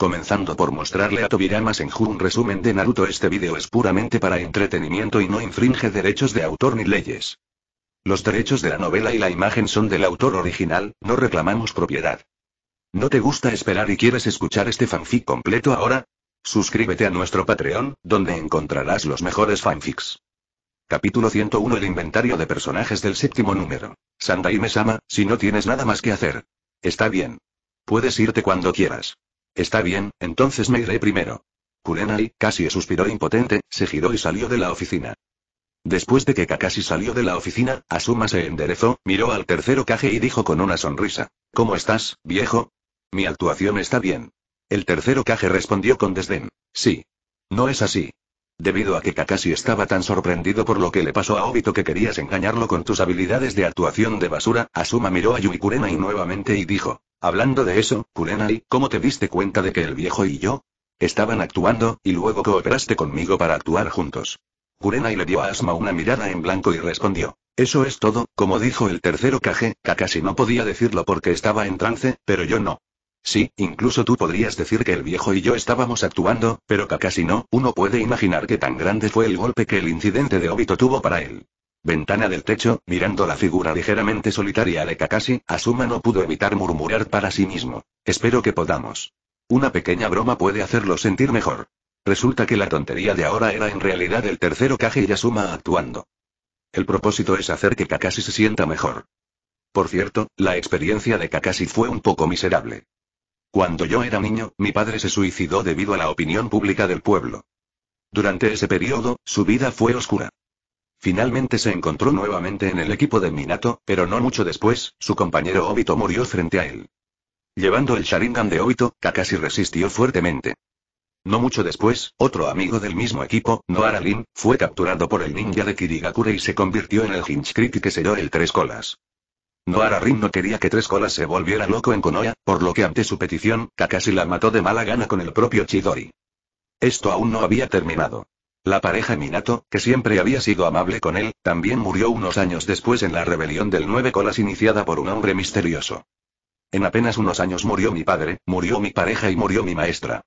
Comenzando por mostrarle a Tobirama Senju un resumen de Naruto este vídeo es puramente para entretenimiento y no infringe derechos de autor ni leyes. Los derechos de la novela y la imagen son del autor original, no reclamamos propiedad. ¿No te gusta esperar y quieres escuchar este fanfic completo ahora? Suscríbete a nuestro Patreon, donde encontrarás los mejores fanfics. Capítulo 101 El inventario de personajes del séptimo número. Sandai Mesama, si no tienes nada más que hacer. Está bien. Puedes irte cuando quieras. Está bien, entonces me iré primero. Kurenai, casi suspiró impotente, se giró y salió de la oficina. Después de que Kakashi salió de la oficina, Asuma se enderezó, miró al tercero Kage y dijo con una sonrisa. ¿Cómo estás, viejo? Mi actuación está bien. El tercero Kage respondió con desdén. Sí. No es así. Debido a que Kakashi estaba tan sorprendido por lo que le pasó a Obito que querías engañarlo con tus habilidades de actuación de basura, Asuma miró a Yui Kurenai nuevamente y dijo. Hablando de eso, Kurenai, ¿cómo te diste cuenta de que el viejo y yo? Estaban actuando, y luego cooperaste conmigo para actuar juntos. Kurenai le dio a Asma una mirada en blanco y respondió. Eso es todo, como dijo el tercero Kage, Kakashi no podía decirlo porque estaba en trance, pero yo no. Sí, incluso tú podrías decir que el viejo y yo estábamos actuando, pero Kakashi no, uno puede imaginar que tan grande fue el golpe que el incidente de Obito tuvo para él ventana del techo, mirando la figura ligeramente solitaria de Kakashi, Asuma no pudo evitar murmurar para sí mismo. Espero que podamos. Una pequeña broma puede hacerlo sentir mejor. Resulta que la tontería de ahora era en realidad el tercero Kage y Asuma actuando. El propósito es hacer que Kakashi se sienta mejor. Por cierto, la experiencia de Kakashi fue un poco miserable. Cuando yo era niño, mi padre se suicidó debido a la opinión pública del pueblo. Durante ese periodo, su vida fue oscura. Finalmente se encontró nuevamente en el equipo de Minato, pero no mucho después, su compañero Obito murió frente a él. Llevando el Sharingan de Obito, Kakashi resistió fuertemente. No mucho después, otro amigo del mismo equipo, Noara fue capturado por el ninja de Kirigakure y se convirtió en el Hinshiki que dio el Tres Colas. Noara Rin no quería que Tres Colas se volviera loco en Konoha, por lo que ante su petición, Kakashi la mató de mala gana con el propio Chidori. Esto aún no había terminado. La pareja Minato, que siempre había sido amable con él, también murió unos años después en la rebelión del Nueve Colas iniciada por un hombre misterioso. En apenas unos años murió mi padre, murió mi pareja y murió mi maestra.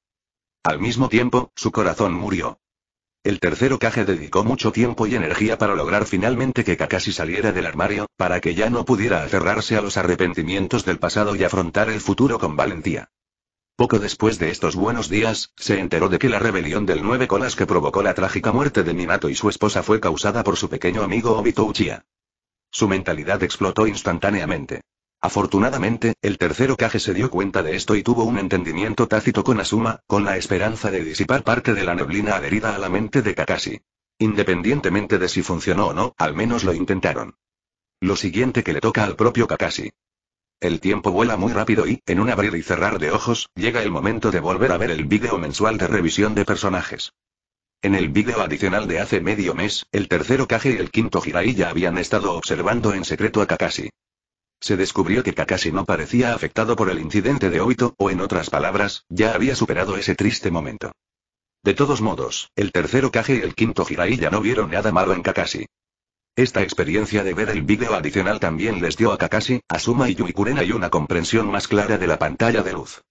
Al mismo tiempo, su corazón murió. El tercero caje dedicó mucho tiempo y energía para lograr finalmente que Kakashi saliera del armario, para que ya no pudiera aferrarse a los arrepentimientos del pasado y afrontar el futuro con valentía. Poco después de estos buenos días, se enteró de que la rebelión del Nueve Colas que provocó la trágica muerte de Minato y su esposa fue causada por su pequeño amigo Obito Uchiha. Su mentalidad explotó instantáneamente. Afortunadamente, el tercero Kage se dio cuenta de esto y tuvo un entendimiento tácito con Asuma, con la esperanza de disipar parte de la neblina adherida a la mente de Kakashi. Independientemente de si funcionó o no, al menos lo intentaron. Lo siguiente que le toca al propio Kakashi. El tiempo vuela muy rápido y, en un abrir y cerrar de ojos, llega el momento de volver a ver el vídeo mensual de revisión de personajes. En el vídeo adicional de hace medio mes, el tercero Kage y el quinto Jiraiya ya habían estado observando en secreto a Kakashi. Se descubrió que Kakashi no parecía afectado por el incidente de Obito, o en otras palabras, ya había superado ese triste momento. De todos modos, el tercero Kage y el quinto Jiraiya no vieron nada malo en Kakashi. Esta experiencia de ver el vídeo adicional también les dio a Kakashi, Asuma y Yukurena una comprensión más clara de la pantalla de luz.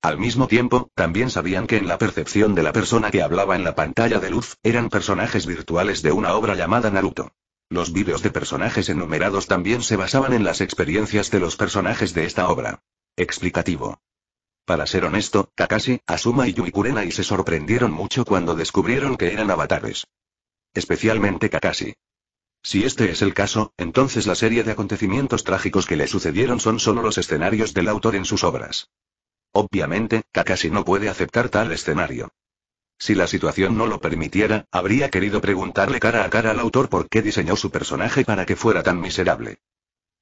Al mismo tiempo, también sabían que en la percepción de la persona que hablaba en la pantalla de luz, eran personajes virtuales de una obra llamada Naruto. Los vídeos de personajes enumerados también se basaban en las experiencias de los personajes de esta obra. Explicativo. Para ser honesto, Kakashi, Asuma y Yuikurenai se sorprendieron mucho cuando descubrieron que eran avatares. Especialmente Kakashi. Si este es el caso, entonces la serie de acontecimientos trágicos que le sucedieron son solo los escenarios del autor en sus obras. Obviamente, Kakashi no puede aceptar tal escenario. Si la situación no lo permitiera, habría querido preguntarle cara a cara al autor por qué diseñó su personaje para que fuera tan miserable.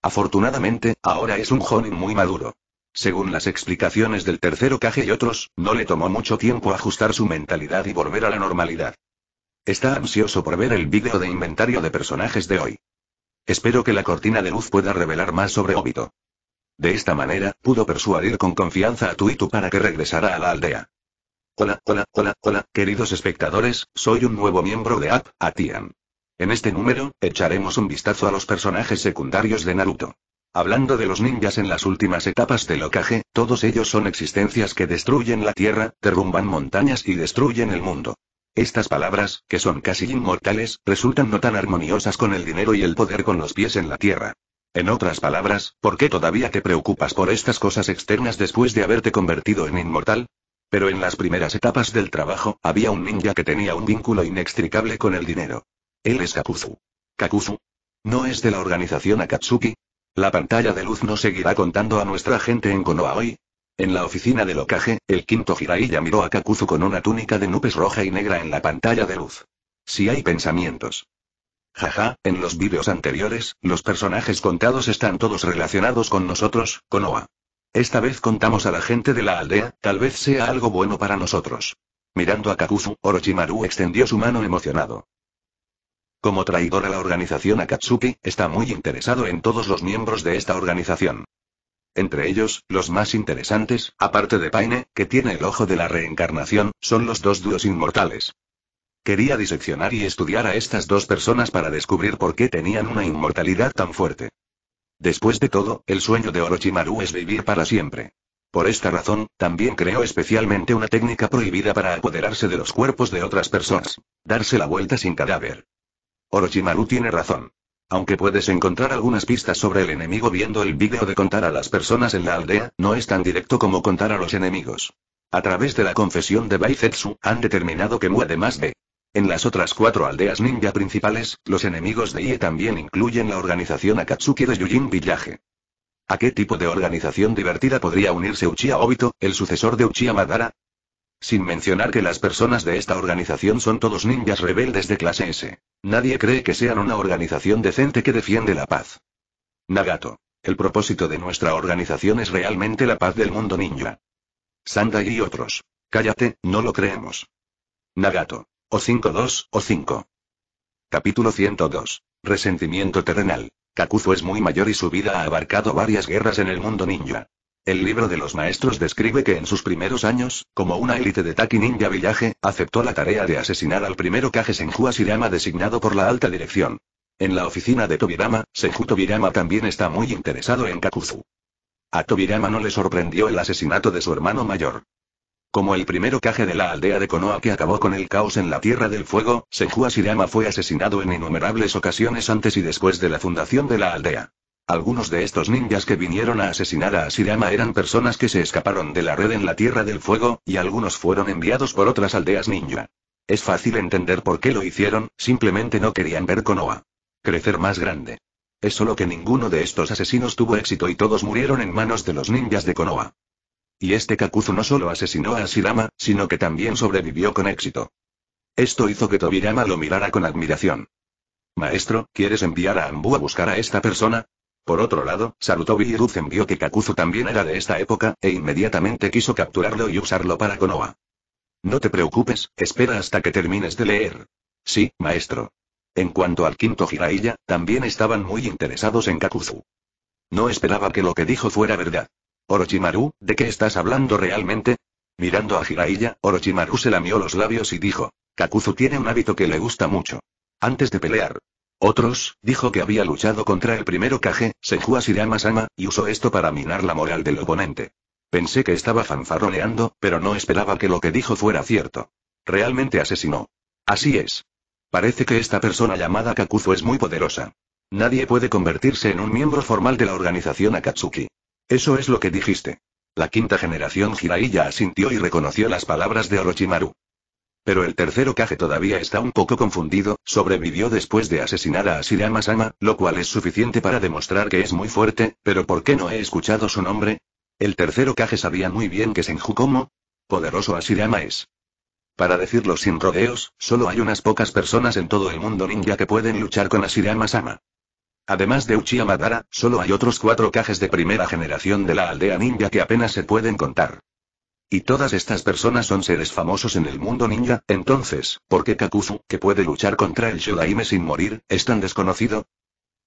Afortunadamente, ahora es un Jonin muy maduro. Según las explicaciones del tercero Kage y otros, no le tomó mucho tiempo ajustar su mentalidad y volver a la normalidad. Está ansioso por ver el vídeo de inventario de personajes de hoy. Espero que la cortina de luz pueda revelar más sobre Obito. De esta manera, pudo persuadir con confianza a Tuitu para que regresara a la aldea. Hola, hola, hola, hola, queridos espectadores, soy un nuevo miembro de App, Atian. En este número, echaremos un vistazo a los personajes secundarios de Naruto. Hablando de los ninjas en las últimas etapas del locaje, todos ellos son existencias que destruyen la tierra, derrumban montañas y destruyen el mundo. Estas palabras, que son casi inmortales, resultan no tan armoniosas con el dinero y el poder con los pies en la tierra. En otras palabras, ¿por qué todavía te preocupas por estas cosas externas después de haberte convertido en inmortal? Pero en las primeras etapas del trabajo, había un ninja que tenía un vínculo inextricable con el dinero. Él es Kakuzu. ¿Kakuzu? ¿No es de la organización Akatsuki? La pantalla de luz no seguirá contando a nuestra gente en Konoha hoy, en la oficina de ocaje, el quinto Jiraiya miró a Kakuzu con una túnica de nubes roja y negra en la pantalla de luz. Si hay pensamientos. Jaja, en los vídeos anteriores, los personajes contados están todos relacionados con nosotros, Konoha. Esta vez contamos a la gente de la aldea, tal vez sea algo bueno para nosotros. Mirando a Kakuzu, Orochimaru extendió su mano emocionado. Como traidor a la organización Akatsuki, está muy interesado en todos los miembros de esta organización. Entre ellos, los más interesantes, aparte de Paine, que tiene el ojo de la reencarnación, son los dos dúos inmortales. Quería diseccionar y estudiar a estas dos personas para descubrir por qué tenían una inmortalidad tan fuerte. Después de todo, el sueño de Orochimaru es vivir para siempre. Por esta razón, también creó especialmente una técnica prohibida para apoderarse de los cuerpos de otras personas. Darse la vuelta sin cadáver. Orochimaru tiene razón. Aunque puedes encontrar algunas pistas sobre el enemigo viendo el vídeo de contar a las personas en la aldea, no es tan directo como contar a los enemigos. A través de la confesión de Baizetsu, han determinado que muere más de en las otras cuatro aldeas ninja principales, los enemigos de IE también incluyen la organización Akatsuki de Yujin Villaje. ¿A qué tipo de organización divertida podría unirse Uchiha Obito, el sucesor de Uchiha Madara? Sin mencionar que las personas de esta organización son todos ninjas rebeldes de clase S. Nadie cree que sean una organización decente que defiende la paz. Nagato. El propósito de nuestra organización es realmente la paz del mundo ninja. Sanda y otros. Cállate, no lo creemos. Nagato. O 5-2, o 5. Capítulo 102. Resentimiento terrenal. Kakuzu es muy mayor y su vida ha abarcado varias guerras en el mundo ninja. El libro de los maestros describe que en sus primeros años, como una élite de Taki Villaje, aceptó la tarea de asesinar al primero Kage Senju Asirama designado por la alta dirección. En la oficina de Tobirama, Senju Tobirama también está muy interesado en Kakuzu. A Tobirama no le sorprendió el asesinato de su hermano mayor. Como el primero Kage de la aldea de Konoha que acabó con el caos en la Tierra del Fuego, Senju Asirama fue asesinado en innumerables ocasiones antes y después de la fundación de la aldea. Algunos de estos ninjas que vinieron a asesinar a Asirama eran personas que se escaparon de la red en la Tierra del Fuego, y algunos fueron enviados por otras aldeas ninja. Es fácil entender por qué lo hicieron, simplemente no querían ver Konoha. Crecer más grande. Es solo que ninguno de estos asesinos tuvo éxito y todos murieron en manos de los ninjas de Konoha. Y este Kakuzu no solo asesinó a Asirama, sino que también sobrevivió con éxito. Esto hizo que Tobirama lo mirara con admiración. Maestro, ¿quieres enviar a Ambu a buscar a esta persona? Por otro lado, Sarutobi y vio que Kakuzu también era de esta época, e inmediatamente quiso capturarlo y usarlo para Konoha. No te preocupes, espera hasta que termines de leer. Sí, maestro. En cuanto al quinto Jiraiya, también estaban muy interesados en Kakuzu. No esperaba que lo que dijo fuera verdad. Orochimaru, ¿de qué estás hablando realmente? Mirando a Jiraiya, Orochimaru se lamió los labios y dijo. Kakuzu tiene un hábito que le gusta mucho. Antes de pelear, otros, dijo que había luchado contra el primero Kage, Senju Shirama-sama, y usó esto para minar la moral del oponente. Pensé que estaba fanfarroneando, pero no esperaba que lo que dijo fuera cierto. Realmente asesinó. Así es. Parece que esta persona llamada Kakuzu es muy poderosa. Nadie puede convertirse en un miembro formal de la organización Akatsuki. Eso es lo que dijiste. La quinta generación Jiraiya asintió y reconoció las palabras de Orochimaru pero el tercero Kage todavía está un poco confundido, sobrevivió después de asesinar a asirama Sama, lo cual es suficiente para demostrar que es muy fuerte, pero ¿por qué no he escuchado su nombre? El tercero Kage sabía muy bien que Senju como poderoso Asirama es. Para decirlo sin rodeos, solo hay unas pocas personas en todo el mundo ninja que pueden luchar con asirama Sama. Además de Uchiha Madara, solo hay otros cuatro cajes de primera generación de la aldea ninja que apenas se pueden contar. Y todas estas personas son seres famosos en el mundo ninja, entonces, ¿por qué Kakuzu, que puede luchar contra el Shodaime sin morir, es tan desconocido?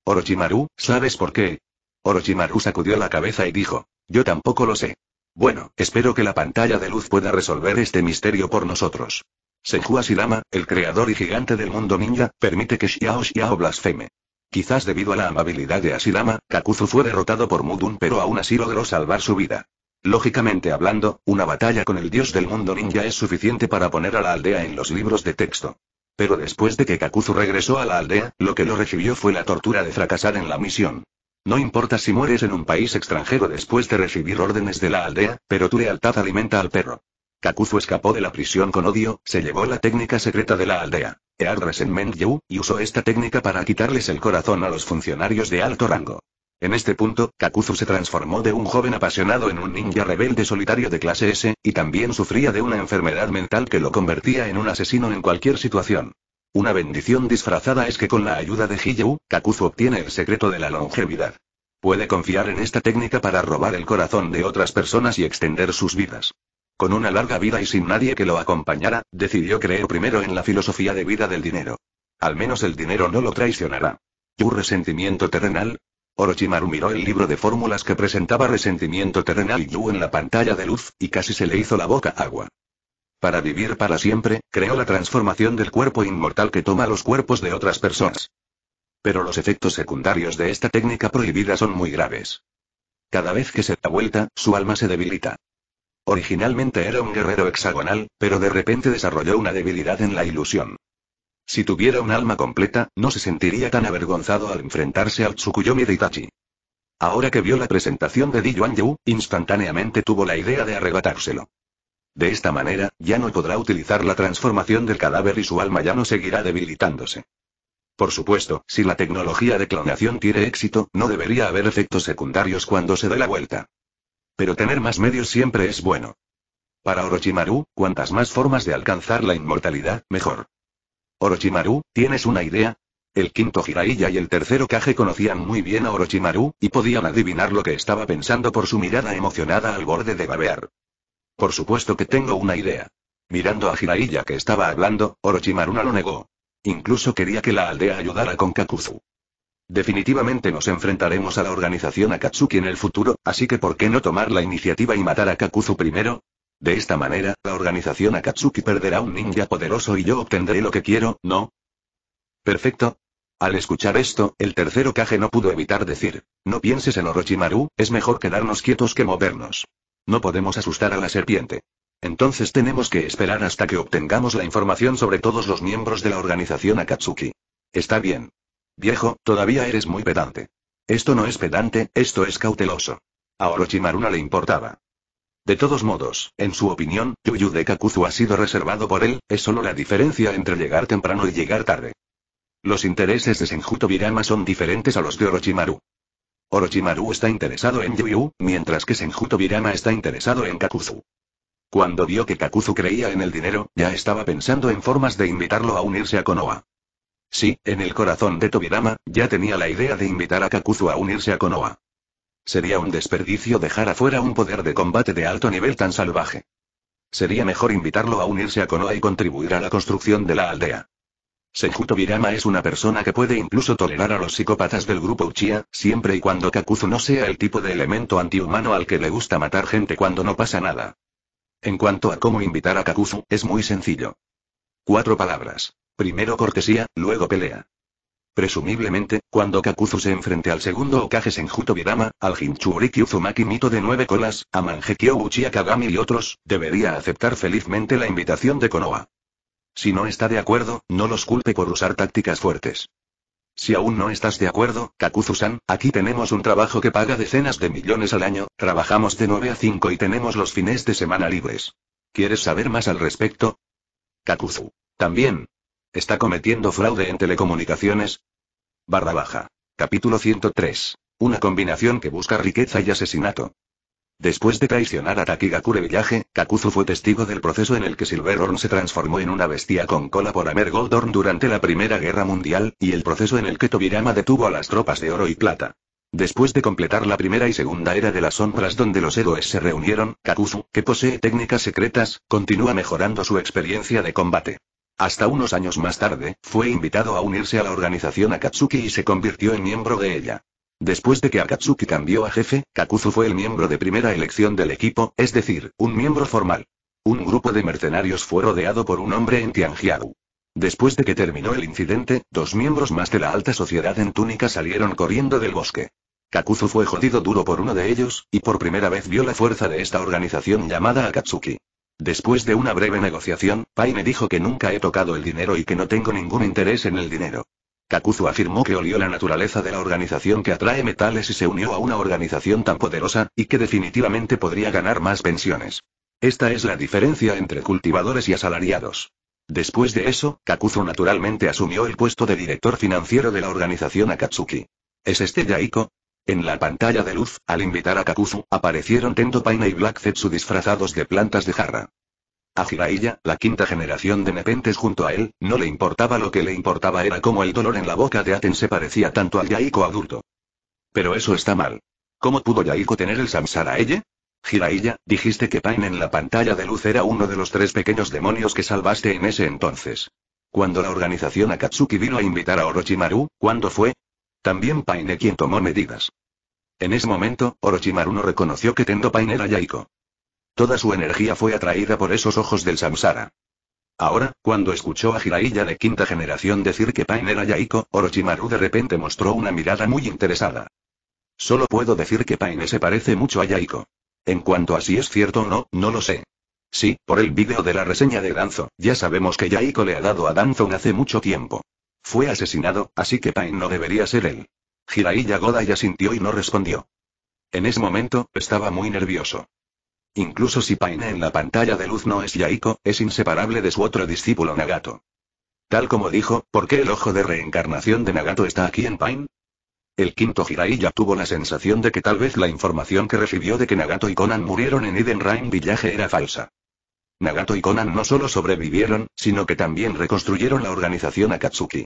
Orochimaru, ¿sabes por qué? Orochimaru sacudió la cabeza y dijo, yo tampoco lo sé. Bueno, espero que la pantalla de luz pueda resolver este misterio por nosotros. Senju Asidama, el creador y gigante del mundo ninja, permite que Xiao Xiao blasfeme. Quizás debido a la amabilidad de Asidama, Kakuzu fue derrotado por Mudun pero aún así logró salvar su vida. Lógicamente hablando, una batalla con el dios del mundo ninja es suficiente para poner a la aldea en los libros de texto. Pero después de que Kakuzu regresó a la aldea, lo que lo recibió fue la tortura de fracasar en la misión. No importa si mueres en un país extranjero después de recibir órdenes de la aldea, pero tu lealtad alimenta al perro. Kakuzu escapó de la prisión con odio, se llevó la técnica secreta de la aldea, en en y usó esta técnica para quitarles el corazón a los funcionarios de alto rango. En este punto, Kakuzu se transformó de un joven apasionado en un ninja rebelde solitario de clase S, y también sufría de una enfermedad mental que lo convertía en un asesino en cualquier situación. Una bendición disfrazada es que con la ayuda de Hiyu, Kakuzu obtiene el secreto de la longevidad. Puede confiar en esta técnica para robar el corazón de otras personas y extender sus vidas. Con una larga vida y sin nadie que lo acompañara, decidió creer primero en la filosofía de vida del dinero. Al menos el dinero no lo traicionará. un resentimiento terrenal? Orochimaru miró el libro de fórmulas que presentaba resentimiento terrenal Yu en la pantalla de luz, y casi se le hizo la boca agua. Para vivir para siempre, creó la transformación del cuerpo inmortal que toma los cuerpos de otras personas. Pero los efectos secundarios de esta técnica prohibida son muy graves. Cada vez que se da vuelta, su alma se debilita. Originalmente era un guerrero hexagonal, pero de repente desarrolló una debilidad en la ilusión. Si tuviera un alma completa, no se sentiría tan avergonzado al enfrentarse al Tsukuyomi de Itachi. Ahora que vio la presentación de Di Yu, instantáneamente tuvo la idea de arrebatárselo. De esta manera, ya no podrá utilizar la transformación del cadáver y su alma ya no seguirá debilitándose. Por supuesto, si la tecnología de clonación tiene éxito, no debería haber efectos secundarios cuando se dé la vuelta. Pero tener más medios siempre es bueno. Para Orochimaru, cuantas más formas de alcanzar la inmortalidad, mejor. Orochimaru, ¿tienes una idea? El quinto Jiraiya y el tercero Kage conocían muy bien a Orochimaru, y podían adivinar lo que estaba pensando por su mirada emocionada al borde de babear. Por supuesto que tengo una idea. Mirando a Jiraiya que estaba hablando, Orochimaru no lo negó. Incluso quería que la aldea ayudara con Kakuzu. Definitivamente nos enfrentaremos a la organización Akatsuki en el futuro, así que ¿por qué no tomar la iniciativa y matar a Kakuzu primero? De esta manera, la organización Akatsuki perderá un ninja poderoso y yo obtendré lo que quiero, ¿no? Perfecto. Al escuchar esto, el tercero Kage no pudo evitar decir, no pienses en Orochimaru, es mejor quedarnos quietos que movernos. No podemos asustar a la serpiente. Entonces tenemos que esperar hasta que obtengamos la información sobre todos los miembros de la organización Akatsuki. Está bien. Viejo, todavía eres muy pedante. Esto no es pedante, esto es cauteloso. A Orochimaru no le importaba. De todos modos, en su opinión, Yuyu de Kakuzu ha sido reservado por él, es solo la diferencia entre llegar temprano y llegar tarde. Los intereses de Senjuto Birama son diferentes a los de Orochimaru. Orochimaru está interesado en Yuyu, mientras que Senjuto Birama está interesado en Kakuzu. Cuando vio que Kakuzu creía en el dinero, ya estaba pensando en formas de invitarlo a unirse a Konoha. Sí, en el corazón de Tobirama, ya tenía la idea de invitar a Kakuzu a unirse a Konoha. Sería un desperdicio dejar afuera un poder de combate de alto nivel tan salvaje. Sería mejor invitarlo a unirse a Konoha y contribuir a la construcción de la aldea. Senju es una persona que puede incluso tolerar a los psicópatas del grupo Uchiha, siempre y cuando Kakuzu no sea el tipo de elemento antihumano al que le gusta matar gente cuando no pasa nada. En cuanto a cómo invitar a Kakuzu, es muy sencillo. Cuatro palabras. Primero cortesía, luego pelea. Presumiblemente, cuando Kakuzu se enfrente al segundo Okage Senjuto Birama, al Hinchuriki Uzumaki Mito de nueve colas, a Mangekyo Uchiha Kagami y otros, debería aceptar felizmente la invitación de Konoha. Si no está de acuerdo, no los culpe por usar tácticas fuertes. Si aún no estás de acuerdo, Kakuzu-san, aquí tenemos un trabajo que paga decenas de millones al año, trabajamos de 9 a 5 y tenemos los fines de semana libres. ¿Quieres saber más al respecto? Kakuzu. También, ¿Está cometiendo fraude en telecomunicaciones? Barra baja. Capítulo 103. Una combinación que busca riqueza y asesinato. Después de traicionar a Takigakure Villaje, Kakuzu fue testigo del proceso en el que Silverhorn se transformó en una bestia con cola por Amer Goldorn durante la Primera Guerra Mundial, y el proceso en el que Tobirama detuvo a las tropas de oro y plata. Después de completar la primera y segunda era de las sombras donde los héroes se reunieron, Kakuzu, que posee técnicas secretas, continúa mejorando su experiencia de combate. Hasta unos años más tarde, fue invitado a unirse a la organización Akatsuki y se convirtió en miembro de ella. Después de que Akatsuki cambió a jefe, Kakuzu fue el miembro de primera elección del equipo, es decir, un miembro formal. Un grupo de mercenarios fue rodeado por un hombre en Tianjiao. Después de que terminó el incidente, dos miembros más de la alta sociedad en túnica salieron corriendo del bosque. Kakuzu fue jodido duro por uno de ellos, y por primera vez vio la fuerza de esta organización llamada Akatsuki. Después de una breve negociación, Paine dijo que nunca he tocado el dinero y que no tengo ningún interés en el dinero. Kakuzu afirmó que olió la naturaleza de la organización que atrae metales y se unió a una organización tan poderosa, y que definitivamente podría ganar más pensiones. Esta es la diferencia entre cultivadores y asalariados. Después de eso, Kakuzu naturalmente asumió el puesto de director financiero de la organización Akatsuki. ¿Es este Yaiko? En la pantalla de luz, al invitar a Kakuzu, aparecieron Tento Paina y Black Zetsu disfrazados de plantas de jarra. A Jiraiya, la quinta generación de Nepentes junto a él, no le importaba lo que le importaba era cómo el dolor en la boca de Aten se parecía tanto al Yaiko adulto. Pero eso está mal. ¿Cómo pudo Yaiko tener el Samsara ella? Jiraiya, dijiste que Pain en la pantalla de luz era uno de los tres pequeños demonios que salvaste en ese entonces. Cuando la organización Akatsuki vino a invitar a Orochimaru, ¿cuándo fue? También Paine quien tomó medidas. En ese momento, Orochimaru no reconoció que Tendo Paine era Yaiko. Toda su energía fue atraída por esos ojos del Samsara. Ahora, cuando escuchó a Jiraiya de quinta generación decir que Paine era Yaiko, Orochimaru de repente mostró una mirada muy interesada. Solo puedo decir que Paine se parece mucho a Yaiko. En cuanto a si es cierto o no, no lo sé. Sí, por el vídeo de la reseña de Danzo, ya sabemos que Yaiko le ha dado a Danzo hace mucho tiempo. Fue asesinado, así que Pain no debería ser él. Jiraiya Goda ya sintió y no respondió. En ese momento, estaba muy nervioso. Incluso si Pain en la pantalla de luz no es Yaiko, es inseparable de su otro discípulo Nagato. Tal como dijo, ¿por qué el ojo de reencarnación de Nagato está aquí en Pain? El quinto Jiraiya tuvo la sensación de que tal vez la información que recibió de que Nagato y Conan murieron en Eden Rain Village era falsa. Nagato y Conan no solo sobrevivieron, sino que también reconstruyeron la organización Akatsuki.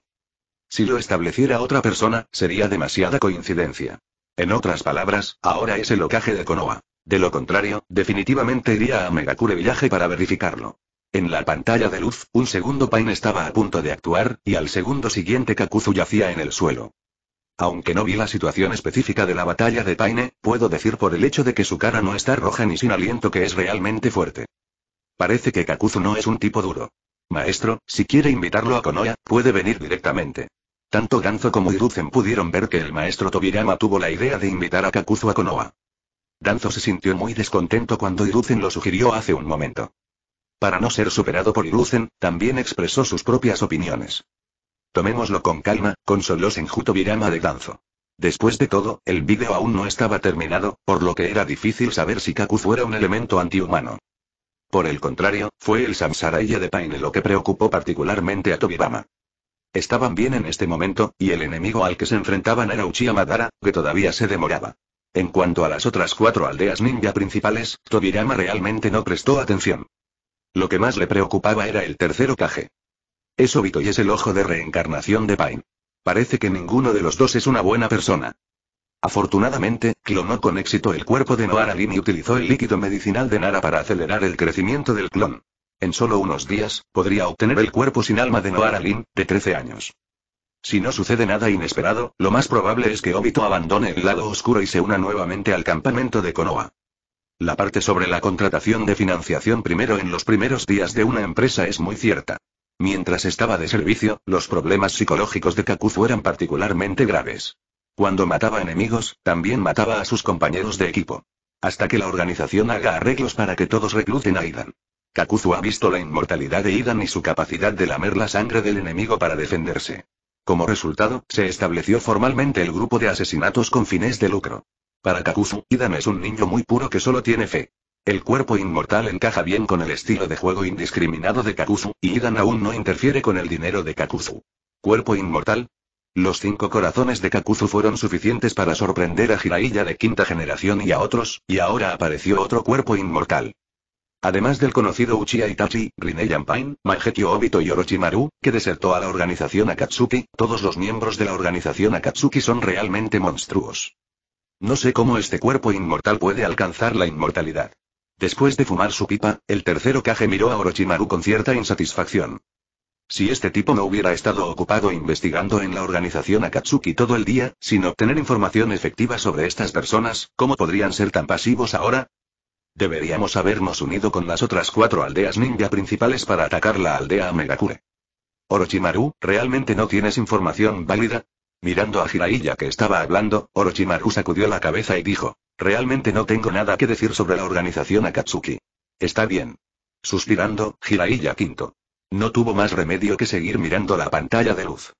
Si lo estableciera otra persona, sería demasiada coincidencia. En otras palabras, ahora es el ocaje de Konoha. De lo contrario, definitivamente iría a Megakure Village para verificarlo. En la pantalla de luz, un segundo Pain estaba a punto de actuar, y al segundo siguiente Kakuzu yacía en el suelo. Aunque no vi la situación específica de la batalla de Paine, puedo decir por el hecho de que su cara no está roja ni sin aliento que es realmente fuerte. Parece que Kakuzu no es un tipo duro. Maestro, si quiere invitarlo a Konoha, puede venir directamente. Tanto Danzo como Hiruzen pudieron ver que el maestro Tobirama tuvo la idea de invitar a Kakuzu a Konoha. Danzo se sintió muy descontento cuando Iruzen lo sugirió hace un momento. Para no ser superado por Iruzen, también expresó sus propias opiniones. Tomémoslo con calma, consoló Senju Tobirama de Danzo. Después de todo, el vídeo aún no estaba terminado, por lo que era difícil saber si Kakuzu era un elemento antihumano. Por el contrario, fue el samsaraya de Paine lo que preocupó particularmente a Tobirama. Estaban bien en este momento, y el enemigo al que se enfrentaban era Uchiha Madara, que todavía se demoraba. En cuanto a las otras cuatro aldeas ninja principales, Tobirama realmente no prestó atención. Lo que más le preocupaba era el tercer caje. Es Obito y es el ojo de reencarnación de Pain. Parece que ninguno de los dos es una buena persona. Afortunadamente, clonó con éxito el cuerpo de Noaralin y utilizó el líquido medicinal de Nara para acelerar el crecimiento del clon. En solo unos días, podría obtener el cuerpo sin alma de Noaralin, de 13 años. Si no sucede nada inesperado, lo más probable es que Obito abandone el lado oscuro y se una nuevamente al campamento de Konoha. La parte sobre la contratación de financiación primero en los primeros días de una empresa es muy cierta. Mientras estaba de servicio, los problemas psicológicos de Kaku fueron particularmente graves. Cuando mataba enemigos, también mataba a sus compañeros de equipo. Hasta que la organización haga arreglos para que todos recluten a Idan. Kakuzu ha visto la inmortalidad de Idan y su capacidad de lamer la sangre del enemigo para defenderse. Como resultado, se estableció formalmente el grupo de asesinatos con fines de lucro. Para Kakuzu, Idan es un niño muy puro que solo tiene fe. El cuerpo inmortal encaja bien con el estilo de juego indiscriminado de Kakuzu, y Idan aún no interfiere con el dinero de Kakuzu. Cuerpo inmortal, los cinco corazones de Kakuzu fueron suficientes para sorprender a Jiraiya de quinta generación y a otros, y ahora apareció otro cuerpo inmortal. Además del conocido Uchiha Itachi, Rinne Yampain, Mahekyo Obito y Orochimaru, que desertó a la organización Akatsuki, todos los miembros de la organización Akatsuki son realmente monstruos. No sé cómo este cuerpo inmortal puede alcanzar la inmortalidad. Después de fumar su pipa, el tercero Kage miró a Orochimaru con cierta insatisfacción. Si este tipo no hubiera estado ocupado investigando en la organización Akatsuki todo el día, sin obtener información efectiva sobre estas personas, ¿cómo podrían ser tan pasivos ahora? Deberíamos habernos unido con las otras cuatro aldeas ninja principales para atacar la aldea Megakure. Orochimaru, ¿realmente no tienes información válida? Mirando a Jiraiya que estaba hablando, Orochimaru sacudió la cabeza y dijo, realmente no tengo nada que decir sobre la organización Akatsuki. Está bien. Suspirando, Jiraiya quinto. No tuvo más remedio que seguir mirando la pantalla de luz.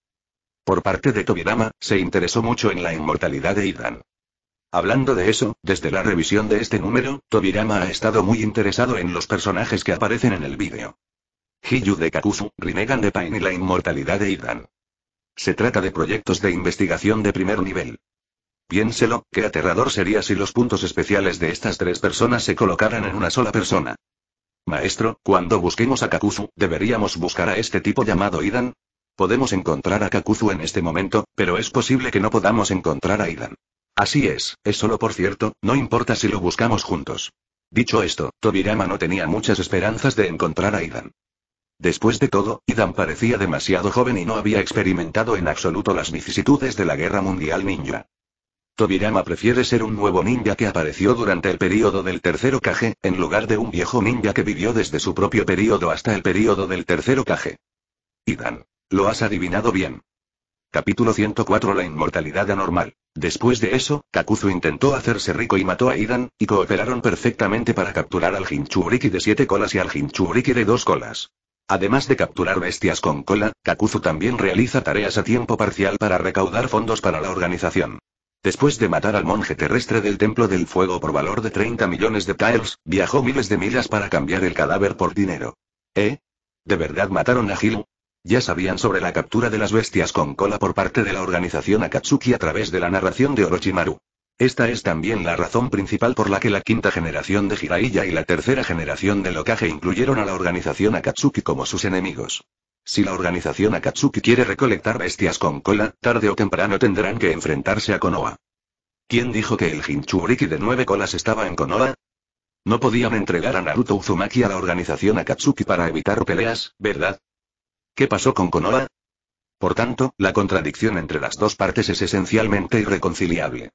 Por parte de Tobirama, se interesó mucho en la inmortalidad de Idan. Hablando de eso, desde la revisión de este número, Tobirama ha estado muy interesado en los personajes que aparecen en el vídeo. Hiyu de Kakuzu, Rinnegan de Pain y la inmortalidad de Idan. Se trata de proyectos de investigación de primer nivel. Piénselo, qué aterrador sería si los puntos especiales de estas tres personas se colocaran en una sola persona. Maestro, cuando busquemos a Kakuzu, deberíamos buscar a este tipo llamado Idan. Podemos encontrar a Kakuzu en este momento, pero es posible que no podamos encontrar a Idan. Así es, es solo por cierto, no importa si lo buscamos juntos. Dicho esto, Tobirama no tenía muchas esperanzas de encontrar a Idan. Después de todo, Idan parecía demasiado joven y no había experimentado en absoluto las vicisitudes de la guerra mundial ninja. Tobirama prefiere ser un nuevo ninja que apareció durante el período del tercero Kage, en lugar de un viejo ninja que vivió desde su propio período hasta el período del tercero Kage. Idan. Lo has adivinado bien. Capítulo 104 La inmortalidad anormal. Después de eso, Kakuzu intentó hacerse rico y mató a Idan, y cooperaron perfectamente para capturar al Hinchuriki de siete colas y al Hinchuriki de dos colas. Además de capturar bestias con cola, Kakuzu también realiza tareas a tiempo parcial para recaudar fondos para la organización. Después de matar al monje terrestre del Templo del Fuego por valor de 30 millones de tiles, viajó miles de millas para cambiar el cadáver por dinero. ¿Eh? ¿De verdad mataron a Gil? Ya sabían sobre la captura de las bestias con cola por parte de la organización Akatsuki a través de la narración de Orochimaru. Esta es también la razón principal por la que la quinta generación de Jiraiya y la tercera generación de Lokage incluyeron a la organización Akatsuki como sus enemigos. Si la organización Akatsuki quiere recolectar bestias con cola, tarde o temprano tendrán que enfrentarse a Konoha. ¿Quién dijo que el Jinchuriki de nueve colas estaba en Konoha? No podían entregar a Naruto Uzumaki a la organización Akatsuki para evitar peleas, ¿verdad? ¿Qué pasó con Konoha? Por tanto, la contradicción entre las dos partes es esencialmente irreconciliable.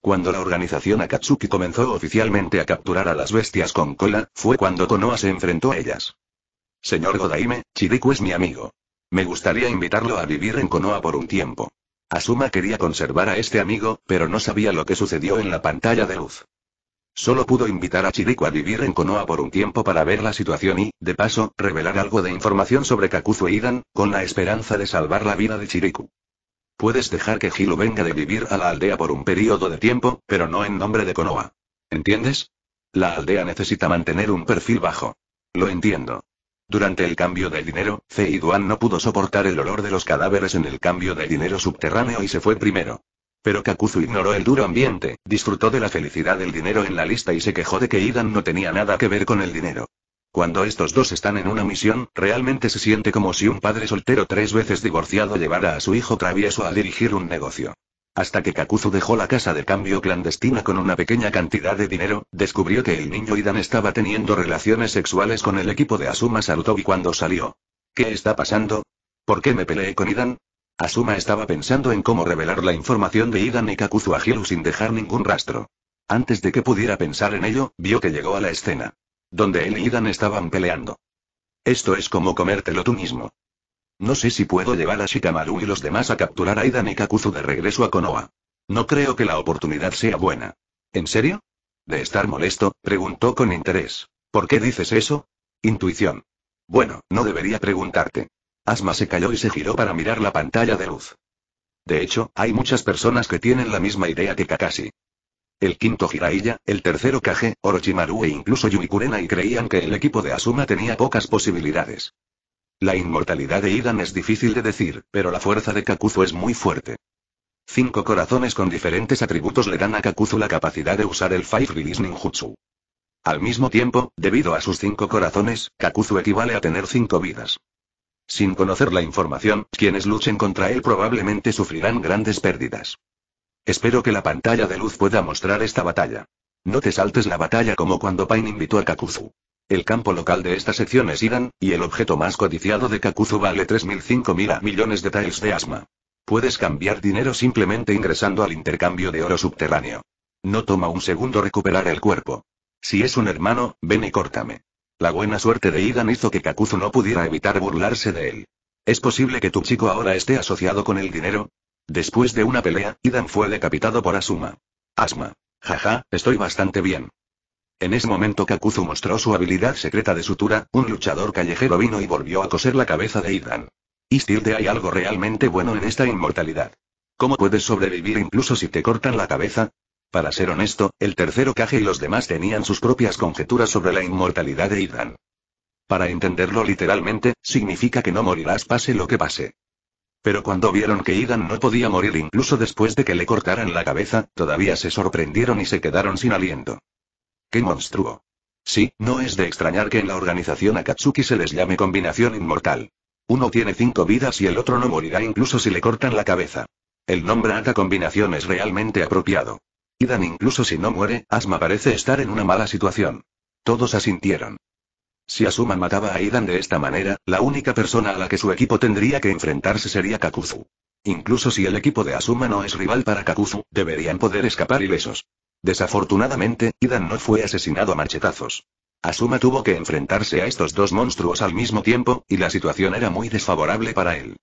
Cuando la organización Akatsuki comenzó oficialmente a capturar a las bestias con cola, fue cuando Konoha se enfrentó a ellas. Señor Godaime, Chiriku es mi amigo. Me gustaría invitarlo a vivir en Konoa por un tiempo. Asuma quería conservar a este amigo, pero no sabía lo que sucedió en la pantalla de luz. Solo pudo invitar a Chiriku a vivir en Konoa por un tiempo para ver la situación y, de paso, revelar algo de información sobre Kakuzu e Idan, con la esperanza de salvar la vida de Chiriku. Puedes dejar que Hilo venga de vivir a la aldea por un periodo de tiempo, pero no en nombre de Konoa. ¿Entiendes? La aldea necesita mantener un perfil bajo. Lo entiendo. Durante el cambio de dinero, Fei Duan no pudo soportar el olor de los cadáveres en el cambio de dinero subterráneo y se fue primero. Pero Kakuzu ignoró el duro ambiente, disfrutó de la felicidad del dinero en la lista y se quejó de que Idan no tenía nada que ver con el dinero. Cuando estos dos están en una misión, realmente se siente como si un padre soltero tres veces divorciado llevara a su hijo travieso a dirigir un negocio hasta que Kakuzu dejó la casa de cambio clandestina con una pequeña cantidad de dinero, descubrió que el niño Idan estaba teniendo relaciones sexuales con el equipo de Asuma Sarutobi cuando salió. ¿Qué está pasando? ¿Por qué me peleé con Idan? Asuma estaba pensando en cómo revelar la información de Idan y Kakuzu a Hiru sin dejar ningún rastro. Antes de que pudiera pensar en ello, vio que llegó a la escena. Donde él y Idan estaban peleando. Esto es como comértelo tú mismo. No sé si puedo llevar a Shikamaru y los demás a capturar a Ida Kakuzu de regreso a Konoha. No creo que la oportunidad sea buena. ¿En serio? De estar molesto, preguntó con interés. ¿Por qué dices eso? Intuición. Bueno, no debería preguntarte. Asma se calló y se giró para mirar la pantalla de luz. De hecho, hay muchas personas que tienen la misma idea que Kakashi. El quinto Jiraiya, el tercero Kage, Orochimaru e incluso Yui Kurenai creían que el equipo de Asuma tenía pocas posibilidades. La inmortalidad de Idan es difícil de decir, pero la fuerza de Kakuzu es muy fuerte. Cinco corazones con diferentes atributos le dan a Kakuzu la capacidad de usar el Five Release Ninjutsu. Al mismo tiempo, debido a sus cinco corazones, Kakuzu equivale a tener cinco vidas. Sin conocer la información, quienes luchen contra él probablemente sufrirán grandes pérdidas. Espero que la pantalla de luz pueda mostrar esta batalla. No te saltes la batalla como cuando Pain invitó a Kakuzu. El campo local de esta sección es Idan, y el objeto más codiciado de Kakuzu vale 3.000-5.000 millones de tiles de asma. Puedes cambiar dinero simplemente ingresando al intercambio de oro subterráneo. No toma un segundo recuperar el cuerpo. Si es un hermano, ven y córtame. La buena suerte de Idan hizo que Kakuzu no pudiera evitar burlarse de él. ¿Es posible que tu chico ahora esté asociado con el dinero? Después de una pelea, Idan fue decapitado por Asuma. Asma. Jaja, estoy bastante bien. En ese momento Kakuzu mostró su habilidad secreta de sutura, un luchador callejero vino y volvió a coser la cabeza de Idan. te hay algo realmente bueno en esta inmortalidad. ¿Cómo puedes sobrevivir incluso si te cortan la cabeza? Para ser honesto, el tercero Kage y los demás tenían sus propias conjeturas sobre la inmortalidad de Idan. Para entenderlo literalmente, significa que no morirás pase lo que pase. Pero cuando vieron que Idan no podía morir incluso después de que le cortaran la cabeza, todavía se sorprendieron y se quedaron sin aliento. ¡Qué monstruo! Sí, no es de extrañar que en la organización Akatsuki se les llame combinación inmortal. Uno tiene cinco vidas y el otro no morirá incluso si le cortan la cabeza. El nombre Ata combinación es realmente apropiado. Idan incluso si no muere, Asma parece estar en una mala situación. Todos asintieron. Si Asuma mataba a Idan de esta manera, la única persona a la que su equipo tendría que enfrentarse sería Kakuzu. Incluso si el equipo de Asuma no es rival para Kakuzu, deberían poder escapar ilesos. Desafortunadamente, Idan no fue asesinado a machetazos. Asuma tuvo que enfrentarse a estos dos monstruos al mismo tiempo, y la situación era muy desfavorable para él.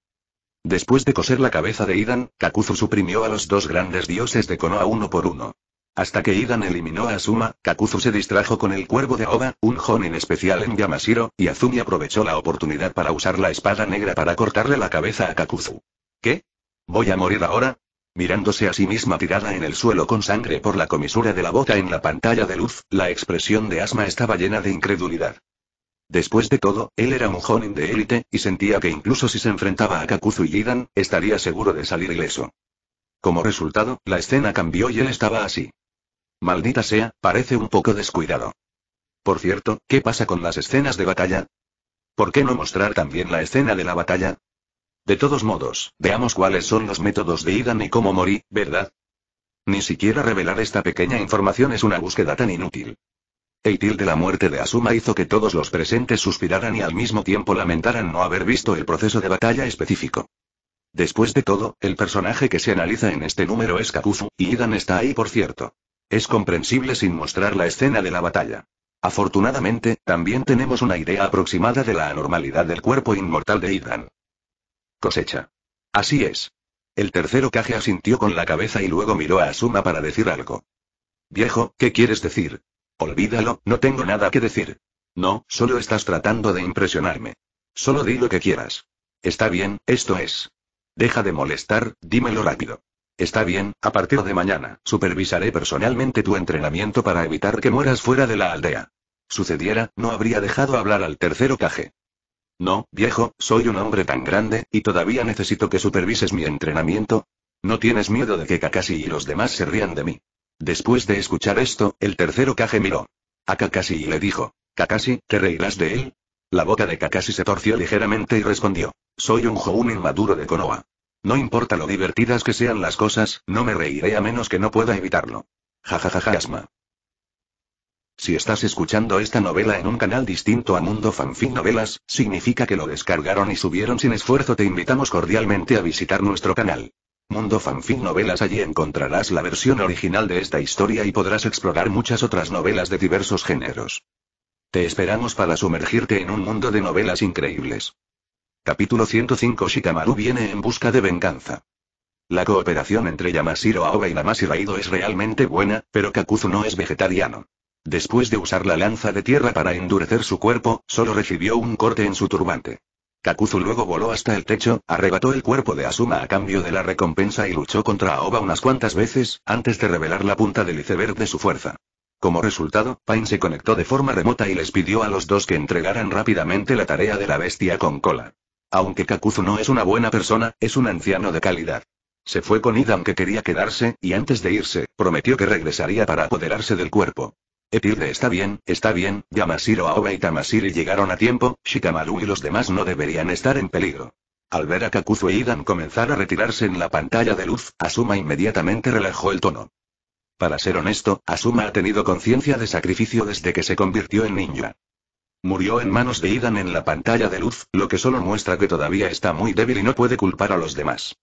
Después de coser la cabeza de Idan, Kakuzu suprimió a los dos grandes dioses de Konoha uno por uno. Hasta que Idan eliminó a Asuma, Kakuzu se distrajo con el cuervo de Oba, un en especial en Yamashiro, y Azumi aprovechó la oportunidad para usar la espada negra para cortarle la cabeza a Kakuzu. ¿Qué? ¿Voy a morir ahora? Mirándose a sí misma tirada en el suelo con sangre por la comisura de la bota en la pantalla de luz, la expresión de Asma estaba llena de incredulidad. Después de todo, él era un joven de élite, y sentía que incluso si se enfrentaba a Kakuzu y Jidan, estaría seguro de salir ileso. Como resultado, la escena cambió y él estaba así. Maldita sea, parece un poco descuidado. Por cierto, ¿qué pasa con las escenas de batalla? ¿Por qué no mostrar también la escena de la batalla? De todos modos, veamos cuáles son los métodos de Idan y cómo morí, ¿verdad? Ni siquiera revelar esta pequeña información es una búsqueda tan inútil. Eitil de la muerte de Asuma hizo que todos los presentes suspiraran y al mismo tiempo lamentaran no haber visto el proceso de batalla específico. Después de todo, el personaje que se analiza en este número es Kakuzu, y Idan está ahí por cierto. Es comprensible sin mostrar la escena de la batalla. Afortunadamente, también tenemos una idea aproximada de la anormalidad del cuerpo inmortal de Idan. Cosecha. Así es. El tercero caje asintió con la cabeza y luego miró a Asuma para decir algo. Viejo, ¿qué quieres decir? Olvídalo, no tengo nada que decir. No, solo estás tratando de impresionarme. Solo di lo que quieras. Está bien, esto es. Deja de molestar, dímelo rápido. Está bien, a partir de mañana, supervisaré personalmente tu entrenamiento para evitar que mueras fuera de la aldea. Sucediera, no habría dejado hablar al tercero caje. No, viejo, soy un hombre tan grande, y todavía necesito que supervises mi entrenamiento. No tienes miedo de que Kakashi y los demás se rían de mí. Después de escuchar esto, el tercero Kage miró. A Kakashi y le dijo, Kakashi, ¿te reirás de él? La boca de Kakashi se torció ligeramente y respondió, soy un Joun inmaduro de Konoha. No importa lo divertidas que sean las cosas, no me reiré a menos que no pueda evitarlo. Jajajaja asma. Si estás escuchando esta novela en un canal distinto a Mundo Fanfic Novelas, significa que lo descargaron y subieron sin esfuerzo. Te invitamos cordialmente a visitar nuestro canal. Mundo Fanfic Novelas allí encontrarás la versión original de esta historia y podrás explorar muchas otras novelas de diversos géneros. Te esperamos para sumergirte en un mundo de novelas increíbles. Capítulo 105 Shikamaru viene en busca de venganza. La cooperación entre Yamashiro Aoba y Namasiraido es realmente buena, pero Kakuzu no es vegetariano. Después de usar la lanza de tierra para endurecer su cuerpo, solo recibió un corte en su turbante. Kakuzu luego voló hasta el techo, arrebató el cuerpo de Asuma a cambio de la recompensa y luchó contra Aoba unas cuantas veces, antes de revelar la punta del iceberg de su fuerza. Como resultado, Pain se conectó de forma remota y les pidió a los dos que entregaran rápidamente la tarea de la bestia con cola. Aunque Kakuzu no es una buena persona, es un anciano de calidad. Se fue con Ida que quería quedarse, y antes de irse, prometió que regresaría para apoderarse del cuerpo epirde está bien, está bien, Yamashiro Aoba y Tamashiri llegaron a tiempo, Shikamaru y los demás no deberían estar en peligro. Al ver a Kakuzu e Idan comenzar a retirarse en la pantalla de luz, Asuma inmediatamente relajó el tono. Para ser honesto, Asuma ha tenido conciencia de sacrificio desde que se convirtió en ninja. Murió en manos de Idan en la pantalla de luz, lo que solo muestra que todavía está muy débil y no puede culpar a los demás.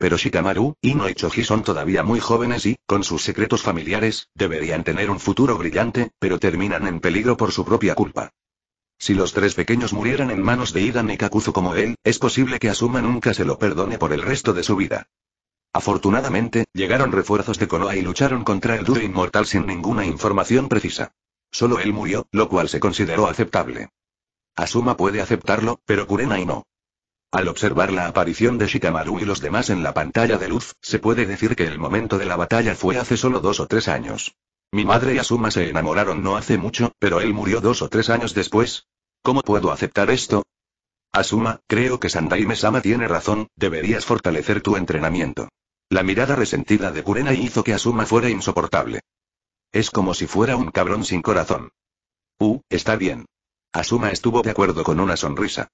Pero Shikamaru, Ino y Choji son todavía muy jóvenes y, con sus secretos familiares, deberían tener un futuro brillante, pero terminan en peligro por su propia culpa. Si los tres pequeños murieran en manos de Idan y Kakuzu como él, es posible que Asuma nunca se lo perdone por el resto de su vida. Afortunadamente, llegaron refuerzos de Konoha y lucharon contra el duro inmortal sin ninguna información precisa. Solo él murió, lo cual se consideró aceptable. Asuma puede aceptarlo, pero Kurenai no. Al observar la aparición de Shikamaru y los demás en la pantalla de luz, se puede decir que el momento de la batalla fue hace solo dos o tres años. Mi madre y Asuma se enamoraron no hace mucho, pero él murió dos o tres años después. ¿Cómo puedo aceptar esto? Asuma, creo que Sandai Mesama tiene razón, deberías fortalecer tu entrenamiento. La mirada resentida de Kurena hizo que Asuma fuera insoportable. Es como si fuera un cabrón sin corazón. Uh, está bien. Asuma estuvo de acuerdo con una sonrisa.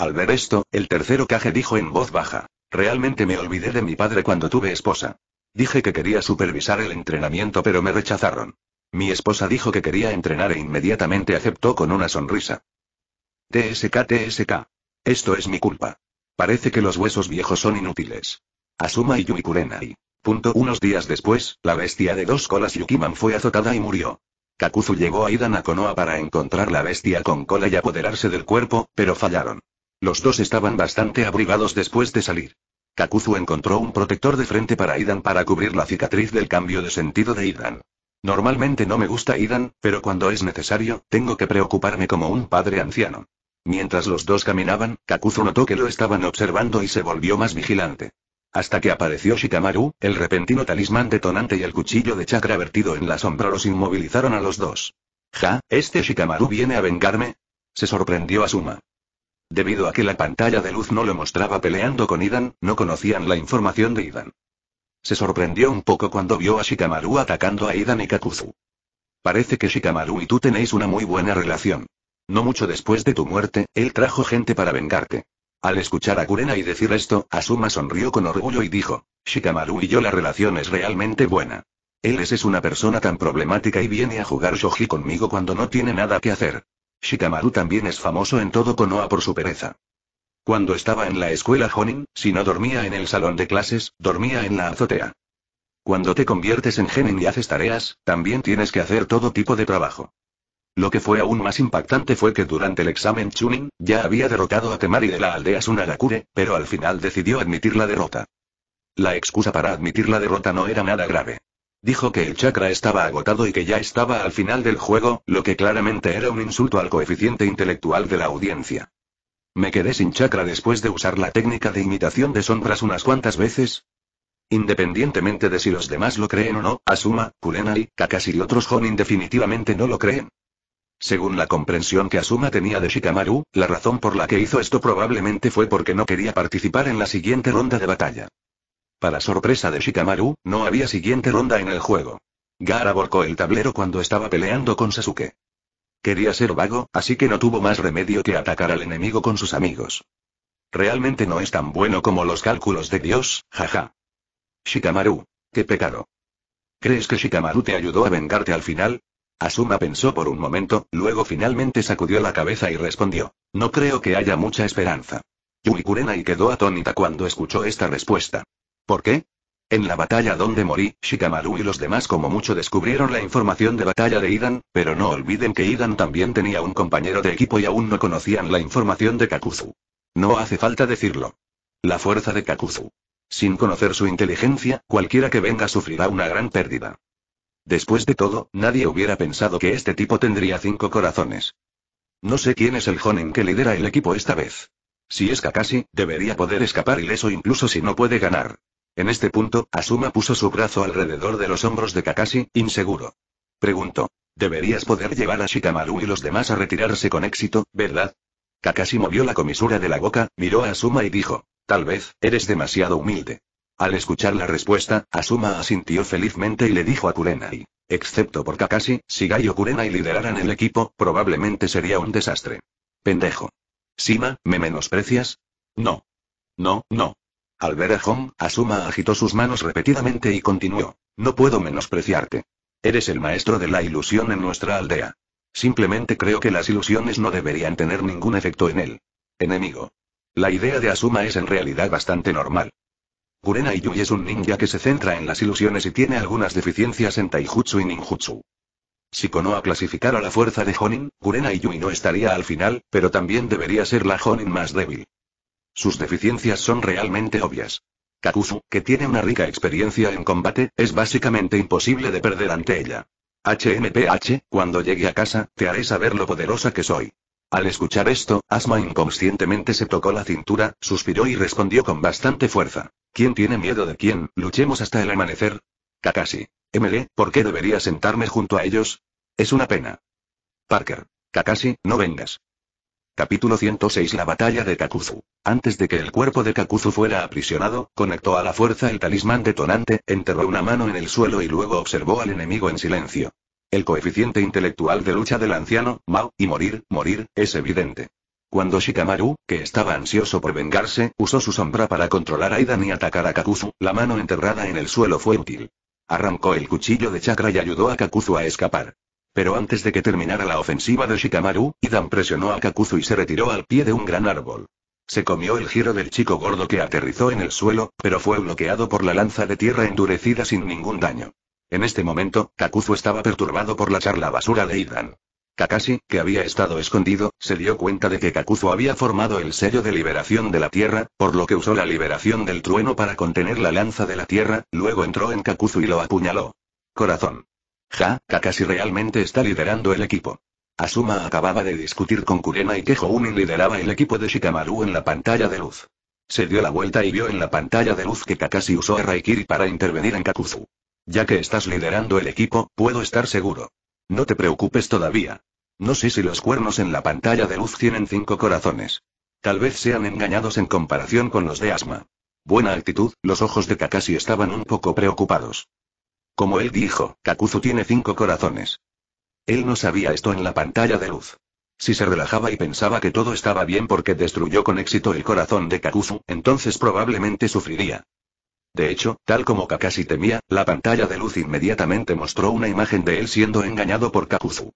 Al ver esto, el tercero caje dijo en voz baja. Realmente me olvidé de mi padre cuando tuve esposa. Dije que quería supervisar el entrenamiento pero me rechazaron. Mi esposa dijo que quería entrenar e inmediatamente aceptó con una sonrisa. TSK TSK. Esto es mi culpa. Parece que los huesos viejos son inútiles. Asuma y Yumikurenai. Punto unos días después, la bestia de dos colas Yukiman fue azotada y murió. Kakuzu llegó a a para encontrar la bestia con cola y apoderarse del cuerpo, pero fallaron. Los dos estaban bastante abrigados después de salir. Kakuzu encontró un protector de frente para Idan para cubrir la cicatriz del cambio de sentido de Idan. Normalmente no me gusta Idan, pero cuando es necesario, tengo que preocuparme como un padre anciano. Mientras los dos caminaban, Kakuzu notó que lo estaban observando y se volvió más vigilante. Hasta que apareció Shikamaru, el repentino talismán detonante y el cuchillo de chakra vertido en la sombra los inmovilizaron a los dos. ¿Ja? ¿Este Shikamaru viene a vengarme? Se sorprendió Asuma. Debido a que la pantalla de luz no lo mostraba peleando con Idan, no conocían la información de Idan. Se sorprendió un poco cuando vio a Shikamaru atacando a Idan y Kakuzu. Parece que Shikamaru y tú tenéis una muy buena relación. No mucho después de tu muerte, él trajo gente para vengarte. Al escuchar a Kurena y decir esto, Asuma sonrió con orgullo y dijo, Shikamaru y yo la relación es realmente buena. Él es, es una persona tan problemática y viene a jugar shoji conmigo cuando no tiene nada que hacer. Shikamaru también es famoso en todo Konoha por su pereza. Cuando estaba en la escuela Jonin, si no dormía en el salón de clases, dormía en la azotea. Cuando te conviertes en genin y haces tareas, también tienes que hacer todo tipo de trabajo. Lo que fue aún más impactante fue que durante el examen Chunin, ya había derrotado a Temari de la aldea Sunagakure, pero al final decidió admitir la derrota. La excusa para admitir la derrota no era nada grave. Dijo que el chakra estaba agotado y que ya estaba al final del juego, lo que claramente era un insulto al coeficiente intelectual de la audiencia. Me quedé sin chakra después de usar la técnica de imitación de sombras unas cuantas veces. Independientemente de si los demás lo creen o no, Asuma, Kurenai, Kakashi y otros Honin definitivamente no lo creen. Según la comprensión que Asuma tenía de Shikamaru, la razón por la que hizo esto probablemente fue porque no quería participar en la siguiente ronda de batalla. Para sorpresa de Shikamaru, no había siguiente ronda en el juego. Gara volcó el tablero cuando estaba peleando con Sasuke. Quería ser vago, así que no tuvo más remedio que atacar al enemigo con sus amigos. Realmente no es tan bueno como los cálculos de Dios, jaja. Shikamaru. Qué pecado. ¿Crees que Shikamaru te ayudó a vengarte al final? Asuma pensó por un momento, luego finalmente sacudió la cabeza y respondió. No creo que haya mucha esperanza. Yui Kurenai quedó atónita cuando escuchó esta respuesta. ¿Por qué? En la batalla donde morí, Shikamaru y los demás como mucho descubrieron la información de batalla de Idan, pero no olviden que Idan también tenía un compañero de equipo y aún no conocían la información de Kakuzu. No hace falta decirlo. La fuerza de Kakuzu. Sin conocer su inteligencia, cualquiera que venga sufrirá una gran pérdida. Después de todo, nadie hubiera pensado que este tipo tendría cinco corazones. No sé quién es el Jonen que lidera el equipo esta vez. Si es Kakashi, debería poder escapar ileso incluso si no puede ganar. En este punto, Asuma puso su brazo alrededor de los hombros de Kakashi, inseguro. Preguntó. Deberías poder llevar a Shikamaru y los demás a retirarse con éxito, ¿verdad? Kakashi movió la comisura de la boca, miró a Asuma y dijo. Tal vez, eres demasiado humilde. Al escuchar la respuesta, Asuma asintió felizmente y le dijo a Kurenai. Excepto por Kakashi, si Gai o Kurenai lideraran el equipo, probablemente sería un desastre. Pendejo. Sima, ¿me menosprecias? No. No, no. Al ver a Home, Asuma agitó sus manos repetidamente y continuó. No puedo menospreciarte. Eres el maestro de la ilusión en nuestra aldea. Simplemente creo que las ilusiones no deberían tener ningún efecto en él. Enemigo. La idea de Asuma es en realidad bastante normal. Kurenai Yui es un ninja que se centra en las ilusiones y tiene algunas deficiencias en taijutsu y ninjutsu. Si Konoha clasificara la fuerza de Honin, Kurena Yui no estaría al final, pero también debería ser la Honin más débil. Sus deficiencias son realmente obvias. Kakuzu, que tiene una rica experiencia en combate, es básicamente imposible de perder ante ella. HMPH, cuando llegue a casa, te haré saber lo poderosa que soy. Al escuchar esto, Asma inconscientemente se tocó la cintura, suspiró y respondió con bastante fuerza. ¿Quién tiene miedo de quién? Luchemos hasta el amanecer. Kakashi. ML, ¿por qué debería sentarme junto a ellos? Es una pena. Parker. Kakashi, no vengas. Capítulo 106 La batalla de Kakuzu. Antes de que el cuerpo de Kakuzu fuera aprisionado, conectó a la fuerza el talismán detonante, enterró una mano en el suelo y luego observó al enemigo en silencio. El coeficiente intelectual de lucha del anciano, Mao, y morir, morir, es evidente. Cuando Shikamaru, que estaba ansioso por vengarse, usó su sombra para controlar a Aidan y atacar a Kakuzu, la mano enterrada en el suelo fue útil. Arrancó el cuchillo de chakra y ayudó a Kakuzu a escapar. Pero antes de que terminara la ofensiva de Shikamaru, Idan presionó a Kakuzu y se retiró al pie de un gran árbol. Se comió el giro del chico gordo que aterrizó en el suelo, pero fue bloqueado por la lanza de tierra endurecida sin ningún daño. En este momento, Kakuzu estaba perturbado por la charla basura de Idan. Kakashi, que había estado escondido, se dio cuenta de que Kakuzu había formado el sello de liberación de la tierra, por lo que usó la liberación del trueno para contener la lanza de la tierra, luego entró en Kakuzu y lo apuñaló. Corazón. Ja, Kakashi realmente está liderando el equipo. Asuma acababa de discutir con Kurena y que Jounin lideraba el equipo de Shikamaru en la pantalla de luz. Se dio la vuelta y vio en la pantalla de luz que Kakashi usó a Raikiri para intervenir en Kakuzu. Ya que estás liderando el equipo, puedo estar seguro. No te preocupes todavía. No sé si los cuernos en la pantalla de luz tienen cinco corazones. Tal vez sean engañados en comparación con los de Asma. Buena actitud, los ojos de Kakashi estaban un poco preocupados. Como él dijo, Kakuzu tiene cinco corazones. Él no sabía esto en la pantalla de luz. Si se relajaba y pensaba que todo estaba bien porque destruyó con éxito el corazón de Kakuzu, entonces probablemente sufriría. De hecho, tal como Kakashi temía, la pantalla de luz inmediatamente mostró una imagen de él siendo engañado por Kakuzu.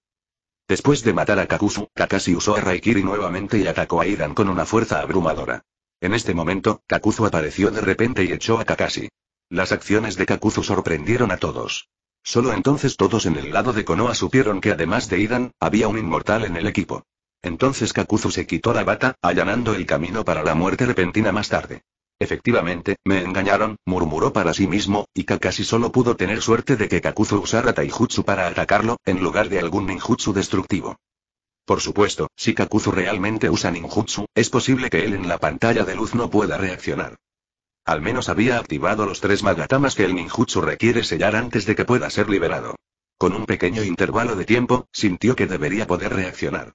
Después de matar a Kakuzu, Kakashi usó a Raikiri nuevamente y atacó a Irán con una fuerza abrumadora. En este momento, Kakuzu apareció de repente y echó a Kakashi. Las acciones de Kakuzu sorprendieron a todos. Solo entonces todos en el lado de Konoha supieron que además de Idan, había un inmortal en el equipo. Entonces Kakuzu se quitó la bata, allanando el camino para la muerte repentina más tarde. Efectivamente, me engañaron, murmuró para sí mismo, y Kakashi solo pudo tener suerte de que Kakuzu usara Taijutsu para atacarlo, en lugar de algún ninjutsu destructivo. Por supuesto, si Kakuzu realmente usa ninjutsu, es posible que él en la pantalla de luz no pueda reaccionar. Al menos había activado los tres magatamas que el ninjutsu requiere sellar antes de que pueda ser liberado. Con un pequeño intervalo de tiempo, sintió que debería poder reaccionar.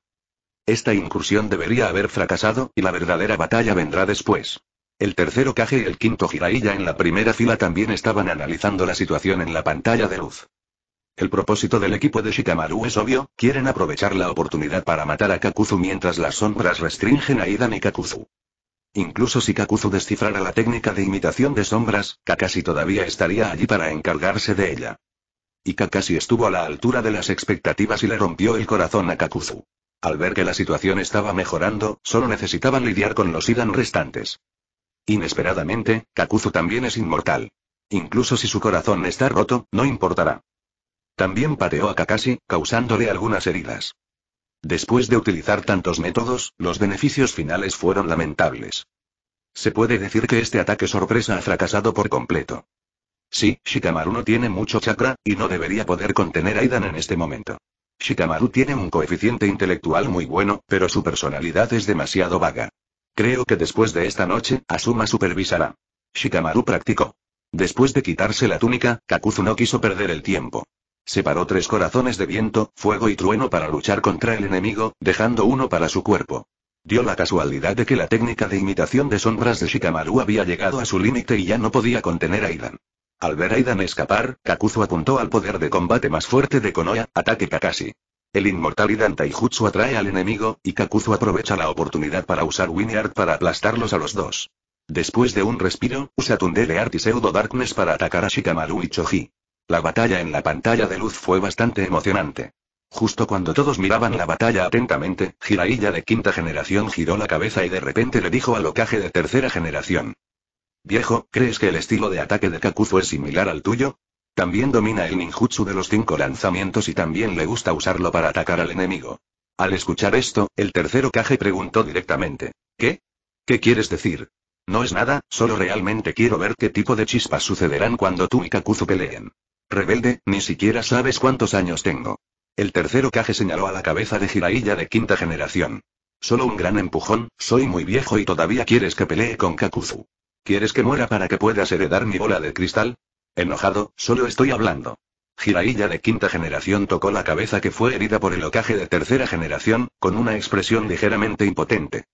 Esta incursión debería haber fracasado, y la verdadera batalla vendrá después. El tercero Kage y el quinto Jiraiya en la primera fila también estaban analizando la situación en la pantalla de luz. El propósito del equipo de Shikamaru es obvio, quieren aprovechar la oportunidad para matar a Kakuzu mientras las sombras restringen a Idan y Kakuzu. Incluso si Kakuzu descifrara la técnica de imitación de sombras, Kakashi todavía estaría allí para encargarse de ella. Y Kakashi estuvo a la altura de las expectativas y le rompió el corazón a Kakuzu. Al ver que la situación estaba mejorando, solo necesitaban lidiar con los Idan restantes. Inesperadamente, Kakuzu también es inmortal. Incluso si su corazón está roto, no importará. También pateó a Kakashi, causándole algunas heridas. Después de utilizar tantos métodos, los beneficios finales fueron lamentables. Se puede decir que este ataque sorpresa ha fracasado por completo. Sí, Shikamaru no tiene mucho chakra, y no debería poder contener a Aidan en este momento. Shikamaru tiene un coeficiente intelectual muy bueno, pero su personalidad es demasiado vaga. Creo que después de esta noche, Asuma supervisará. Shikamaru practicó. Después de quitarse la túnica, Kakuzu no quiso perder el tiempo. Separó tres corazones de viento, fuego y trueno para luchar contra el enemigo, dejando uno para su cuerpo. Dio la casualidad de que la técnica de imitación de sombras de Shikamaru había llegado a su límite y ya no podía contener a Aidan. Al ver a Aidan escapar, Kakuzu apuntó al poder de combate más fuerte de Konoha, ataque Kakashi. El inmortal Idan Taijutsu atrae al enemigo, y Kakuzu aprovecha la oportunidad para usar Art para aplastarlos a los dos. Después de un respiro, usa Tundele Art y Pseudo Darkness para atacar a Shikamaru y Choji. La batalla en la pantalla de luz fue bastante emocionante. Justo cuando todos miraban la batalla atentamente, Jiraiya de quinta generación giró la cabeza y de repente le dijo al Okage de tercera generación. Viejo, ¿crees que el estilo de ataque de Kakuzu es similar al tuyo? También domina el ninjutsu de los cinco lanzamientos y también le gusta usarlo para atacar al enemigo. Al escuchar esto, el tercero Kage preguntó directamente. ¿Qué? ¿Qué quieres decir? No es nada, solo realmente quiero ver qué tipo de chispas sucederán cuando tú y Kakuzu peleen. Rebelde, ni siquiera sabes cuántos años tengo. El tercero ocaje señaló a la cabeza de Jiraiya de quinta generación. Solo un gran empujón, soy muy viejo y todavía quieres que pelee con Kakuzu. ¿Quieres que muera para que puedas heredar mi bola de cristal? Enojado, solo estoy hablando. Jiraiya de quinta generación tocó la cabeza que fue herida por el ocaje de tercera generación, con una expresión ligeramente impotente.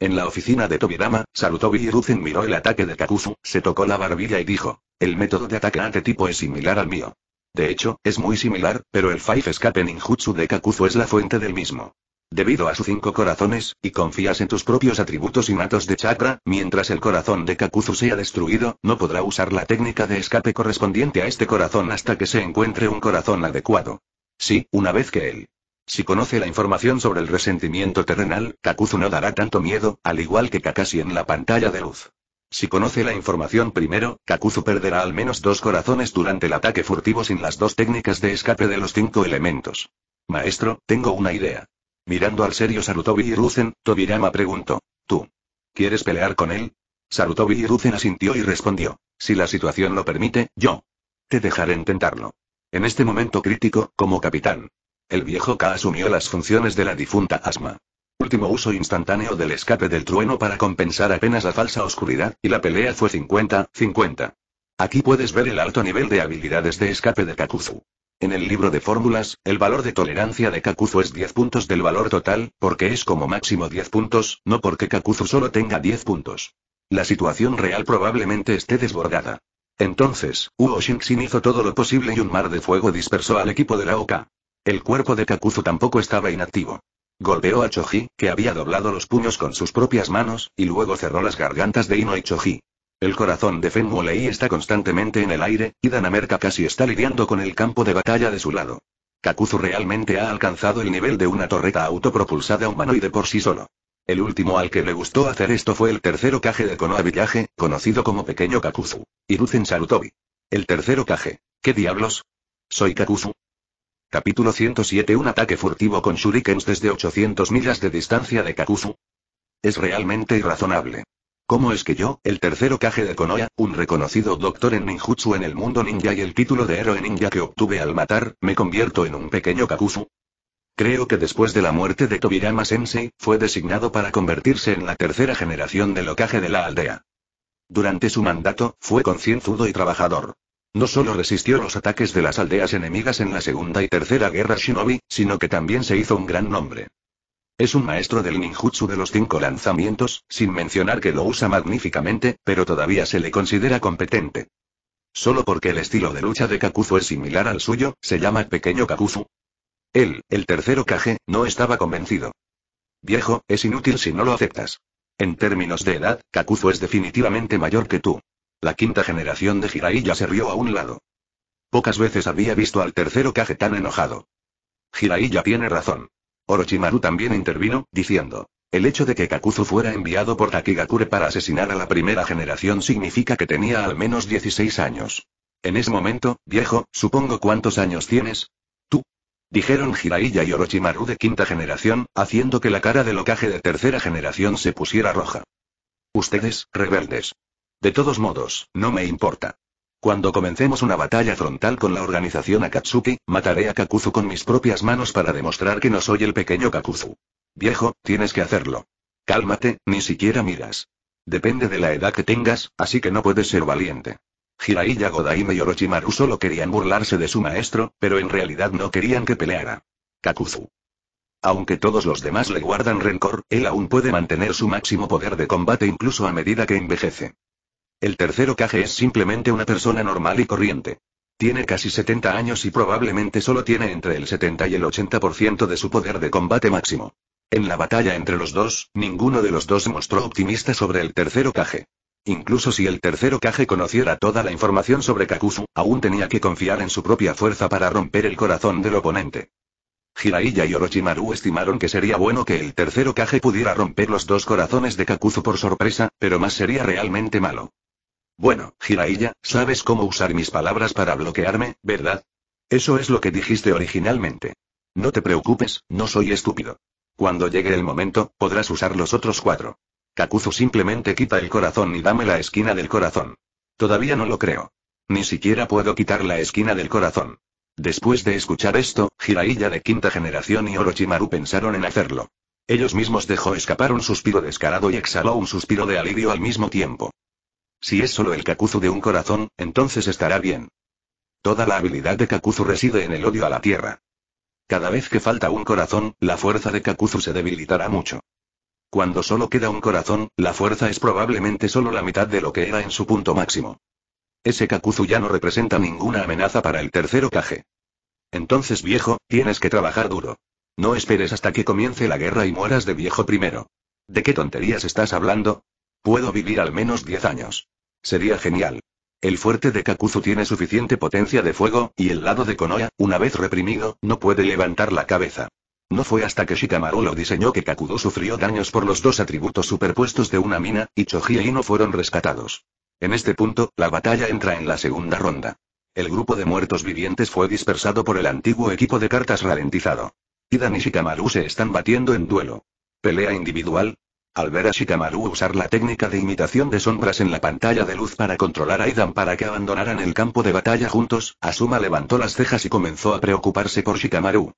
En la oficina de Tobirama, Sarutobi Hiruzen miró el ataque de Kakuzu, se tocó la barbilla y dijo, el método de ataque ante tipo es similar al mío. De hecho, es muy similar, pero el Five Escape Ninjutsu de Kakuzu es la fuente del mismo. Debido a sus cinco corazones, y confías en tus propios atributos innatos de chakra, mientras el corazón de Kakuzu sea destruido, no podrá usar la técnica de escape correspondiente a este corazón hasta que se encuentre un corazón adecuado. Sí, una vez que él. Si conoce la información sobre el resentimiento terrenal, Kakuzu no dará tanto miedo, al igual que Kakashi en la pantalla de luz. Si conoce la información primero, Kakuzu perderá al menos dos corazones durante el ataque furtivo sin las dos técnicas de escape de los cinco elementos. Maestro, tengo una idea. Mirando al serio Sarutobi y Ruzen, Tobirama preguntó. ¿Tú? ¿Quieres pelear con él? Sarutobi y Ruzen asintió y respondió. Si la situación lo permite, yo. Te dejaré intentarlo. En este momento crítico, como capitán, el viejo K asumió las funciones de la difunta asma. Último uso instantáneo del escape del trueno para compensar apenas la falsa oscuridad, y la pelea fue 50-50. Aquí puedes ver el alto nivel de habilidades de escape de Kakuzu. En el libro de fórmulas, el valor de tolerancia de Kakuzu es 10 puntos del valor total, porque es como máximo 10 puntos, no porque Kakuzu solo tenga 10 puntos. La situación real probablemente esté desbordada. Entonces, Uo Shinxin hizo todo lo posible y un mar de fuego dispersó al equipo de la OKA. El cuerpo de Kakuzu tampoco estaba inactivo. Golpeó a Choji, que había doblado los puños con sus propias manos, y luego cerró las gargantas de Ino y Choji. El corazón de Fenwolei está constantemente en el aire, y Danamerka casi está lidiando con el campo de batalla de su lado. Kakuzu realmente ha alcanzado el nivel de una torreta autopropulsada humanoide por sí solo. El último al que le gustó hacer esto fue el tercero caje de Konoha Village, conocido como Pequeño Kakuzu. Lucen Sarutobi. El tercero caje. ¿Qué diablos? Soy Kakuzu, Capítulo 107 Un ataque furtivo con shurikens desde 800 millas de distancia de Kakuzu. Es realmente irrazonable. ¿Cómo es que yo, el tercero Kage de Konoya, un reconocido doctor en ninjutsu en el mundo ninja y el título de héroe ninja que obtuve al matar, me convierto en un pequeño Kakuzu? Creo que después de la muerte de Tobirama Sensei, fue designado para convertirse en la tercera generación del Okage de la aldea. Durante su mandato, fue concienzudo y trabajador. No solo resistió los ataques de las aldeas enemigas en la Segunda y Tercera Guerra Shinobi, sino que también se hizo un gran nombre. Es un maestro del ninjutsu de los cinco lanzamientos, sin mencionar que lo usa magníficamente, pero todavía se le considera competente. Solo porque el estilo de lucha de Kakuzu es similar al suyo, se llama Pequeño Kakuzu. Él, el tercero Kage, no estaba convencido. Viejo, es inútil si no lo aceptas. En términos de edad, Kakuzu es definitivamente mayor que tú. La quinta generación de Jiraiya se rió a un lado. Pocas veces había visto al tercero Kage tan enojado. Jiraiya tiene razón. Orochimaru también intervino, diciendo. El hecho de que Kakuzu fuera enviado por Takigakure para asesinar a la primera generación significa que tenía al menos 16 años. En ese momento, viejo, supongo cuántos años tienes. Tú. Dijeron Jiraiya y Orochimaru de quinta generación, haciendo que la cara del Okage de tercera generación se pusiera roja. Ustedes, rebeldes. De todos modos, no me importa. Cuando comencemos una batalla frontal con la organización Akatsuki, mataré a Kakuzu con mis propias manos para demostrar que no soy el pequeño Kakuzu. Viejo, tienes que hacerlo. Cálmate, ni siquiera miras. Depende de la edad que tengas, así que no puedes ser valiente. Jiraiya Godaime y Orochimaru solo querían burlarse de su maestro, pero en realidad no querían que peleara. Kakuzu. Aunque todos los demás le guardan rencor, él aún puede mantener su máximo poder de combate incluso a medida que envejece. El tercero Kage es simplemente una persona normal y corriente. Tiene casi 70 años y probablemente solo tiene entre el 70 y el 80% de su poder de combate máximo. En la batalla entre los dos, ninguno de los dos mostró optimista sobre el tercero Kage. Incluso si el tercero Kage conociera toda la información sobre Kakuzu, aún tenía que confiar en su propia fuerza para romper el corazón del oponente. Jiraiya y Orochimaru estimaron que sería bueno que el tercero Kage pudiera romper los dos corazones de Kakuzu por sorpresa, pero más sería realmente malo. Bueno, Jiraiya, sabes cómo usar mis palabras para bloquearme, ¿verdad? Eso es lo que dijiste originalmente. No te preocupes, no soy estúpido. Cuando llegue el momento, podrás usar los otros cuatro. Kakuzu simplemente quita el corazón y dame la esquina del corazón. Todavía no lo creo. Ni siquiera puedo quitar la esquina del corazón. Después de escuchar esto, Jiraiya de quinta generación y Orochimaru pensaron en hacerlo. Ellos mismos dejó escapar un suspiro descarado y exhaló un suspiro de alivio al mismo tiempo. Si es solo el Kakuzu de un corazón, entonces estará bien. Toda la habilidad de Kakuzu reside en el odio a la tierra. Cada vez que falta un corazón, la fuerza de Kakuzu se debilitará mucho. Cuando solo queda un corazón, la fuerza es probablemente solo la mitad de lo que era en su punto máximo. Ese Kakuzu ya no representa ninguna amenaza para el tercero Kage. Entonces viejo, tienes que trabajar duro. No esperes hasta que comience la guerra y mueras de viejo primero. ¿De qué tonterías estás hablando? Puedo vivir al menos 10 años. Sería genial. El fuerte de Kakuzu tiene suficiente potencia de fuego, y el lado de Konoha, una vez reprimido, no puede levantar la cabeza. No fue hasta que Shikamaru lo diseñó que Kakudo sufrió daños por los dos atributos superpuestos de una mina, y Choji y no fueron rescatados. En este punto, la batalla entra en la segunda ronda. El grupo de muertos vivientes fue dispersado por el antiguo equipo de cartas ralentizado. Hidan y Shikamaru se están batiendo en duelo. Pelea individual, al ver a Shikamaru usar la técnica de imitación de sombras en la pantalla de luz para controlar a Aidan para que abandonaran el campo de batalla juntos, Asuma levantó las cejas y comenzó a preocuparse por Shikamaru.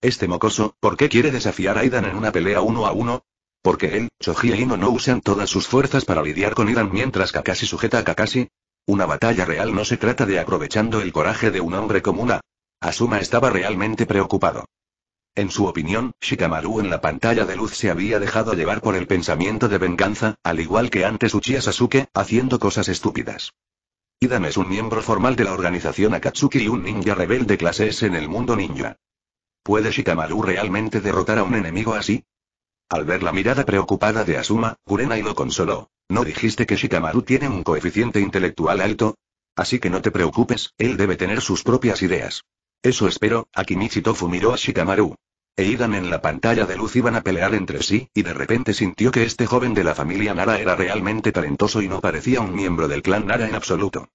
Este mocoso, ¿por qué quiere desafiar a Aidan en una pelea uno a uno? Porque él, Choji e Ino no usan todas sus fuerzas para lidiar con Aidan mientras Kakashi sujeta a Kakashi. Una batalla real no se trata de aprovechando el coraje de un hombre como una. Asuma estaba realmente preocupado. En su opinión, Shikamaru en la pantalla de luz se había dejado llevar por el pensamiento de venganza, al igual que antes Uchiha Sasuke, haciendo cosas estúpidas. Idan es un miembro formal de la organización Akatsuki y un ninja rebelde clase S en el mundo ninja. ¿Puede Shikamaru realmente derrotar a un enemigo así? Al ver la mirada preocupada de Asuma, y lo consoló. ¿No dijiste que Shikamaru tiene un coeficiente intelectual alto? Así que no te preocupes, él debe tener sus propias ideas. Eso espero, Akimichi Tofu miró a Shikamaru e Idan en la pantalla de luz iban a pelear entre sí, y de repente sintió que este joven de la familia Nara era realmente talentoso y no parecía un miembro del clan Nara en absoluto.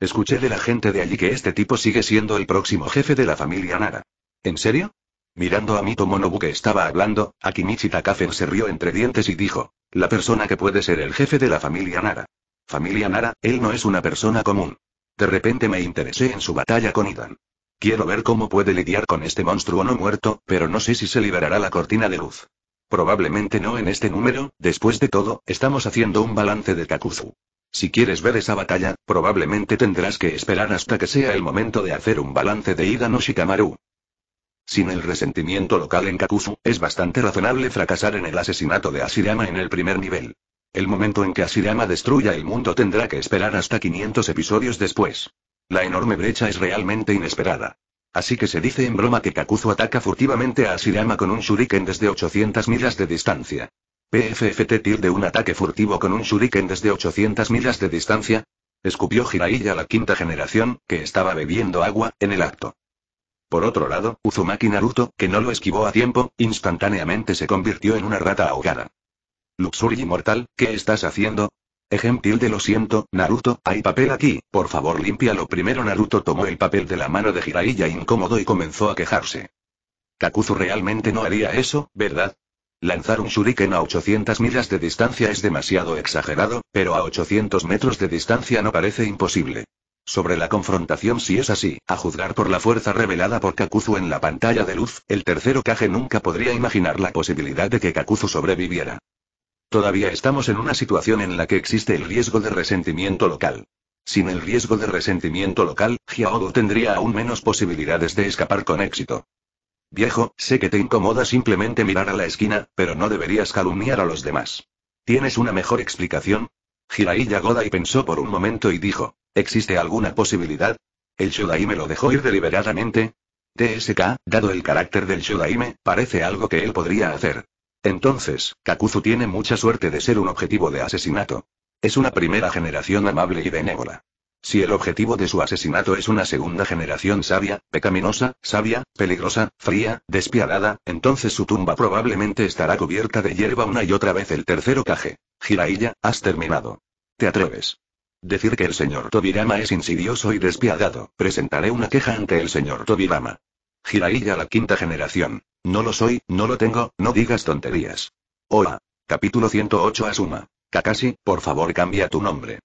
Escuché de la gente de allí que este tipo sigue siendo el próximo jefe de la familia Nara. ¿En serio? Mirando a Mito Monobu que estaba hablando, Akimichi Takafen se rió entre dientes y dijo, la persona que puede ser el jefe de la familia Nara. Familia Nara, él no es una persona común. De repente me interesé en su batalla con Idan. Quiero ver cómo puede lidiar con este monstruo no muerto, pero no sé si se liberará la cortina de luz. Probablemente no en este número, después de todo, estamos haciendo un balance de Kakuzu. Si quieres ver esa batalla, probablemente tendrás que esperar hasta que sea el momento de hacer un balance de Ida no Shikamaru. Sin el resentimiento local en Kakuzu, es bastante razonable fracasar en el asesinato de Asirama en el primer nivel. El momento en que Asirama destruya el mundo tendrá que esperar hasta 500 episodios después. La enorme brecha es realmente inesperada. Así que se dice en broma que Kakuzu ataca furtivamente a Asirama con un shuriken desde 800 millas de distancia. PFFT de un ataque furtivo con un shuriken desde 800 millas de distancia. Escupió Jiraiya la quinta generación, que estaba bebiendo agua, en el acto. Por otro lado, Uzumaki Naruto, que no lo esquivó a tiempo, instantáneamente se convirtió en una rata ahogada. Luxury inmortal, ¿qué estás haciendo? Ejemplos de lo siento, Naruto, hay papel aquí, por favor Lo primero. Naruto tomó el papel de la mano de Jiraiya incómodo y comenzó a quejarse. Kakuzu realmente no haría eso, ¿verdad? Lanzar un shuriken a 800 millas de distancia es demasiado exagerado, pero a 800 metros de distancia no parece imposible. Sobre la confrontación si es así, a juzgar por la fuerza revelada por Kakuzu en la pantalla de luz, el tercero Kage nunca podría imaginar la posibilidad de que Kakuzu sobreviviera. Todavía estamos en una situación en la que existe el riesgo de resentimiento local. Sin el riesgo de resentimiento local, Giaogo tendría aún menos posibilidades de escapar con éxito. Viejo, sé que te incomoda simplemente mirar a la esquina, pero no deberías calumniar a los demás. ¿Tienes una mejor explicación? Jiraiya Yagoda pensó por un momento y dijo, ¿existe alguna posibilidad? ¿El Shodaime me lo dejó ir deliberadamente? TSK, dado el carácter del Shodaime, parece algo que él podría hacer. Entonces, Kakuzu tiene mucha suerte de ser un objetivo de asesinato. Es una primera generación amable y benévola. Si el objetivo de su asesinato es una segunda generación sabia, pecaminosa, sabia, peligrosa, fría, despiadada, entonces su tumba probablemente estará cubierta de hierba una y otra vez el tercero caje. Jiraiya, has terminado. ¿Te atreves? Decir que el señor Tobirama es insidioso y despiadado, presentaré una queja ante el señor Tobirama. Jiraiya la quinta generación. No lo soy, no lo tengo, no digas tonterías. Hola. Capítulo 108 Asuma. Kakashi, por favor cambia tu nombre.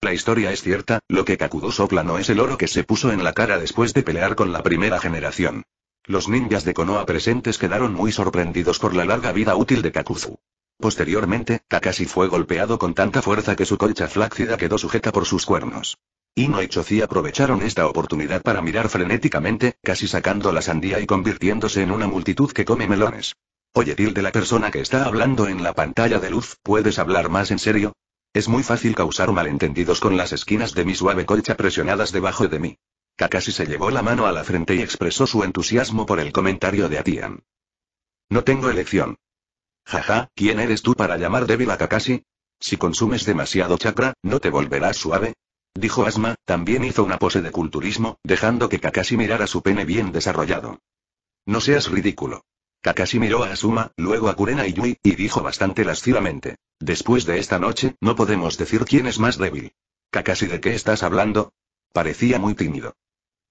La historia es cierta, lo que Kakudo sopla no es el oro que se puso en la cara después de pelear con la primera generación. Los ninjas de Konoha presentes quedaron muy sorprendidos por la larga vida útil de Kakuzu. Posteriormente, Takasi fue golpeado con tanta fuerza que su colcha flácida quedó sujeta por sus cuernos. Ino y Chozi aprovecharon esta oportunidad para mirar frenéticamente, casi sacando la sandía y convirtiéndose en una multitud que come melones. Oye Tilde de la persona que está hablando en la pantalla de luz, ¿puedes hablar más en serio? Es muy fácil causar malentendidos con las esquinas de mi suave colcha presionadas debajo de mí. Kakashi se llevó la mano a la frente y expresó su entusiasmo por el comentario de Atian. No tengo elección. Jaja, ¿quién eres tú para llamar débil a Kakashi? Si consumes demasiado chakra, ¿no te volverás suave? Dijo Asma, también hizo una pose de culturismo, dejando que Kakashi mirara su pene bien desarrollado. No seas ridículo. Kakashi miró a Asuma, luego a Kurena y Yui, y dijo bastante lascivamente. Después de esta noche, no podemos decir quién es más débil. Kakashi, ¿de qué estás hablando? Parecía muy tímido.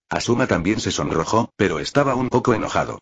Asuma también se sonrojó, pero estaba un poco enojado.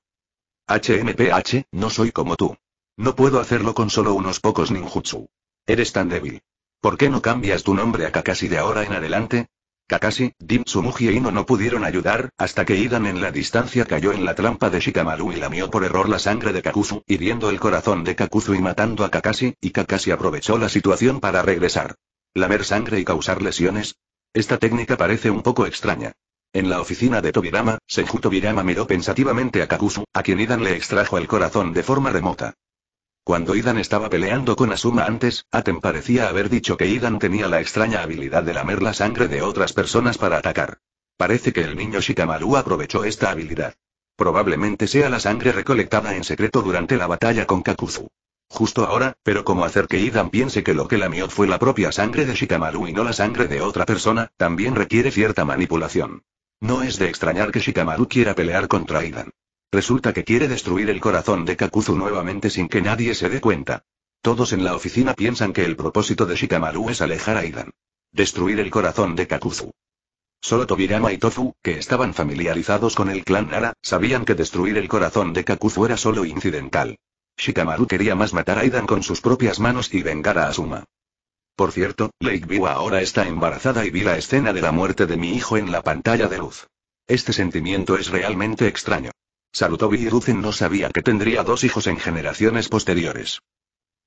HMPH, no soy como tú. No puedo hacerlo con solo unos pocos ninjutsu. Eres tan débil. ¿Por qué no cambias tu nombre a Kakashi de ahora en adelante? Kakashi, Dim e Ino no pudieron ayudar, hasta que Idan en la distancia cayó en la trampa de Shikamaru y lamió por error la sangre de Kakuzu, hiriendo el corazón de Kakuzu y matando a Kakashi, y Kakashi aprovechó la situación para regresar. ¿Lamer sangre y causar lesiones? Esta técnica parece un poco extraña. En la oficina de Tobirama, Senju Tobirama miró pensativamente a Kakuzu, a quien Idan le extrajo el corazón de forma remota. Cuando Idan estaba peleando con Asuma antes, Aten parecía haber dicho que Idan tenía la extraña habilidad de lamer la sangre de otras personas para atacar. Parece que el niño Shikamaru aprovechó esta habilidad. Probablemente sea la sangre recolectada en secreto durante la batalla con Kakuzu. Justo ahora, pero como hacer que Idan piense que lo que lamió fue la propia sangre de Shikamaru y no la sangre de otra persona, también requiere cierta manipulación. No es de extrañar que Shikamaru quiera pelear contra Idan. Resulta que quiere destruir el corazón de Kakuzu nuevamente sin que nadie se dé cuenta. Todos en la oficina piensan que el propósito de Shikamaru es alejar a Aidan. Destruir el corazón de Kakuzu. Solo Tobirama y Tofu, que estaban familiarizados con el clan Nara, sabían que destruir el corazón de Kakuzu era solo incidental. Shikamaru quería más matar a Aidan con sus propias manos y vengar a Asuma. Por cierto, Lake ahora está embarazada y vi la escena de la muerte de mi hijo en la pantalla de luz. Este sentimiento es realmente extraño. Sarutobi y no sabía que tendría dos hijos en generaciones posteriores.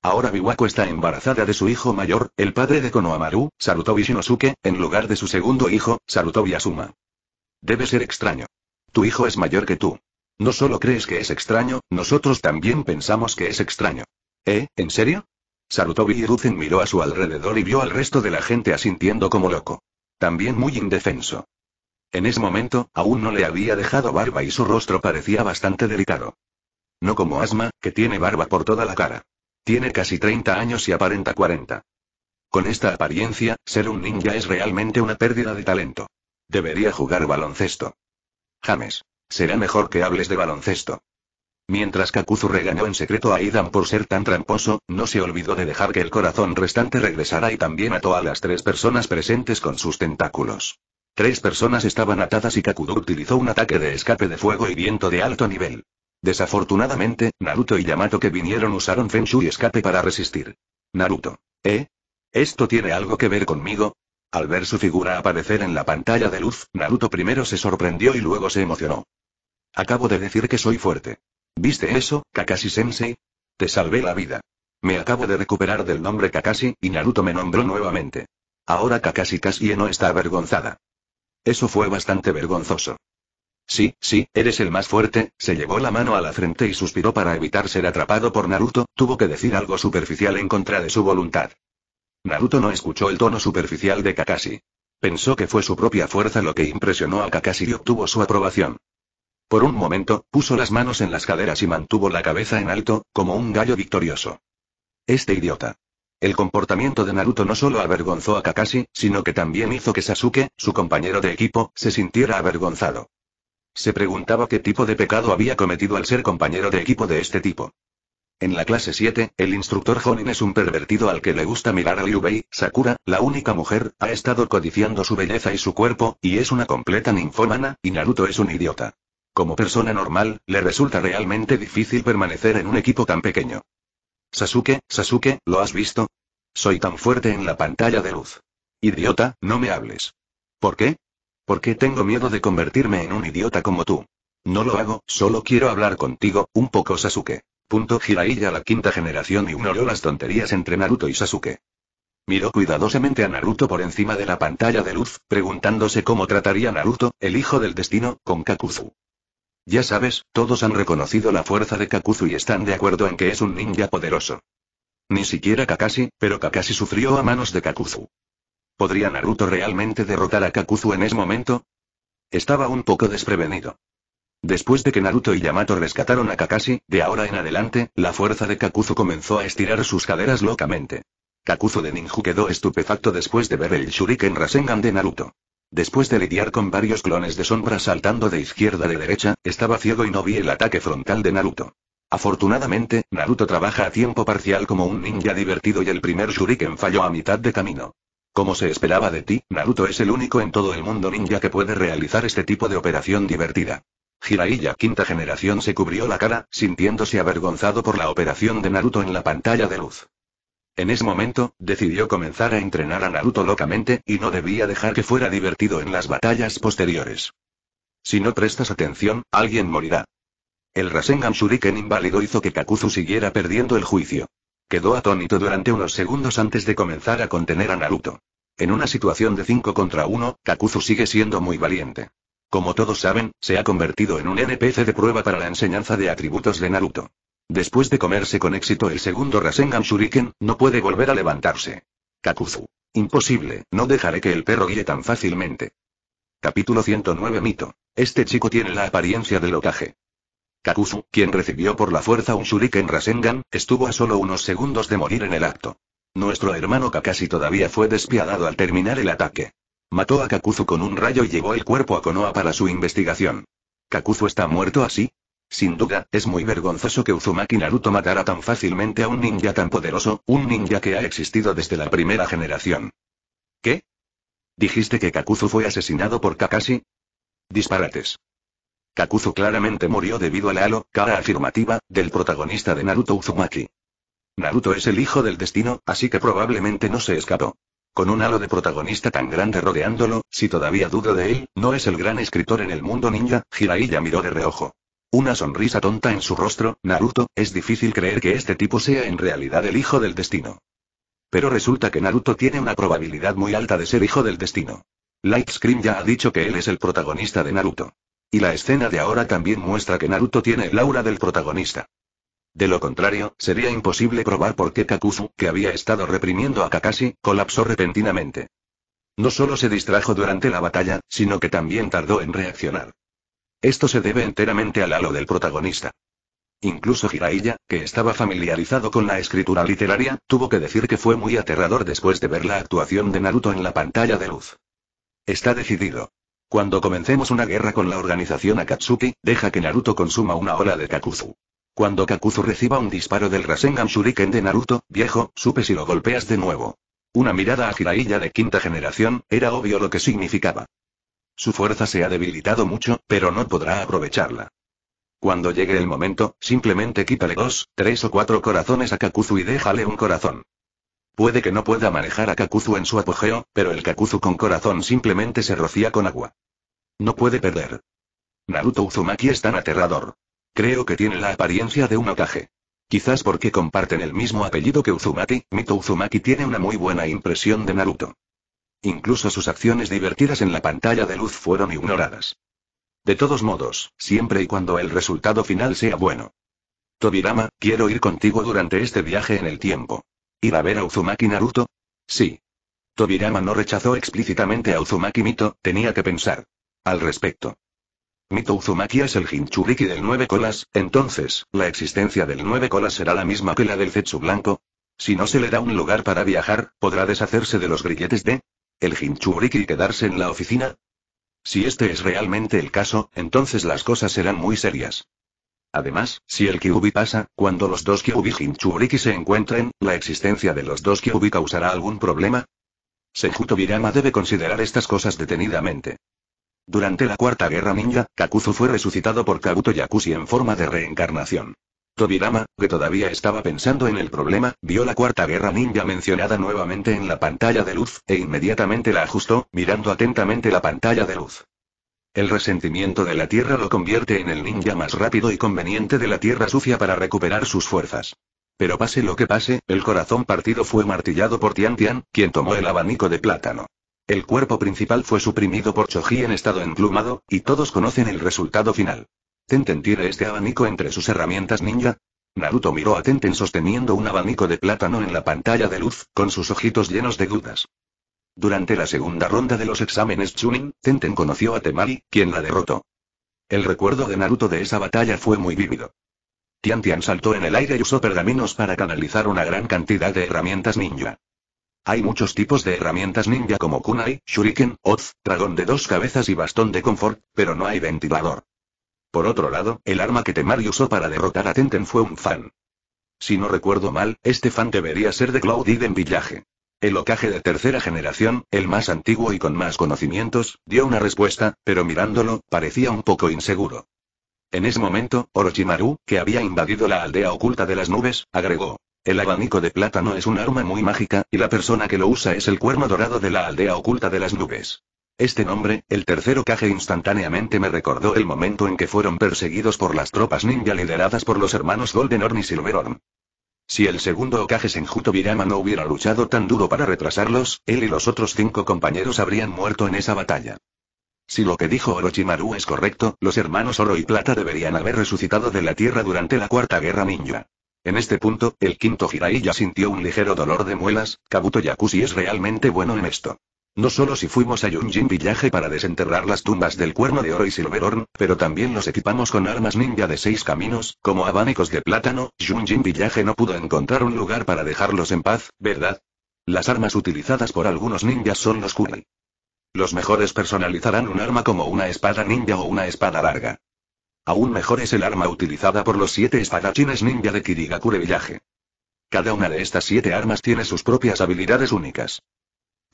Ahora Biwako está embarazada de su hijo mayor, el padre de Konohamaru, Sarutobi Shinosuke, en lugar de su segundo hijo, Sarutobi Asuma. Debe ser extraño. Tu hijo es mayor que tú. No solo crees que es extraño, nosotros también pensamos que es extraño. ¿Eh? ¿En serio? Sarutobi Hiruzen miró a su alrededor y vio al resto de la gente asintiendo como loco. También muy indefenso. En ese momento, aún no le había dejado barba y su rostro parecía bastante delicado. No como Asma, que tiene barba por toda la cara. Tiene casi 30 años y aparenta 40. Con esta apariencia, ser un ninja es realmente una pérdida de talento. Debería jugar baloncesto. James. Será mejor que hables de baloncesto. Mientras Kakuzu regañó en secreto a Idan por ser tan tramposo, no se olvidó de dejar que el corazón restante regresara y también ató a las tres personas presentes con sus tentáculos. Tres personas estaban atadas y Kakudo utilizó un ataque de escape de fuego y viento de alto nivel. Desafortunadamente, Naruto y Yamato que vinieron usaron Fenshu y escape para resistir. Naruto. ¿Eh? ¿Esto tiene algo que ver conmigo? Al ver su figura aparecer en la pantalla de luz, Naruto primero se sorprendió y luego se emocionó. Acabo de decir que soy fuerte. ¿Viste eso, Kakashi Sensei? Te salvé la vida. Me acabo de recuperar del nombre Kakashi, y Naruto me nombró nuevamente. Ahora Kakashi Kasi no está avergonzada. Eso fue bastante vergonzoso. Sí, sí, eres el más fuerte, se llevó la mano a la frente y suspiró para evitar ser atrapado por Naruto, tuvo que decir algo superficial en contra de su voluntad. Naruto no escuchó el tono superficial de Kakashi. Pensó que fue su propia fuerza lo que impresionó a Kakashi y obtuvo su aprobación. Por un momento, puso las manos en las caderas y mantuvo la cabeza en alto, como un gallo victorioso. Este idiota. El comportamiento de Naruto no solo avergonzó a Kakashi, sino que también hizo que Sasuke, su compañero de equipo, se sintiera avergonzado. Se preguntaba qué tipo de pecado había cometido al ser compañero de equipo de este tipo. En la clase 7, el instructor Honin es un pervertido al que le gusta mirar a Liu Sakura, la única mujer, ha estado codiciando su belleza y su cuerpo, y es una completa ninfómana, y Naruto es un idiota. Como persona normal, le resulta realmente difícil permanecer en un equipo tan pequeño. Sasuke, Sasuke, ¿lo has visto? Soy tan fuerte en la pantalla de luz. Idiota, no me hables. ¿Por qué? Porque tengo miedo de convertirme en un idiota como tú. No lo hago, solo quiero hablar contigo, un poco Sasuke. Punto Jiraiya la quinta generación ignoró las tonterías entre Naruto y Sasuke. Miró cuidadosamente a Naruto por encima de la pantalla de luz, preguntándose cómo trataría Naruto, el hijo del destino, con Kakuzu. Ya sabes, todos han reconocido la fuerza de Kakuzu y están de acuerdo en que es un ninja poderoso. Ni siquiera Kakashi, pero Kakashi sufrió a manos de Kakuzu. ¿Podría Naruto realmente derrotar a Kakuzu en ese momento? Estaba un poco desprevenido. Después de que Naruto y Yamato rescataron a Kakashi, de ahora en adelante, la fuerza de Kakuzu comenzó a estirar sus caderas locamente. Kakuzu de Ninju quedó estupefacto después de ver el Shuriken Rasengan de Naruto. Después de lidiar con varios clones de sombra saltando de izquierda a derecha, estaba ciego y no vi el ataque frontal de Naruto. Afortunadamente, Naruto trabaja a tiempo parcial como un ninja divertido y el primer shuriken falló a mitad de camino. Como se esperaba de ti, Naruto es el único en todo el mundo ninja que puede realizar este tipo de operación divertida. Jiraiya quinta generación se cubrió la cara, sintiéndose avergonzado por la operación de Naruto en la pantalla de luz. En ese momento, decidió comenzar a entrenar a Naruto locamente, y no debía dejar que fuera divertido en las batallas posteriores. Si no prestas atención, alguien morirá. El Rasengan Shuriken inválido hizo que Kakuzu siguiera perdiendo el juicio. Quedó atónito durante unos segundos antes de comenzar a contener a Naruto. En una situación de 5 contra 1, Kakuzu sigue siendo muy valiente. Como todos saben, se ha convertido en un NPC de prueba para la enseñanza de atributos de Naruto. Después de comerse con éxito el segundo Rasengan Shuriken, no puede volver a levantarse. Kakuzu. Imposible, no dejaré que el perro guíe tan fácilmente. Capítulo 109 Mito. Este chico tiene la apariencia de locaje. Kakuzu, quien recibió por la fuerza un shuriken Rasengan, estuvo a solo unos segundos de morir en el acto. Nuestro hermano Kakashi todavía fue despiadado al terminar el ataque. Mató a Kakuzu con un rayo y llevó el cuerpo a Konoha para su investigación. ¿Kakuzu está muerto así? Sin duda, es muy vergonzoso que Uzumaki Naruto matara tan fácilmente a un ninja tan poderoso, un ninja que ha existido desde la primera generación. ¿Qué? ¿Dijiste que Kakuzu fue asesinado por Kakashi? Disparates. Kakuzu claramente murió debido al halo, cara afirmativa, del protagonista de Naruto Uzumaki. Naruto es el hijo del destino, así que probablemente no se escapó. Con un halo de protagonista tan grande rodeándolo, si todavía dudo de él, no es el gran escritor en el mundo ninja, Jiraiya miró de reojo. Una sonrisa tonta en su rostro, Naruto, es difícil creer que este tipo sea en realidad el hijo del destino. Pero resulta que Naruto tiene una probabilidad muy alta de ser hijo del destino. Light Scream ya ha dicho que él es el protagonista de Naruto. Y la escena de ahora también muestra que Naruto tiene el aura del protagonista. De lo contrario, sería imposible probar por qué Kakuzu, que había estado reprimiendo a Kakashi, colapsó repentinamente. No solo se distrajo durante la batalla, sino que también tardó en reaccionar. Esto se debe enteramente al halo del protagonista. Incluso Jiraiya, que estaba familiarizado con la escritura literaria, tuvo que decir que fue muy aterrador después de ver la actuación de Naruto en la pantalla de luz. Está decidido. Cuando comencemos una guerra con la organización Akatsuki, deja que Naruto consuma una ola de Kakuzu. Cuando Kakuzu reciba un disparo del Rasengan Shuriken de Naruto, viejo, supe si lo golpeas de nuevo. Una mirada a Hiraiya de quinta generación, era obvio lo que significaba. Su fuerza se ha debilitado mucho, pero no podrá aprovecharla. Cuando llegue el momento, simplemente quítale dos, tres o cuatro corazones a Kakuzu y déjale un corazón. Puede que no pueda manejar a Kakuzu en su apogeo, pero el Kakuzu con corazón simplemente se rocía con agua. No puede perder. Naruto Uzumaki es tan aterrador. Creo que tiene la apariencia de un otaje. Quizás porque comparten el mismo apellido que Uzumaki, Mito Uzumaki tiene una muy buena impresión de Naruto. Incluso sus acciones divertidas en la pantalla de luz fueron ignoradas. De todos modos, siempre y cuando el resultado final sea bueno. Tobirama, quiero ir contigo durante este viaje en el tiempo. ¿Ir a ver a Uzumaki Naruto? Sí. Tobirama no rechazó explícitamente a Uzumaki Mito, tenía que pensar. Al respecto. Mito Uzumaki es el Hinchuriki del Nueve Colas, entonces, ¿la existencia del Nueve Colas será la misma que la del Zetsu Blanco? Si no se le da un lugar para viajar, ¿podrá deshacerse de los grilletes de el Jinchuriki quedarse en la oficina? Si este es realmente el caso, entonces las cosas serán muy serias. Además, si el Kyubi pasa, cuando los dos Kyubi Jinchuriki se encuentren, ¿la existencia de los dos Kyubi causará algún problema? Senjuto Birama debe considerar estas cosas detenidamente. Durante la Cuarta Guerra Ninja, Kakuzu fue resucitado por Kabuto Yakushi en forma de reencarnación. Tobirama, que todavía estaba pensando en el problema, vio la cuarta guerra ninja mencionada nuevamente en la pantalla de luz, e inmediatamente la ajustó, mirando atentamente la pantalla de luz. El resentimiento de la Tierra lo convierte en el ninja más rápido y conveniente de la Tierra sucia para recuperar sus fuerzas. Pero pase lo que pase, el corazón partido fue martillado por Tian Tian, quien tomó el abanico de plátano. El cuerpo principal fue suprimido por Choji en estado emplumado, y todos conocen el resultado final. Tenten tira este abanico entre sus herramientas ninja. Naruto miró a Tenten sosteniendo un abanico de plátano en la pantalla de luz, con sus ojitos llenos de dudas. Durante la segunda ronda de los exámenes Chunin, Tenten conoció a Temari, quien la derrotó. El recuerdo de Naruto de esa batalla fue muy vívido. Tian Tian saltó en el aire y usó pergaminos para canalizar una gran cantidad de herramientas ninja. Hay muchos tipos de herramientas ninja como kunai, shuriken, oz, dragón de dos cabezas y bastón de confort, pero no hay ventilador. Por otro lado, el arma que Temari usó para derrotar a Tenten fue un fan. Si no recuerdo mal, este fan debería ser de Cloud en Villaje, El ocaje de tercera generación, el más antiguo y con más conocimientos, dio una respuesta, pero mirándolo, parecía un poco inseguro. En ese momento, Orochimaru, que había invadido la aldea oculta de las nubes, agregó. El abanico de plátano es un arma muy mágica, y la persona que lo usa es el cuerno dorado de la aldea oculta de las nubes. Este nombre, el tercero Kage instantáneamente me recordó el momento en que fueron perseguidos por las tropas ninja lideradas por los hermanos Golden Horn y Silver Horn. Si el segundo Okage Senjuto no hubiera luchado tan duro para retrasarlos, él y los otros cinco compañeros habrían muerto en esa batalla. Si lo que dijo Orochimaru es correcto, los hermanos Oro y Plata deberían haber resucitado de la tierra durante la Cuarta Guerra Ninja. En este punto, el quinto Jiraiya sintió un ligero dolor de muelas, Kabuto Yakushi es realmente bueno en esto. No solo si fuimos a Yunjin Villaje para desenterrar las tumbas del Cuerno de Oro y Silverhorn, pero también los equipamos con armas ninja de seis caminos, como abanicos de plátano, Yunjin Villaje no pudo encontrar un lugar para dejarlos en paz, ¿verdad? Las armas utilizadas por algunos ninjas son los kuri. Los mejores personalizarán un arma como una espada ninja o una espada larga. Aún mejor es el arma utilizada por los siete espadachines ninja de Kirigakure Villaje. Cada una de estas siete armas tiene sus propias habilidades únicas.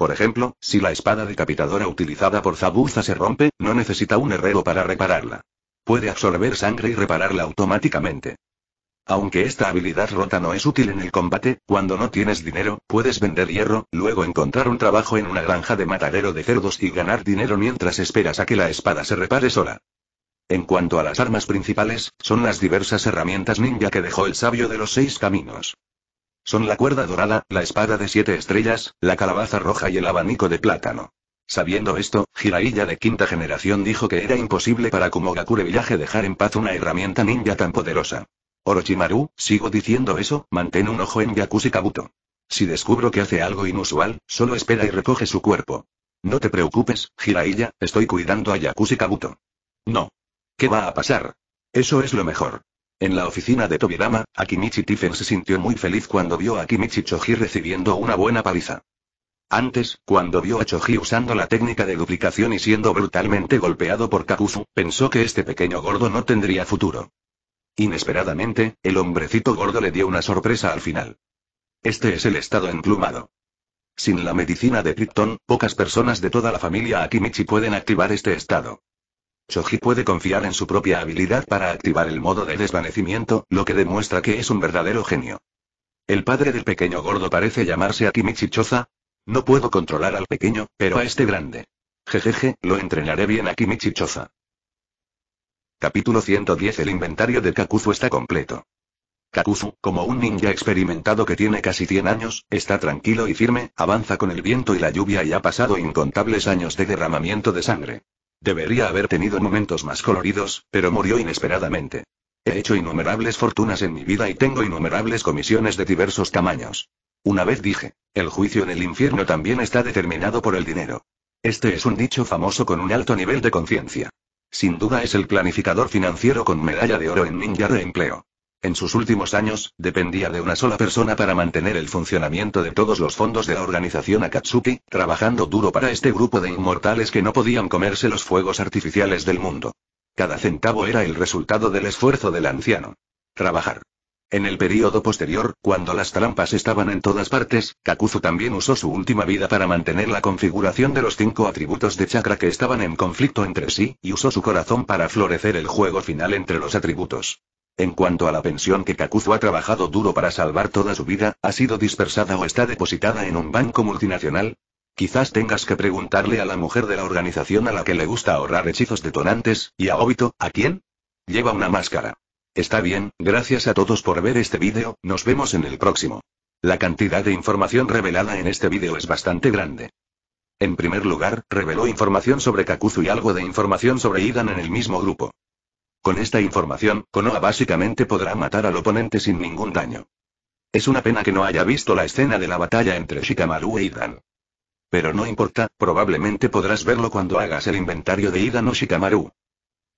Por ejemplo, si la espada decapitadora utilizada por Zabuza se rompe, no necesita un herrero para repararla. Puede absorber sangre y repararla automáticamente. Aunque esta habilidad rota no es útil en el combate, cuando no tienes dinero, puedes vender hierro, luego encontrar un trabajo en una granja de matadero de cerdos y ganar dinero mientras esperas a que la espada se repare sola. En cuanto a las armas principales, son las diversas herramientas ninja que dejó el sabio de los seis caminos. Son la cuerda dorada, la espada de siete estrellas, la calabaza roja y el abanico de plátano. Sabiendo esto, Jiraiya de quinta generación dijo que era imposible para Kumogakure Villaje dejar en paz una herramienta ninja tan poderosa. Orochimaru, sigo diciendo eso, mantén un ojo en Yakushi Kabuto. Si descubro que hace algo inusual, solo espera y recoge su cuerpo. No te preocupes, Jiraiya, estoy cuidando a Yakushi No. ¿Qué va a pasar? Eso es lo mejor. En la oficina de Tobirama, Akimichi Tiffen se sintió muy feliz cuando vio a Akimichi Choji recibiendo una buena paliza. Antes, cuando vio a Choji usando la técnica de duplicación y siendo brutalmente golpeado por Kakuzu, pensó que este pequeño gordo no tendría futuro. Inesperadamente, el hombrecito gordo le dio una sorpresa al final. Este es el estado emplumado. Sin la medicina de Krypton, pocas personas de toda la familia Akimichi pueden activar este estado. Choji puede confiar en su propia habilidad para activar el modo de desvanecimiento, lo que demuestra que es un verdadero genio. El padre del pequeño gordo parece llamarse Akimichi Choza. No puedo controlar al pequeño, pero a este grande. Jejeje, lo entrenaré bien Akimichi Choza. Capítulo 110 El inventario de Kakuzu está completo. Kakuzu, como un ninja experimentado que tiene casi 100 años, está tranquilo y firme, avanza con el viento y la lluvia y ha pasado incontables años de derramamiento de sangre. Debería haber tenido momentos más coloridos, pero murió inesperadamente. He hecho innumerables fortunas en mi vida y tengo innumerables comisiones de diversos tamaños. Una vez dije, el juicio en el infierno también está determinado por el dinero. Este es un dicho famoso con un alto nivel de conciencia. Sin duda es el planificador financiero con medalla de oro en Ninja de Empleo. En sus últimos años, dependía de una sola persona para mantener el funcionamiento de todos los fondos de la organización Akatsuki, trabajando duro para este grupo de inmortales que no podían comerse los fuegos artificiales del mundo. Cada centavo era el resultado del esfuerzo del anciano. Trabajar. En el período posterior, cuando las trampas estaban en todas partes, Kakuzu también usó su última vida para mantener la configuración de los cinco atributos de chakra que estaban en conflicto entre sí, y usó su corazón para florecer el juego final entre los atributos. En cuanto a la pensión que Kakuzu ha trabajado duro para salvar toda su vida, ¿ha sido dispersada o está depositada en un banco multinacional? Quizás tengas que preguntarle a la mujer de la organización a la que le gusta ahorrar hechizos detonantes, y a Obito, ¿a quién? Lleva una máscara. Está bien, gracias a todos por ver este vídeo, nos vemos en el próximo. La cantidad de información revelada en este vídeo es bastante grande. En primer lugar, reveló información sobre Kakuzu y algo de información sobre Idan en el mismo grupo. Con esta información, Konoha básicamente podrá matar al oponente sin ningún daño. Es una pena que no haya visto la escena de la batalla entre Shikamaru e Idan. Pero no importa, probablemente podrás verlo cuando hagas el inventario de Idan o Shikamaru.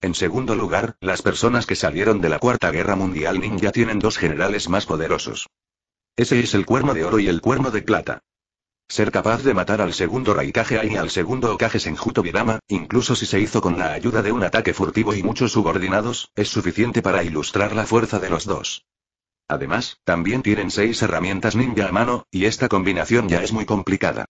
En segundo lugar, las personas que salieron de la Cuarta Guerra Mundial Ninja tienen dos generales más poderosos. Ese es el cuerno de oro y el cuerno de plata. Ser capaz de matar al segundo Raikage y al segundo Okage Senjuto Birama, incluso si se hizo con la ayuda de un ataque furtivo y muchos subordinados, es suficiente para ilustrar la fuerza de los dos. Además, también tienen seis herramientas ninja a mano, y esta combinación ya es muy complicada.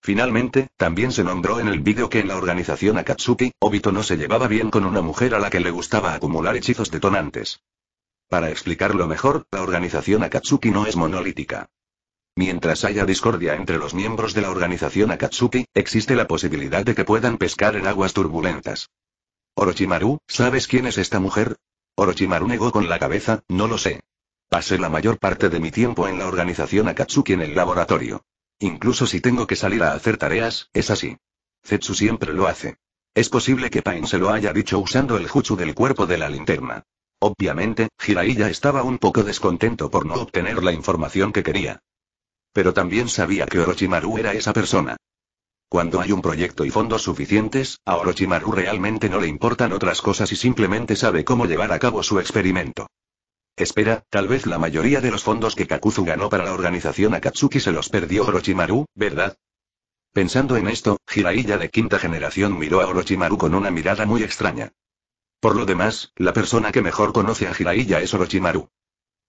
Finalmente, también se nombró en el vídeo que en la organización Akatsuki, Obito no se llevaba bien con una mujer a la que le gustaba acumular hechizos detonantes. Para explicarlo mejor, la organización Akatsuki no es monolítica. Mientras haya discordia entre los miembros de la organización Akatsuki, existe la posibilidad de que puedan pescar en aguas turbulentas. Orochimaru, ¿sabes quién es esta mujer? Orochimaru negó con la cabeza, no lo sé. Pasé la mayor parte de mi tiempo en la organización Akatsuki en el laboratorio. Incluso si tengo que salir a hacer tareas, es así. Zetsu siempre lo hace. Es posible que Pain se lo haya dicho usando el jutsu del cuerpo de la linterna. Obviamente, Jiraiya estaba un poco descontento por no obtener la información que quería pero también sabía que Orochimaru era esa persona. Cuando hay un proyecto y fondos suficientes, a Orochimaru realmente no le importan otras cosas y simplemente sabe cómo llevar a cabo su experimento. Espera, tal vez la mayoría de los fondos que Kakuzu ganó para la organización Akatsuki se los perdió Orochimaru, ¿verdad? Pensando en esto, Jiraiya de quinta generación miró a Orochimaru con una mirada muy extraña. Por lo demás, la persona que mejor conoce a Jiraiya es Orochimaru.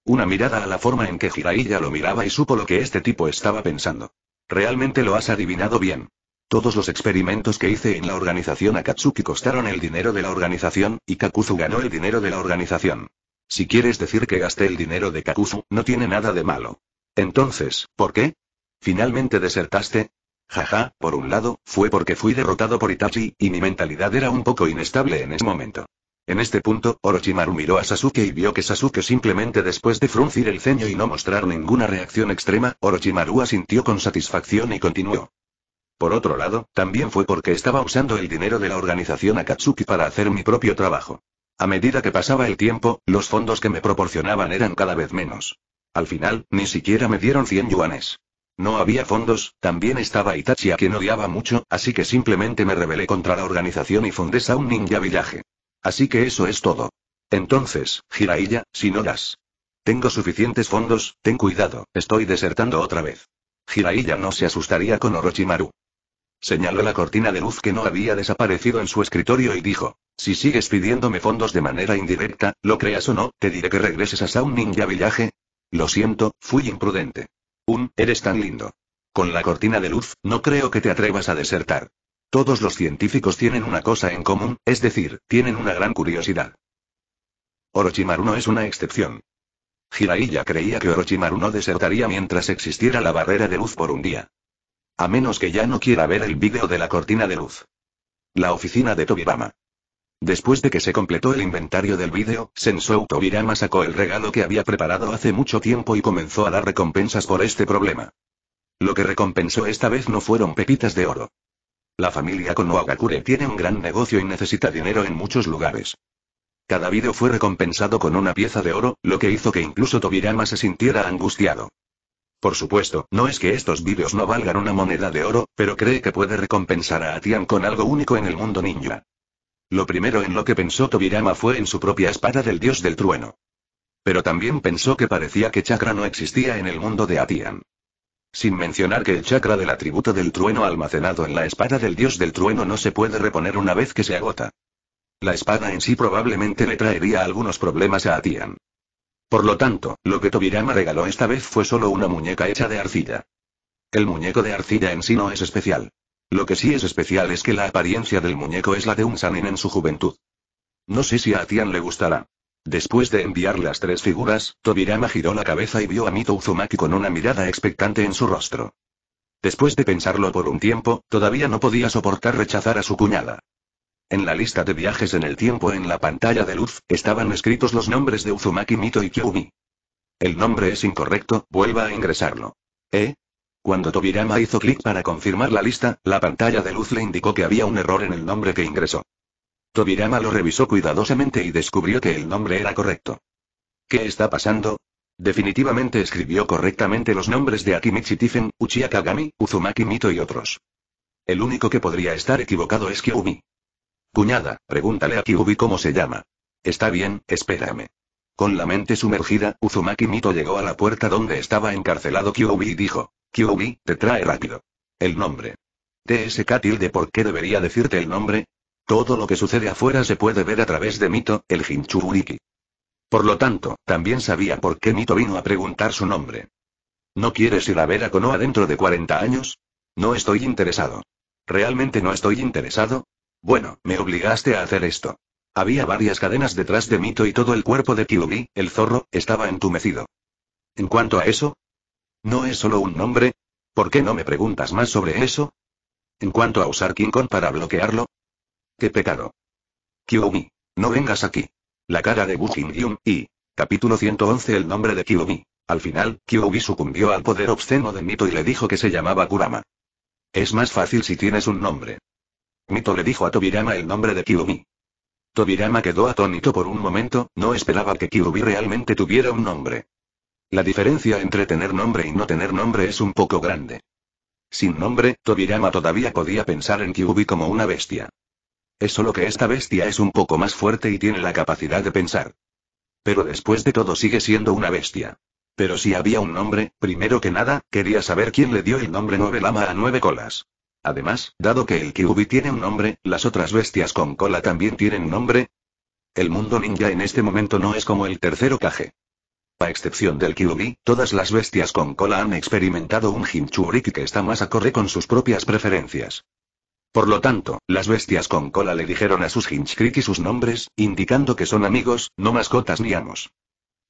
Una mirada a la forma en que Jiraiya lo miraba y supo lo que este tipo estaba pensando. Realmente lo has adivinado bien. Todos los experimentos que hice en la organización Akatsuki costaron el dinero de la organización, y Kakuzu ganó el dinero de la organización. Si quieres decir que gasté el dinero de Kakuzu, no tiene nada de malo. Entonces, ¿por qué? ¿Finalmente desertaste? Jaja, por un lado, fue porque fui derrotado por Itachi, y mi mentalidad era un poco inestable en ese momento. En este punto, Orochimaru miró a Sasuke y vio que Sasuke simplemente después de fruncir el ceño y no mostrar ninguna reacción extrema, Orochimaru asintió con satisfacción y continuó. Por otro lado, también fue porque estaba usando el dinero de la organización Akatsuki para hacer mi propio trabajo. A medida que pasaba el tiempo, los fondos que me proporcionaban eran cada vez menos. Al final, ni siquiera me dieron 100 yuanes. No había fondos, también estaba Itachi a quien odiaba mucho, así que simplemente me rebelé contra la organización y fundé un Ninja Villaje. Así que eso es todo. Entonces, Jiraiya, no das. Tengo suficientes fondos, ten cuidado, estoy desertando otra vez. Jiraiya no se asustaría con Orochimaru. Señaló la cortina de luz que no había desaparecido en su escritorio y dijo, si sigues pidiéndome fondos de manera indirecta, lo creas o no, te diré que regreses a Sound Ninja Villaje. Lo siento, fui imprudente. Un, eres tan lindo. Con la cortina de luz, no creo que te atrevas a desertar. Todos los científicos tienen una cosa en común, es decir, tienen una gran curiosidad. Orochimaru no es una excepción. Jiraiya creía que Orochimaru no desertaría mientras existiera la barrera de luz por un día. A menos que ya no quiera ver el vídeo de la cortina de luz. La oficina de Tobirama. Después de que se completó el inventario del vídeo, Sensou Tobirama sacó el regalo que había preparado hace mucho tiempo y comenzó a dar recompensas por este problema. Lo que recompensó esta vez no fueron pepitas de oro. La familia Konohagakure tiene un gran negocio y necesita dinero en muchos lugares. Cada vídeo fue recompensado con una pieza de oro, lo que hizo que incluso Tobirama se sintiera angustiado. Por supuesto, no es que estos vídeos no valgan una moneda de oro, pero cree que puede recompensar a Atian con algo único en el mundo ninja. Lo primero en lo que pensó Tobirama fue en su propia espada del dios del trueno. Pero también pensó que parecía que chakra no existía en el mundo de Atian. Sin mencionar que el chakra del atributo del trueno almacenado en la espada del dios del trueno no se puede reponer una vez que se agota. La espada en sí probablemente le traería algunos problemas a Atian. Por lo tanto, lo que Tobirama regaló esta vez fue solo una muñeca hecha de arcilla. El muñeco de arcilla en sí no es especial. Lo que sí es especial es que la apariencia del muñeco es la de un Sanin en su juventud. No sé si a Atian le gustará. Después de enviar las tres figuras, Tobirama giró la cabeza y vio a Mito Uzumaki con una mirada expectante en su rostro. Después de pensarlo por un tiempo, todavía no podía soportar rechazar a su cuñada. En la lista de viajes en el tiempo en la pantalla de luz, estaban escritos los nombres de Uzumaki Mito y Kyumi. El nombre es incorrecto, vuelva a ingresarlo. ¿Eh? Cuando Tobirama hizo clic para confirmar la lista, la pantalla de luz le indicó que había un error en el nombre que ingresó. Tobirama lo revisó cuidadosamente y descubrió que el nombre era correcto. ¿Qué está pasando? Definitivamente escribió correctamente los nombres de Akimichi Tifen, Uchiha Kagami, Uzumaki Mito y otros. El único que podría estar equivocado es Kyubi. Cuñada, pregúntale a Kyubi cómo se llama. Está bien, espérame. Con la mente sumergida, Uzumaki Mito llegó a la puerta donde estaba encarcelado Kyubi y dijo, Kyubi, te trae rápido. El nombre. TSK tilde ¿por qué debería decirte el nombre? Todo lo que sucede afuera se puede ver a través de Mito, el Hinchuriki. Por lo tanto, también sabía por qué Mito vino a preguntar su nombre. ¿No quieres ir a ver a Konoha dentro de 40 años? No estoy interesado. ¿Realmente no estoy interesado? Bueno, me obligaste a hacer esto. Había varias cadenas detrás de Mito y todo el cuerpo de Kyubi, el zorro, estaba entumecido. En cuanto a eso, ¿no es solo un nombre? ¿Por qué no me preguntas más sobre eso? En cuanto a usar King Kong para bloquearlo, ¡Qué pecado! Kyomi. No vengas aquí. La cara de Buhin-Yum. y... Capítulo 111 El nombre de Kyomi. Al final, Kyuubi sucumbió al poder obsceno de Mito y le dijo que se llamaba Kurama. Es más fácil si tienes un nombre. Mito le dijo a Tobirama el nombre de Kyubi. Tobirama quedó atónito por un momento, no esperaba que Kyubi realmente tuviera un nombre. La diferencia entre tener nombre y no tener nombre es un poco grande. Sin nombre, Tobirama todavía podía pensar en Kyubi como una bestia. Es solo que esta bestia es un poco más fuerte y tiene la capacidad de pensar. Pero después de todo sigue siendo una bestia. Pero si había un nombre, primero que nada, quería saber quién le dio el nombre Nueve Lama a Nueve Colas. Además, dado que el Kyubi tiene un nombre, las otras bestias con cola también tienen nombre. El mundo ninja en este momento no es como el tercero Kage. A excepción del Kyubi, todas las bestias con cola han experimentado un Jinchuriki que está más a acorde con sus propias preferencias. Por lo tanto, las bestias con cola le dijeron a sus hinchcriti sus nombres, indicando que son amigos, no mascotas ni amos.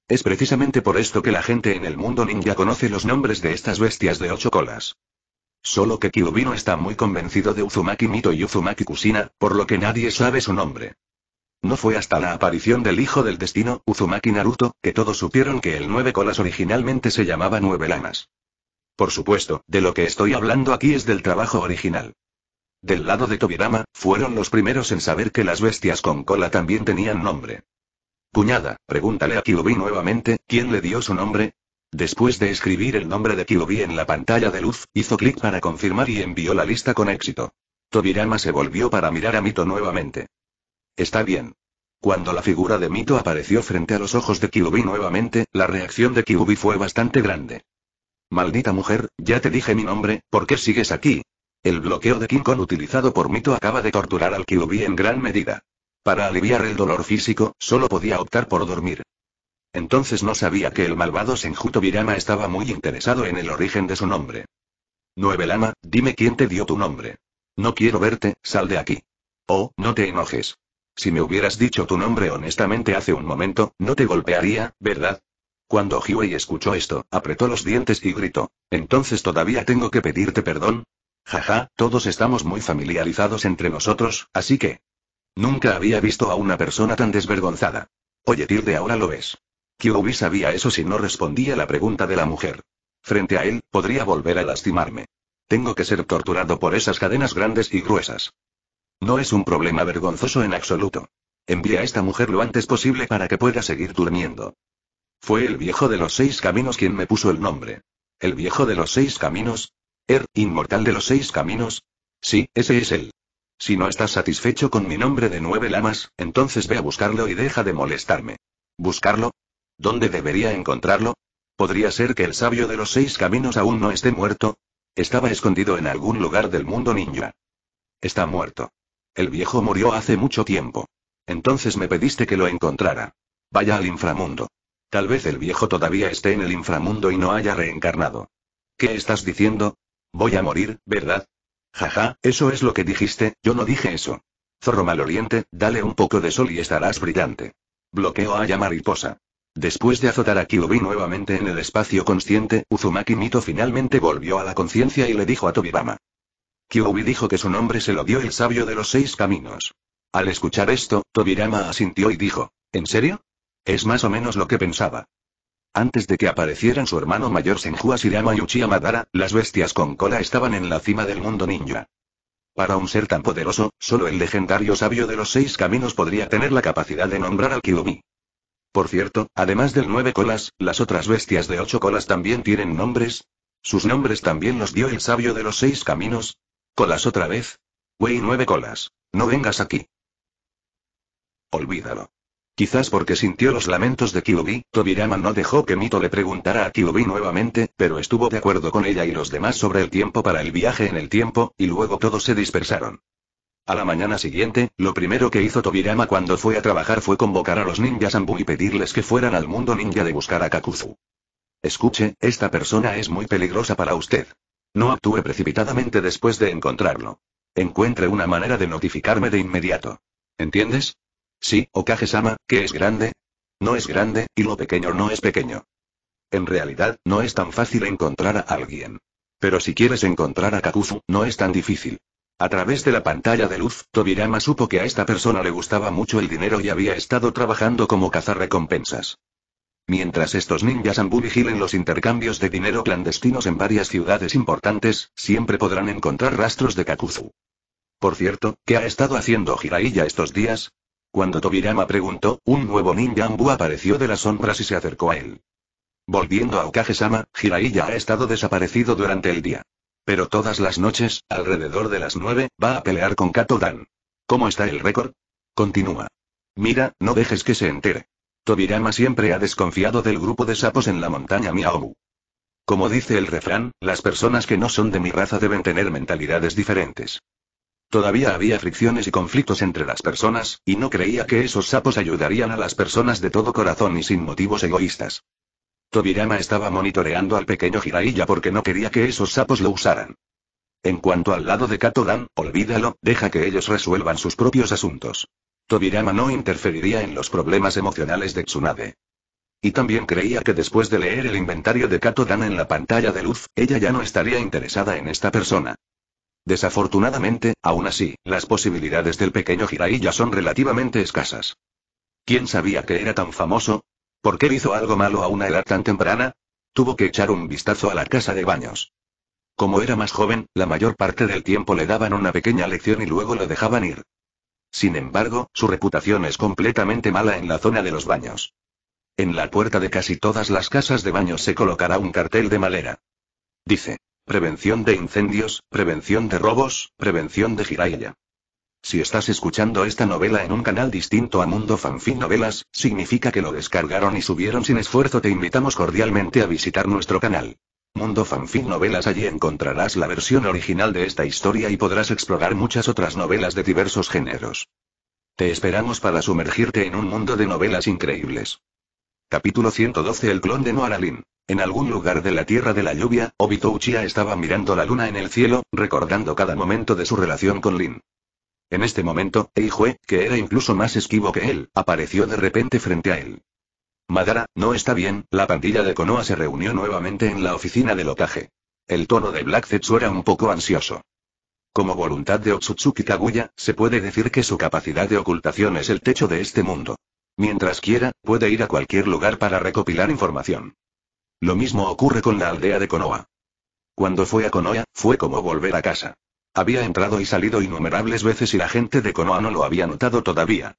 Es precisamente por esto que la gente en el mundo ninja conoce los nombres de estas bestias de ocho colas. Solo que Kyubino está muy convencido de Uzumaki Mito y Uzumaki Kusina, por lo que nadie sabe su nombre. No fue hasta la aparición del hijo del destino, Uzumaki Naruto, que todos supieron que el Nueve Colas originalmente se llamaba Nueve Lamas. Por supuesto, de lo que estoy hablando aquí es del trabajo original. Del lado de Tobirama, fueron los primeros en saber que las bestias con cola también tenían nombre. Cuñada, pregúntale a Kirubi nuevamente, ¿quién le dio su nombre? Después de escribir el nombre de Kirubi en la pantalla de luz, hizo clic para confirmar y envió la lista con éxito. Tobirama se volvió para mirar a Mito nuevamente. Está bien. Cuando la figura de Mito apareció frente a los ojos de Kiubi nuevamente, la reacción de Kiubi fue bastante grande. Maldita mujer, ya te dije mi nombre, ¿por qué sigues aquí? El bloqueo de King Kong utilizado por Mito acaba de torturar al Kyuubi en gran medida. Para aliviar el dolor físico, solo podía optar por dormir. Entonces no sabía que el malvado Senjuto estaba muy interesado en el origen de su nombre. Nueve Lama, dime quién te dio tu nombre. No quiero verte, sal de aquí. Oh, no te enojes. Si me hubieras dicho tu nombre honestamente hace un momento, no te golpearía, ¿verdad? Cuando Huey escuchó esto, apretó los dientes y gritó. Entonces todavía tengo que pedirte perdón, Jaja, todos estamos muy familiarizados entre nosotros, así que... Nunca había visto a una persona tan desvergonzada. Oye de ahora lo ves. Kyoubi sabía eso si no respondía la pregunta de la mujer. Frente a él, podría volver a lastimarme. Tengo que ser torturado por esas cadenas grandes y gruesas. No es un problema vergonzoso en absoluto. Envía a esta mujer lo antes posible para que pueda seguir durmiendo. Fue el viejo de los seis caminos quien me puso el nombre. ¿El viejo de los seis caminos? Er, inmortal de los seis caminos. Sí, ese es él. Si no estás satisfecho con mi nombre de nueve lamas, entonces ve a buscarlo y deja de molestarme. ¿Buscarlo? ¿Dónde debería encontrarlo? ¿Podría ser que el sabio de los seis caminos aún no esté muerto? Estaba escondido en algún lugar del mundo ninja. Está muerto. El viejo murió hace mucho tiempo. Entonces me pediste que lo encontrara. Vaya al inframundo. Tal vez el viejo todavía esté en el inframundo y no haya reencarnado. ¿Qué estás diciendo? Voy a morir, ¿verdad? Jaja, eso es lo que dijiste, yo no dije eso. Zorro oriente, dale un poco de sol y estarás brillante. Bloqueo a Yamariposa. Mariposa. Después de azotar a Kyubi nuevamente en el espacio consciente, Uzumaki Mito finalmente volvió a la conciencia y le dijo a Tobirama. Kyubi dijo que su nombre se lo dio el sabio de los seis caminos. Al escuchar esto, Tobirama asintió y dijo, ¿En serio? Es más o menos lo que pensaba. Antes de que aparecieran su hermano mayor Senju Asirama y Uchiha Madara, las bestias con cola estaban en la cima del mundo ninja. Para un ser tan poderoso, solo el legendario sabio de los seis caminos podría tener la capacidad de nombrar al Kyuubi. Por cierto, además del nueve colas, las otras bestias de ocho colas también tienen nombres. Sus nombres también los dio el sabio de los seis caminos. Colas otra vez. Wey nueve colas. No vengas aquí. Olvídalo. Quizás porque sintió los lamentos de Kiubi, Tobirama no dejó que Mito le preguntara a kiubi nuevamente, pero estuvo de acuerdo con ella y los demás sobre el tiempo para el viaje en el tiempo, y luego todos se dispersaron. A la mañana siguiente, lo primero que hizo Tobirama cuando fue a trabajar fue convocar a los ninjas Ambu y pedirles que fueran al mundo ninja de buscar a Kakuzu. Escuche, esta persona es muy peligrosa para usted. No actúe precipitadamente después de encontrarlo. Encuentre una manera de notificarme de inmediato. ¿Entiendes? Sí, Okage-sama, ¿qué es grande? No es grande, y lo pequeño no es pequeño. En realidad, no es tan fácil encontrar a alguien. Pero si quieres encontrar a Kakuzu, no es tan difícil. A través de la pantalla de luz, Tobirama supo que a esta persona le gustaba mucho el dinero y había estado trabajando como recompensas. Mientras estos ninjas ambú vigilen los intercambios de dinero clandestinos en varias ciudades importantes, siempre podrán encontrar rastros de Kakuzu. Por cierto, ¿qué ha estado haciendo Jiraiya estos días? Cuando Tobirama preguntó, un nuevo ninjambu apareció de las sombras y se acercó a él. Volviendo a Okage-sama, Jiraiya ha estado desaparecido durante el día. Pero todas las noches, alrededor de las nueve, va a pelear con Kato-dan. ¿Cómo está el récord? Continúa. Mira, no dejes que se entere. Tobirama siempre ha desconfiado del grupo de sapos en la montaña Miaobu. Como dice el refrán, las personas que no son de mi raza deben tener mentalidades diferentes. Todavía había fricciones y conflictos entre las personas, y no creía que esos sapos ayudarían a las personas de todo corazón y sin motivos egoístas. Tobirama estaba monitoreando al pequeño Jiraiya porque no quería que esos sapos lo usaran. En cuanto al lado de Katodan, olvídalo, deja que ellos resuelvan sus propios asuntos. Tobirama no interferiría en los problemas emocionales de Tsunade. Y también creía que después de leer el inventario de Katodan en la pantalla de luz, ella ya no estaría interesada en esta persona. Desafortunadamente, aún así, las posibilidades del pequeño Jiraiya son relativamente escasas. ¿Quién sabía que era tan famoso? ¿Por qué hizo algo malo a una edad tan temprana? Tuvo que echar un vistazo a la casa de baños. Como era más joven, la mayor parte del tiempo le daban una pequeña lección y luego lo dejaban ir. Sin embargo, su reputación es completamente mala en la zona de los baños. En la puerta de casi todas las casas de baños se colocará un cartel de malera. Dice, prevención de incendios, prevención de robos, prevención de jiraya. Si estás escuchando esta novela en un canal distinto a Mundo Fanfin Novelas, significa que lo descargaron y subieron sin esfuerzo. Te invitamos cordialmente a visitar nuestro canal. Mundo Fanfin Novelas allí encontrarás la versión original de esta historia y podrás explorar muchas otras novelas de diversos géneros. Te esperamos para sumergirte en un mundo de novelas increíbles. Capítulo 112 El clon de Noaralin. En algún lugar de la Tierra de la Lluvia, Obito Uchiha estaba mirando la luna en el cielo, recordando cada momento de su relación con Lin. En este momento, Eijue, que era incluso más esquivo que él, apareció de repente frente a él. Madara, no está bien, la pandilla de Konoha se reunió nuevamente en la oficina del Okage. El tono de Black Zetsu era un poco ansioso. Como voluntad de Otsutsuki Kaguya, se puede decir que su capacidad de ocultación es el techo de este mundo. Mientras quiera, puede ir a cualquier lugar para recopilar información. Lo mismo ocurre con la aldea de Konoha. Cuando fue a Konoha, fue como volver a casa. Había entrado y salido innumerables veces y la gente de Konoha no lo había notado todavía.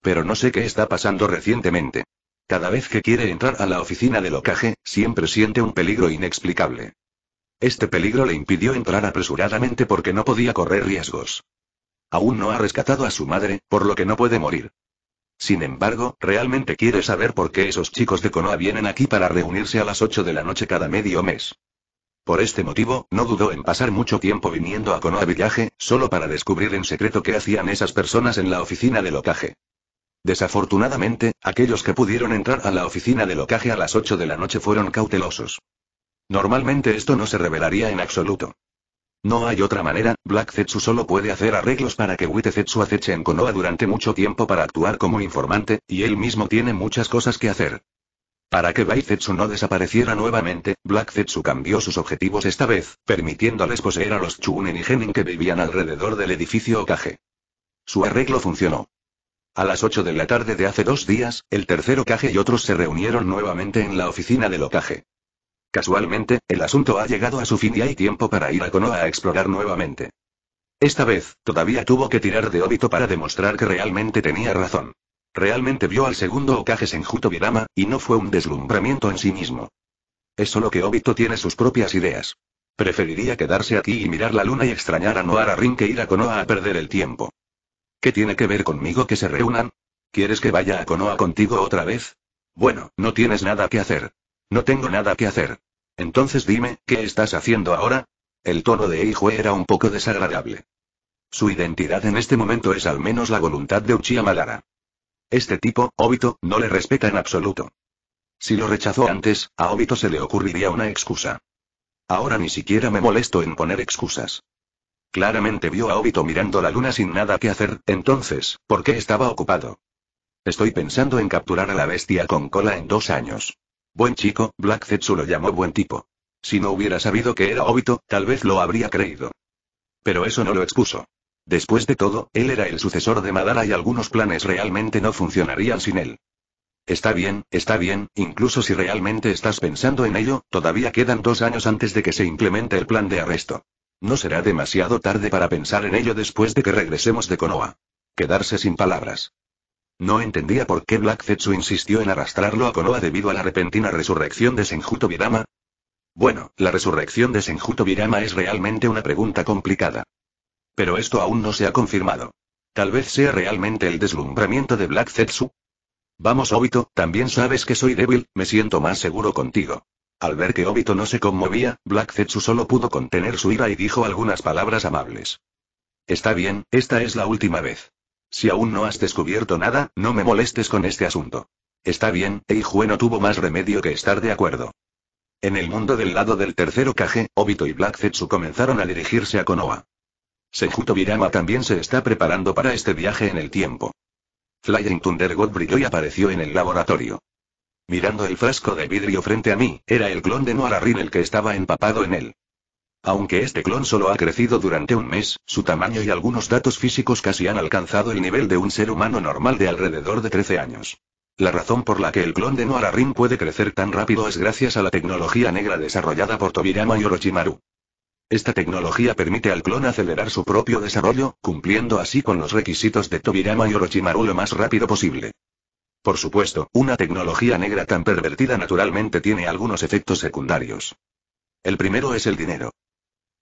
Pero no sé qué está pasando recientemente. Cada vez que quiere entrar a la oficina del locaje, siempre siente un peligro inexplicable. Este peligro le impidió entrar apresuradamente porque no podía correr riesgos. Aún no ha rescatado a su madre, por lo que no puede morir. Sin embargo, realmente quiere saber por qué esos chicos de Konoha vienen aquí para reunirse a las 8 de la noche cada medio mes. Por este motivo, no dudó en pasar mucho tiempo viniendo a Konoha Village, solo para descubrir en secreto qué hacían esas personas en la oficina de locaje. Desafortunadamente, aquellos que pudieron entrar a la oficina de locaje a las 8 de la noche fueron cautelosos. Normalmente esto no se revelaría en absoluto. No hay otra manera, Black Zetsu solo puede hacer arreglos para que Witte Zetsu aceche en Konoha durante mucho tiempo para actuar como informante, y él mismo tiene muchas cosas que hacer. Para que Bai Zetsu no desapareciera nuevamente, Black Zetsu cambió sus objetivos esta vez, permitiéndoles poseer a los Chunin y Genin que vivían alrededor del edificio Okage. Su arreglo funcionó. A las 8 de la tarde de hace dos días, el tercer Okage y otros se reunieron nuevamente en la oficina del Okage. Casualmente, el asunto ha llegado a su fin y hay tiempo para ir a Konoha a explorar nuevamente. Esta vez, todavía tuvo que tirar de Obito para demostrar que realmente tenía razón. Realmente vio al segundo Okage Senjuto Birama, y no fue un deslumbramiento en sí mismo. Es solo que Obito tiene sus propias ideas. Preferiría quedarse aquí y mirar la luna y extrañar a Noara Rin que ir a Konoha a perder el tiempo. ¿Qué tiene que ver conmigo que se reúnan? ¿Quieres que vaya a Konoha contigo otra vez? Bueno, no tienes nada que hacer. No tengo nada que hacer. Entonces dime, ¿qué estás haciendo ahora? El tono de Eijue era un poco desagradable. Su identidad en este momento es al menos la voluntad de Uchiha Madara. Este tipo, Obito, no le respeta en absoluto. Si lo rechazó antes, a Obito se le ocurriría una excusa. Ahora ni siquiera me molesto en poner excusas. Claramente vio a Obito mirando la luna sin nada que hacer, entonces, ¿por qué estaba ocupado? Estoy pensando en capturar a la bestia con cola en dos años. Buen chico, Black Zetsu lo llamó buen tipo. Si no hubiera sabido que era óbito, tal vez lo habría creído. Pero eso no lo expuso. Después de todo, él era el sucesor de Madara y algunos planes realmente no funcionarían sin él. Está bien, está bien, incluso si realmente estás pensando en ello, todavía quedan dos años antes de que se implemente el plan de arresto. No será demasiado tarde para pensar en ello después de que regresemos de Konoha. Quedarse sin palabras. No entendía por qué Black Zetsu insistió en arrastrarlo a Konoha debido a la repentina resurrección de Senjuto Virama. Bueno, la resurrección de Senjuto Virama es realmente una pregunta complicada. Pero esto aún no se ha confirmado. Tal vez sea realmente el deslumbramiento de Black Zetsu. Vamos Obito, también sabes que soy débil, me siento más seguro contigo. Al ver que Obito no se conmovía, Black Zetsu solo pudo contener su ira y dijo algunas palabras amables. Está bien, esta es la última vez. Si aún no has descubierto nada, no me molestes con este asunto. Está bien, Eijue no tuvo más remedio que estar de acuerdo. En el mundo del lado del tercero caje, Obito y Black Zetsu comenzaron a dirigirse a Konoha. Sejuto Birama también se está preparando para este viaje en el tiempo. Flying Thunder God brilló y apareció en el laboratorio. Mirando el frasco de vidrio frente a mí, era el clon de Noararin el que estaba empapado en él. Aunque este clon solo ha crecido durante un mes, su tamaño y algunos datos físicos casi han alcanzado el nivel de un ser humano normal de alrededor de 13 años. La razón por la que el clon de Noara Rin puede crecer tan rápido es gracias a la tecnología negra desarrollada por Tobirama y Orochimaru. Esta tecnología permite al clon acelerar su propio desarrollo, cumpliendo así con los requisitos de Tobirama y Orochimaru lo más rápido posible. Por supuesto, una tecnología negra tan pervertida naturalmente tiene algunos efectos secundarios. El primero es el dinero.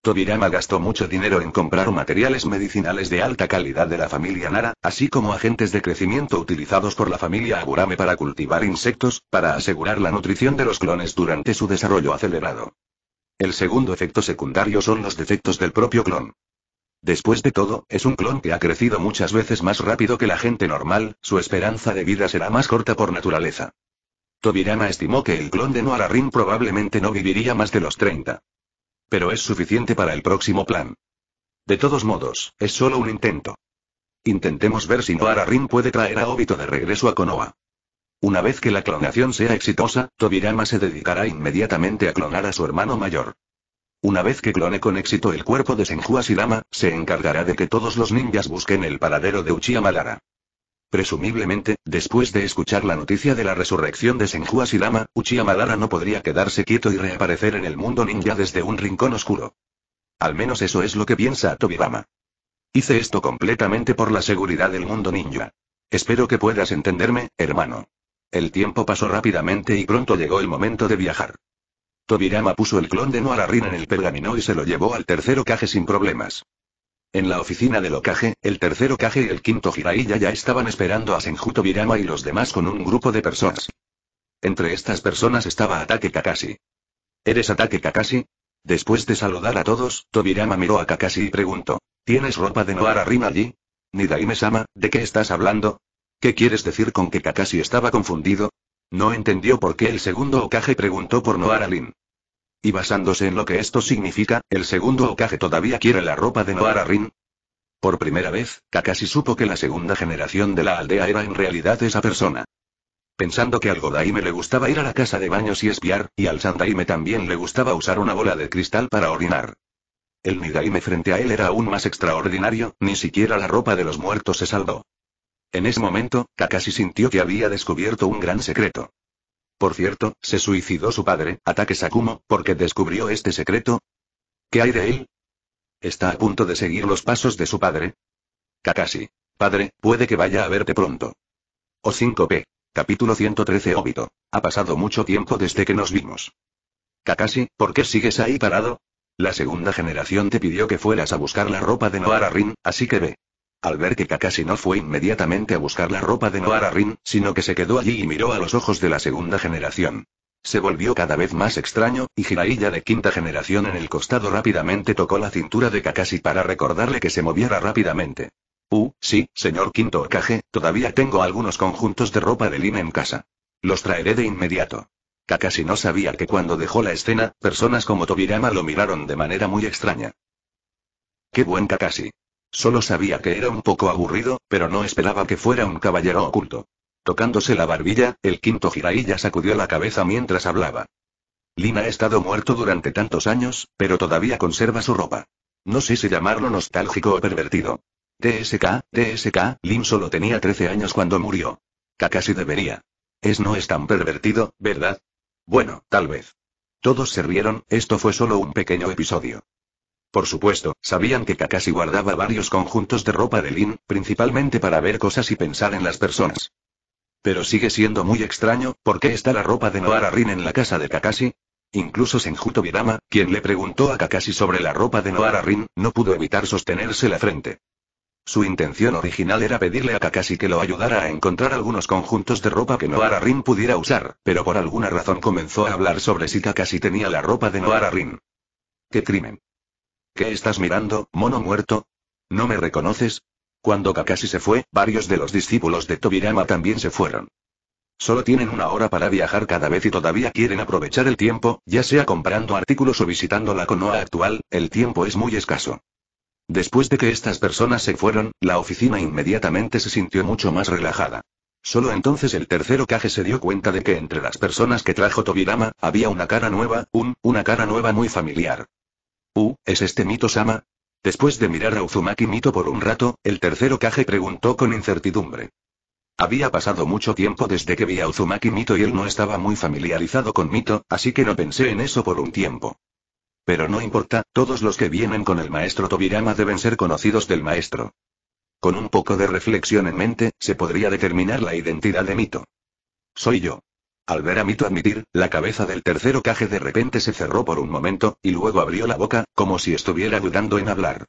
Tobirama gastó mucho dinero en comprar materiales medicinales de alta calidad de la familia Nara, así como agentes de crecimiento utilizados por la familia Agurame para cultivar insectos, para asegurar la nutrición de los clones durante su desarrollo acelerado. El segundo efecto secundario son los defectos del propio clon. Después de todo, es un clon que ha crecido muchas veces más rápido que la gente normal, su esperanza de vida será más corta por naturaleza. Tobirama estimó que el clon de Noararin probablemente no viviría más de los 30. Pero es suficiente para el próximo plan. De todos modos, es solo un intento. Intentemos ver si Noara Rin puede traer a Obito de regreso a Konoha. Una vez que la clonación sea exitosa, Tobirama se dedicará inmediatamente a clonar a su hermano mayor. Una vez que clone con éxito el cuerpo de Senju Asirama, se encargará de que todos los ninjas busquen el paradero de Uchiha Malara. Presumiblemente, después de escuchar la noticia de la resurrección de Senju Asirama, Uchiha Madara no podría quedarse quieto y reaparecer en el mundo ninja desde un rincón oscuro. Al menos eso es lo que piensa Tobirama. Hice esto completamente por la seguridad del mundo ninja. Espero que puedas entenderme, hermano. El tiempo pasó rápidamente y pronto llegó el momento de viajar. Tobirama puso el clon de Noararin en el pergamino y se lo llevó al tercero caje sin problemas. En la oficina del Okage, el tercer Kage y el quinto Jiraiya ya estaban esperando a Senjuto Tobirama y los demás con un grupo de personas. Entre estas personas estaba Ataque Kakashi. ¿Eres Ataque Kakashi? Después de saludar a todos, Tobirama miró a Kakashi y preguntó. ¿Tienes ropa de Noara Rin allí? Nidaime-sama, ¿de qué estás hablando? ¿Qué quieres decir con que Kakashi estaba confundido? No entendió por qué el segundo Okage preguntó por Noara Rin. Y basándose en lo que esto significa, el segundo Okage todavía quiere la ropa de Noara Rin. Por primera vez, Kakashi supo que la segunda generación de la aldea era en realidad esa persona. Pensando que al Godaime le gustaba ir a la casa de baños y espiar, y al Sandaime también le gustaba usar una bola de cristal para orinar. El Nidaime frente a él era aún más extraordinario, ni siquiera la ropa de los muertos se salvó. En ese momento, Kakashi sintió que había descubierto un gran secreto. Por cierto, se suicidó su padre, Ataque Sakumo, porque descubrió este secreto. ¿Qué hay de él? Está a punto de seguir los pasos de su padre. Kakashi. Padre, puede que vaya a verte pronto. O 5P. Capítulo 113 Óbito. Ha pasado mucho tiempo desde que nos vimos. Kakashi, ¿por qué sigues ahí parado? La segunda generación te pidió que fueras a buscar la ropa de Noara Rin, así que ve al ver que Kakashi no fue inmediatamente a buscar la ropa de Noara Rin, sino que se quedó allí y miró a los ojos de la segunda generación. Se volvió cada vez más extraño, y Jiraiya de quinta generación en el costado rápidamente tocó la cintura de Kakashi para recordarle que se moviera rápidamente. Uh, sí, señor Quinto Okage, todavía tengo algunos conjuntos de ropa de lima en casa. Los traeré de inmediato. Kakashi no sabía que cuando dejó la escena, personas como Tobirama lo miraron de manera muy extraña. ¡Qué buen Kakashi! Solo sabía que era un poco aburrido, pero no esperaba que fuera un caballero oculto. Tocándose la barbilla, el quinto ya sacudió la cabeza mientras hablaba. Lin ha estado muerto durante tantos años, pero todavía conserva su ropa. No sé si llamarlo nostálgico o pervertido. TSK, TSK, Lin solo tenía 13 años cuando murió. Kakashi debería. Es no es tan pervertido, ¿verdad? Bueno, tal vez. Todos se rieron, esto fue solo un pequeño episodio. Por supuesto, sabían que Kakashi guardaba varios conjuntos de ropa de Lin, principalmente para ver cosas y pensar en las personas. Pero sigue siendo muy extraño, ¿por qué está la ropa de Noara Rin en la casa de Kakashi? Incluso Senjuto Birama, quien le preguntó a Kakashi sobre la ropa de Noara Rin, no pudo evitar sostenerse la frente. Su intención original era pedirle a Kakashi que lo ayudara a encontrar algunos conjuntos de ropa que Noara Rin pudiera usar, pero por alguna razón comenzó a hablar sobre si Kakashi tenía la ropa de Noara Rin. ¡Qué crimen! ¿Qué estás mirando, mono muerto? ¿No me reconoces? Cuando Kakashi se fue, varios de los discípulos de Tobirama también se fueron. Solo tienen una hora para viajar cada vez y todavía quieren aprovechar el tiempo, ya sea comprando artículos o visitando la Konoha actual, el tiempo es muy escaso. Después de que estas personas se fueron, la oficina inmediatamente se sintió mucho más relajada. Solo entonces el tercero Kage se dio cuenta de que entre las personas que trajo Tobirama, había una cara nueva, un, una cara nueva muy familiar. Uh, ¿es este mito Sama? Después de mirar a Uzumaki Mito por un rato, el tercero Kage preguntó con incertidumbre. Había pasado mucho tiempo desde que vi a Uzumaki Mito y él no estaba muy familiarizado con Mito, así que no pensé en eso por un tiempo. Pero no importa, todos los que vienen con el maestro Tobirama deben ser conocidos del maestro. Con un poco de reflexión en mente, se podría determinar la identidad de Mito. Soy yo. Al ver a Mito admitir, la cabeza del tercero caje de repente se cerró por un momento, y luego abrió la boca, como si estuviera dudando en hablar.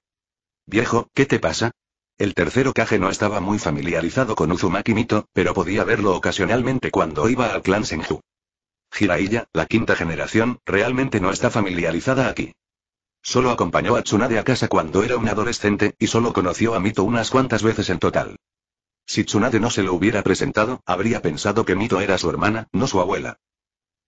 Viejo, ¿qué te pasa? El tercero Kage no estaba muy familiarizado con Uzumaki Mito, pero podía verlo ocasionalmente cuando iba al clan Senju. Jiraiya, la quinta generación, realmente no está familiarizada aquí. Solo acompañó a Tsunade a casa cuando era un adolescente, y solo conoció a Mito unas cuantas veces en total. Si Tsunade no se lo hubiera presentado, habría pensado que Mito era su hermana, no su abuela.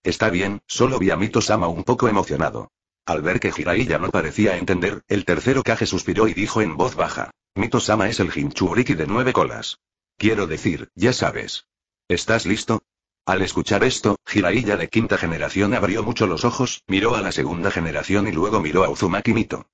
Está bien, solo vi a Mito-sama un poco emocionado. Al ver que Jiraiya no parecía entender, el tercero Kage suspiró y dijo en voz baja. Mito-sama es el Hinchuriki de nueve colas. Quiero decir, ya sabes. ¿Estás listo? Al escuchar esto, Jiraiya de quinta generación abrió mucho los ojos, miró a la segunda generación y luego miró a Uzumaki Mito.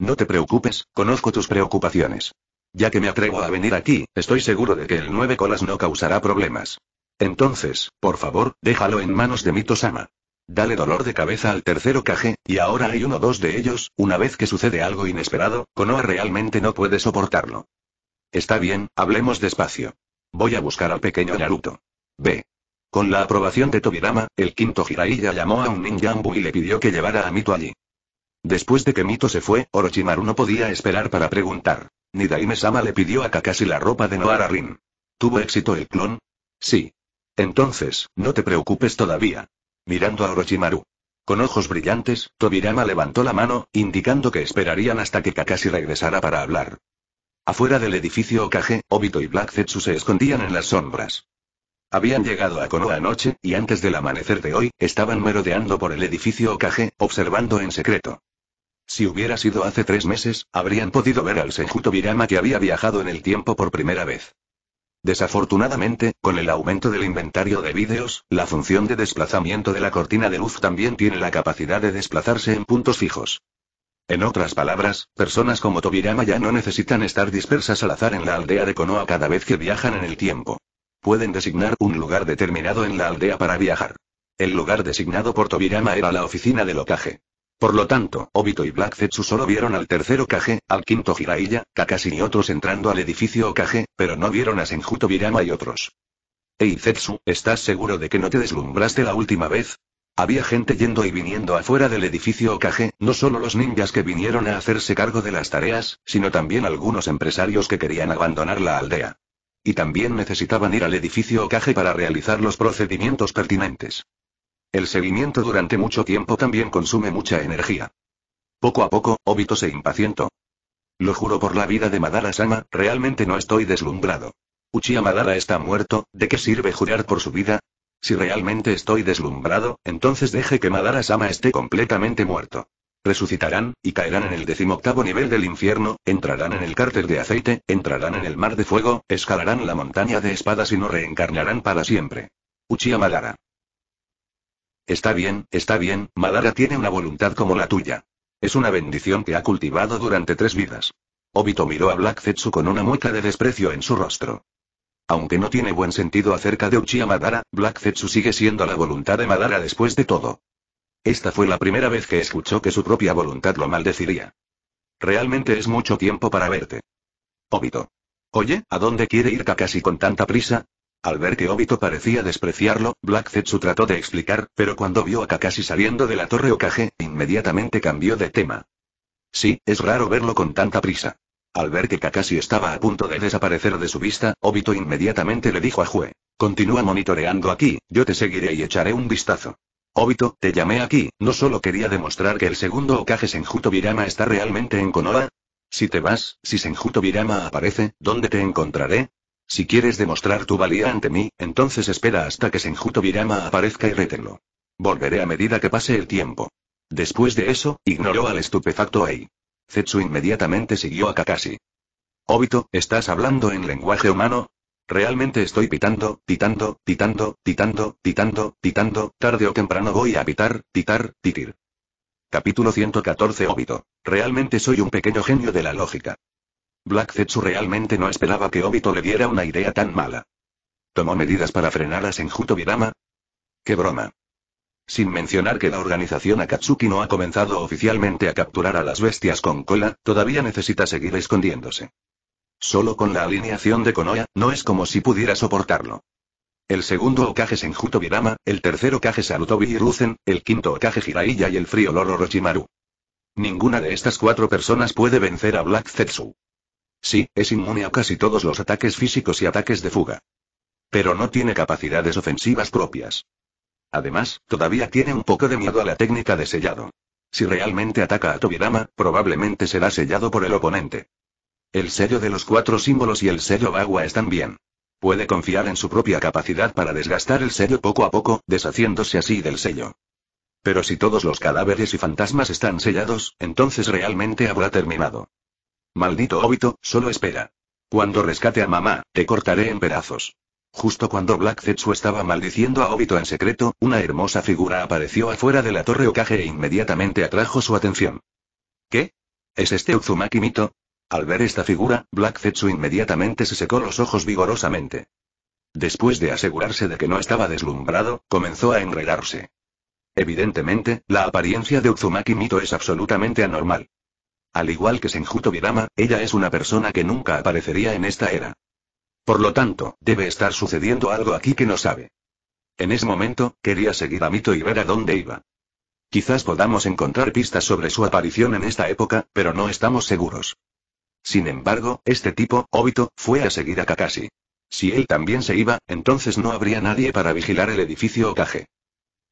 No te preocupes, conozco tus preocupaciones. Ya que me atrevo a venir aquí, estoy seguro de que el nueve colas no causará problemas. Entonces, por favor, déjalo en manos de Mito-sama. Dale dolor de cabeza al tercero caje, y ahora hay uno o dos de ellos, una vez que sucede algo inesperado, Konoha realmente no puede soportarlo. Está bien, hablemos despacio. Voy a buscar al pequeño Naruto. B. Con la aprobación de Tobirama, el quinto Jiraiya llamó a un ninjambu y le pidió que llevara a Mito allí. Después de que Mito se fue, Orochimaru no podía esperar para preguntar. Nidaime-sama le pidió a Kakashi la ropa de Noara Rin. ¿Tuvo éxito el clon? Sí. Entonces, no te preocupes todavía. Mirando a Orochimaru. Con ojos brillantes, Tobirama levantó la mano, indicando que esperarían hasta que Kakashi regresara para hablar. Afuera del edificio Okage, Obito y Black Zetsu se escondían en las sombras. Habían llegado a Konoha anoche, y antes del amanecer de hoy, estaban merodeando por el edificio Okage, observando en secreto. Si hubiera sido hace tres meses, habrían podido ver al senju Tobirama que había viajado en el tiempo por primera vez. Desafortunadamente, con el aumento del inventario de vídeos, la función de desplazamiento de la cortina de luz también tiene la capacidad de desplazarse en puntos fijos. En otras palabras, personas como Tobirama ya no necesitan estar dispersas al azar en la aldea de Konoha cada vez que viajan en el tiempo. Pueden designar un lugar determinado en la aldea para viajar. El lugar designado por Tobirama era la oficina de locaje. Por lo tanto, Obito y Black Zetsu solo vieron al tercero Kage, al quinto Jiraiya, Kakashi y otros entrando al edificio Kage, pero no vieron a Senjuto, y otros. Ei Zetsu, ¿estás seguro de que no te deslumbraste la última vez? Había gente yendo y viniendo afuera del edificio Okage, no solo los ninjas que vinieron a hacerse cargo de las tareas, sino también algunos empresarios que querían abandonar la aldea. Y también necesitaban ir al edificio Okage para realizar los procedimientos pertinentes. El seguimiento durante mucho tiempo también consume mucha energía. Poco a poco, Obito se impacientó. Lo juro por la vida de Madara-sama, realmente no estoy deslumbrado. Uchiha Madara está muerto, ¿de qué sirve jurar por su vida? Si realmente estoy deslumbrado, entonces deje que Madara-sama esté completamente muerto. Resucitarán, y caerán en el decimoctavo nivel del infierno, entrarán en el cárter de aceite, entrarán en el mar de fuego, escalarán la montaña de espadas y no reencarnarán para siempre. Uchiha Madara. Está bien, está bien, Madara tiene una voluntad como la tuya. Es una bendición que ha cultivado durante tres vidas. Obito miró a Black Zetsu con una mueca de desprecio en su rostro. Aunque no tiene buen sentido acerca de Uchiha Madara, Black Zetsu sigue siendo la voluntad de Madara después de todo. Esta fue la primera vez que escuchó que su propia voluntad lo maldeciría. Realmente es mucho tiempo para verte. Obito. Oye, ¿a dónde quiere ir Kakashi con tanta prisa? Al ver que Obito parecía despreciarlo, Black Zetsu trató de explicar, pero cuando vio a Kakashi saliendo de la torre Okage, inmediatamente cambió de tema. Sí, es raro verlo con tanta prisa. Al ver que Kakashi estaba a punto de desaparecer de su vista, Obito inmediatamente le dijo a Jue. Continúa monitoreando aquí, yo te seguiré y echaré un vistazo. Obito, te llamé aquí, no solo quería demostrar que el segundo Okage Senjuto Birama está realmente en Konoha. Si te vas, si Senjuto Birama aparece, ¿dónde te encontraré? Si quieres demostrar tu valía ante mí, entonces espera hasta que Senjuto Virama aparezca y rétenlo. Volveré a medida que pase el tiempo. Después de eso, ignoró al estupefacto Ei. Zetsu inmediatamente siguió a Kakashi. Obito, ¿estás hablando en lenguaje humano? Realmente estoy pitando, titando, titando, titando, titando, titando, tarde o temprano voy a pitar, titar, titir. Capítulo 114 Obito. Realmente soy un pequeño genio de la lógica. Black Zetsu realmente no esperaba que Obito le diera una idea tan mala. ¿Tomó medidas para frenar a Senjuto Birama? ¡Qué broma! Sin mencionar que la organización Akatsuki no ha comenzado oficialmente a capturar a las bestias con cola, todavía necesita seguir escondiéndose. Solo con la alineación de Konoha, no es como si pudiera soportarlo. El segundo Okage Senjuto Birama, el tercer Okage Sarutobi Hiruzen, el quinto Okage Jiraiya y el frío Loro Orochimaru. Ninguna de estas cuatro personas puede vencer a Black Zetsu. Sí, es inmune a casi todos los ataques físicos y ataques de fuga. Pero no tiene capacidades ofensivas propias. Además, todavía tiene un poco de miedo a la técnica de sellado. Si realmente ataca a Tobirama, probablemente será sellado por el oponente. El sello de los cuatro símbolos y el sello agua están bien. Puede confiar en su propia capacidad para desgastar el sello poco a poco, deshaciéndose así del sello. Pero si todos los cadáveres y fantasmas están sellados, entonces realmente habrá terminado. Maldito Obito, solo espera. Cuando rescate a mamá, te cortaré en pedazos. Justo cuando Black Zetsu estaba maldiciendo a Obito en secreto, una hermosa figura apareció afuera de la torre Okage e inmediatamente atrajo su atención. ¿Qué? ¿Es este Uzumaki Mito? Al ver esta figura, Black Zetsu inmediatamente se secó los ojos vigorosamente. Después de asegurarse de que no estaba deslumbrado, comenzó a enredarse. Evidentemente, la apariencia de Uzumaki Mito es absolutamente anormal. Al igual que Senjuto Birama, ella es una persona que nunca aparecería en esta era. Por lo tanto, debe estar sucediendo algo aquí que no sabe. En ese momento, quería seguir a Mito y ver a dónde iba. Quizás podamos encontrar pistas sobre su aparición en esta época, pero no estamos seguros. Sin embargo, este tipo, Obito, fue a seguir a Kakashi. Si él también se iba, entonces no habría nadie para vigilar el edificio Okage.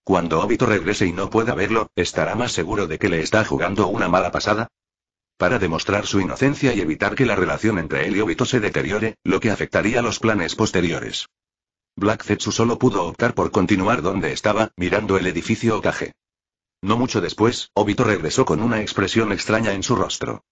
Cuando Obito regrese y no pueda verlo, ¿estará más seguro de que le está jugando una mala pasada? para demostrar su inocencia y evitar que la relación entre él y Obito se deteriore, lo que afectaría los planes posteriores. Black Zetsu solo pudo optar por continuar donde estaba, mirando el edificio Okage. No mucho después, Obito regresó con una expresión extraña en su rostro.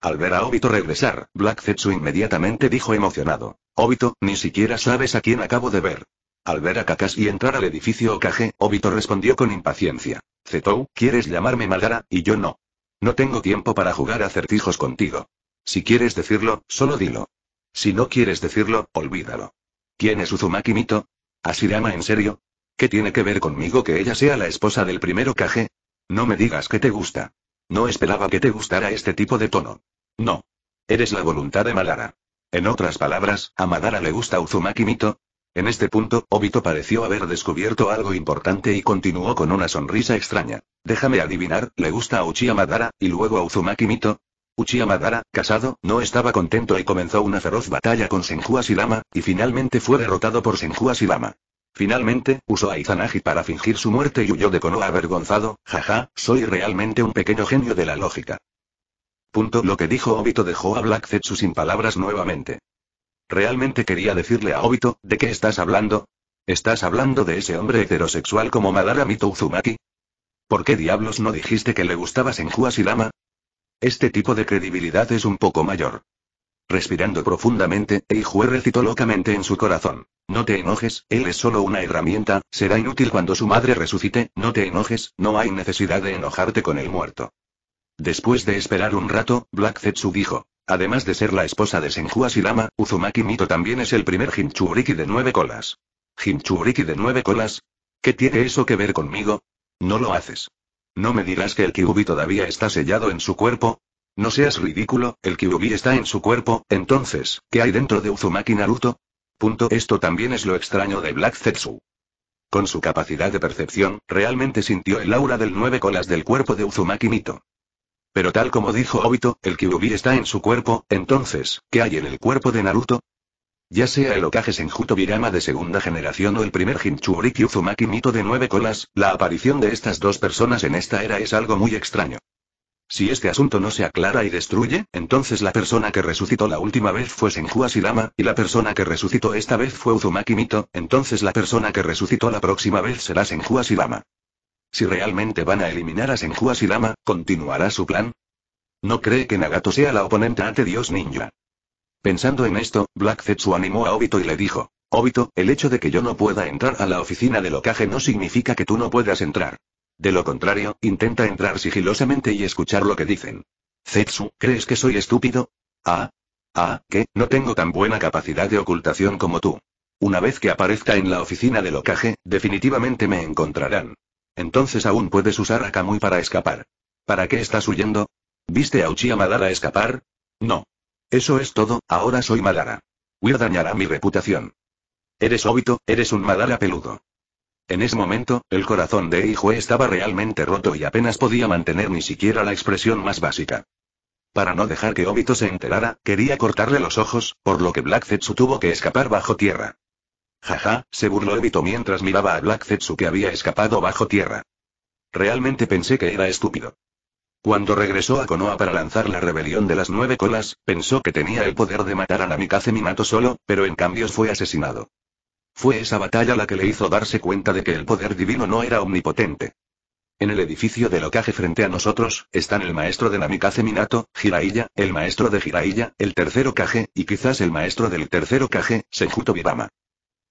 Al ver a Obito regresar, Black Zetsu inmediatamente dijo emocionado. Obito, ni siquiera sabes a quién acabo de ver. Al ver a Kakashi entrar al edificio Okage, Obito respondió con impaciencia. Zetou, quieres llamarme Malgara y yo no. No tengo tiempo para jugar acertijos contigo. Si quieres decirlo, solo dilo. Si no quieres decirlo, olvídalo. ¿Quién es Uzumaki Mito? ¿Asirama en serio? ¿Qué tiene que ver conmigo que ella sea la esposa del primero caje? No me digas que te gusta. No esperaba que te gustara este tipo de tono. No. Eres la voluntad de Malara. En otras palabras, ¿a Madara le gusta Uzumaki Mito? En este punto, Obito pareció haber descubierto algo importante y continuó con una sonrisa extraña. Déjame adivinar, ¿le gusta a Uchiha Madara, y luego a Uzumaki Mito? Uchiha Madara, casado, no estaba contento y comenzó una feroz batalla con Senju Lama, y finalmente fue derrotado por Senju Lama. Finalmente, usó a Izanagi para fingir su muerte y huyó de Konoha avergonzado, jaja, soy realmente un pequeño genio de la lógica. Punto. Lo que dijo Obito dejó a Black Zetsu sin palabras nuevamente. Realmente quería decirle a Obito, ¿de qué estás hablando? ¿Estás hablando de ese hombre heterosexual como Madara Mito Uzumaki? ¿Por qué diablos no dijiste que le gustabas en Lama? Este tipo de credibilidad es un poco mayor. Respirando profundamente, Eijue recitó locamente en su corazón. No te enojes, él es solo una herramienta, será inútil cuando su madre resucite, no te enojes, no hay necesidad de enojarte con el muerto. Después de esperar un rato, Black Zetsu dijo. Además de ser la esposa de Senju Silama, Uzumaki Mito también es el primer Hinchuriki de nueve colas. ¿Jinchuriki de nueve colas? ¿Qué tiene eso que ver conmigo? No lo haces. ¿No me dirás que el Kyubi todavía está sellado en su cuerpo? No seas ridículo, el Kiubi está en su cuerpo, entonces, ¿qué hay dentro de Uzumaki Naruto? Punto. Esto también es lo extraño de Black Zetsu. Con su capacidad de percepción, realmente sintió el aura del nueve colas del cuerpo de Uzumaki Mito. Pero tal como dijo Obito, el Kyubi está en su cuerpo, entonces, ¿qué hay en el cuerpo de Naruto? Ya sea el Okage Senjuto Birama de segunda generación o el primer Jinchuriki Uzumaki mito de nueve colas, la aparición de estas dos personas en esta era es algo muy extraño. Si este asunto no se aclara y destruye, entonces la persona que resucitó la última vez fue Senju Asirama, y la persona que resucitó esta vez fue Uzumaki Mito, entonces la persona que resucitó la próxima vez será Senju Si realmente van a eliminar a Senju Asirama, ¿continuará su plan? No cree que Nagato sea la oponente ante Dios Ninja. Pensando en esto, Black Zetsu animó a Obito y le dijo. Obito, el hecho de que yo no pueda entrar a la oficina de locaje no significa que tú no puedas entrar. De lo contrario, intenta entrar sigilosamente y escuchar lo que dicen. Zetsu, ¿crees que soy estúpido? Ah. Ah, que, no tengo tan buena capacidad de ocultación como tú. Una vez que aparezca en la oficina de locaje, definitivamente me encontrarán. Entonces aún puedes usar a Kamui para escapar. ¿Para qué estás huyendo? ¿Viste a Uchiha Madara escapar? No. Eso es todo, ahora soy Madara. Weir dañará mi reputación. Eres Obito, eres un Madara peludo. En ese momento, el corazón de Eijue estaba realmente roto y apenas podía mantener ni siquiera la expresión más básica. Para no dejar que Obito se enterara, quería cortarle los ojos, por lo que Black Zetsu tuvo que escapar bajo tierra. Jaja, se burló Obito mientras miraba a Black Zetsu que había escapado bajo tierra. Realmente pensé que era estúpido. Cuando regresó a Konoha para lanzar la rebelión de las nueve colas, pensó que tenía el poder de matar a Namikaze Minato solo, pero en cambio fue asesinado. Fue esa batalla la que le hizo darse cuenta de que el poder divino no era omnipotente. En el edificio del Okaje frente a nosotros, están el maestro de Namikaze Minato, Jiraiya, el maestro de Jiraiya, el tercero Kage, y quizás el maestro del tercero Kage, Senjuto Bibama.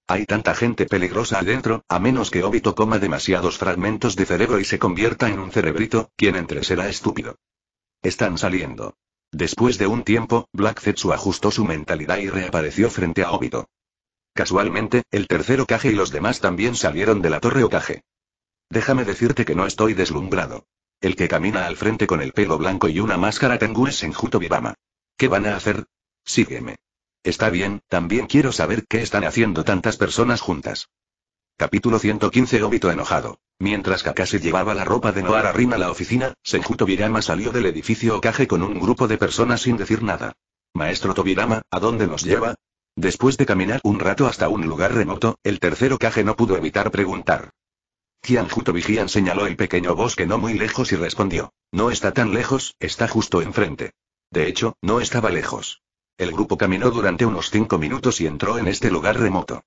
Hay tanta gente peligrosa adentro, a menos que Obito coma demasiados fragmentos de cerebro y se convierta en un cerebrito, quien entre será estúpido. Están saliendo. Después de un tiempo, Black Zetsu ajustó su mentalidad y reapareció frente a Obito. Casualmente, el tercer Kage y los demás también salieron de la torre Okage. Déjame decirte que no estoy deslumbrado. El que camina al frente con el pelo blanco y una máscara tengu es Senjuto Bibama. ¿Qué van a hacer? Sígueme. Está bien, también quiero saber qué están haciendo tantas personas juntas. Capítulo 115 Obito enojado. Mientras Kakashi llevaba la ropa de Noara Rin a la oficina, Senjuto salió del edificio caje con un grupo de personas sin decir nada. Maestro Tobirama, ¿a dónde nos lleva? Después de caminar un rato hasta un lugar remoto, el tercer caje no pudo evitar preguntar. Kianjuto señaló el pequeño bosque no muy lejos y respondió. No está tan lejos, está justo enfrente. De hecho, no estaba lejos. El grupo caminó durante unos cinco minutos y entró en este lugar remoto.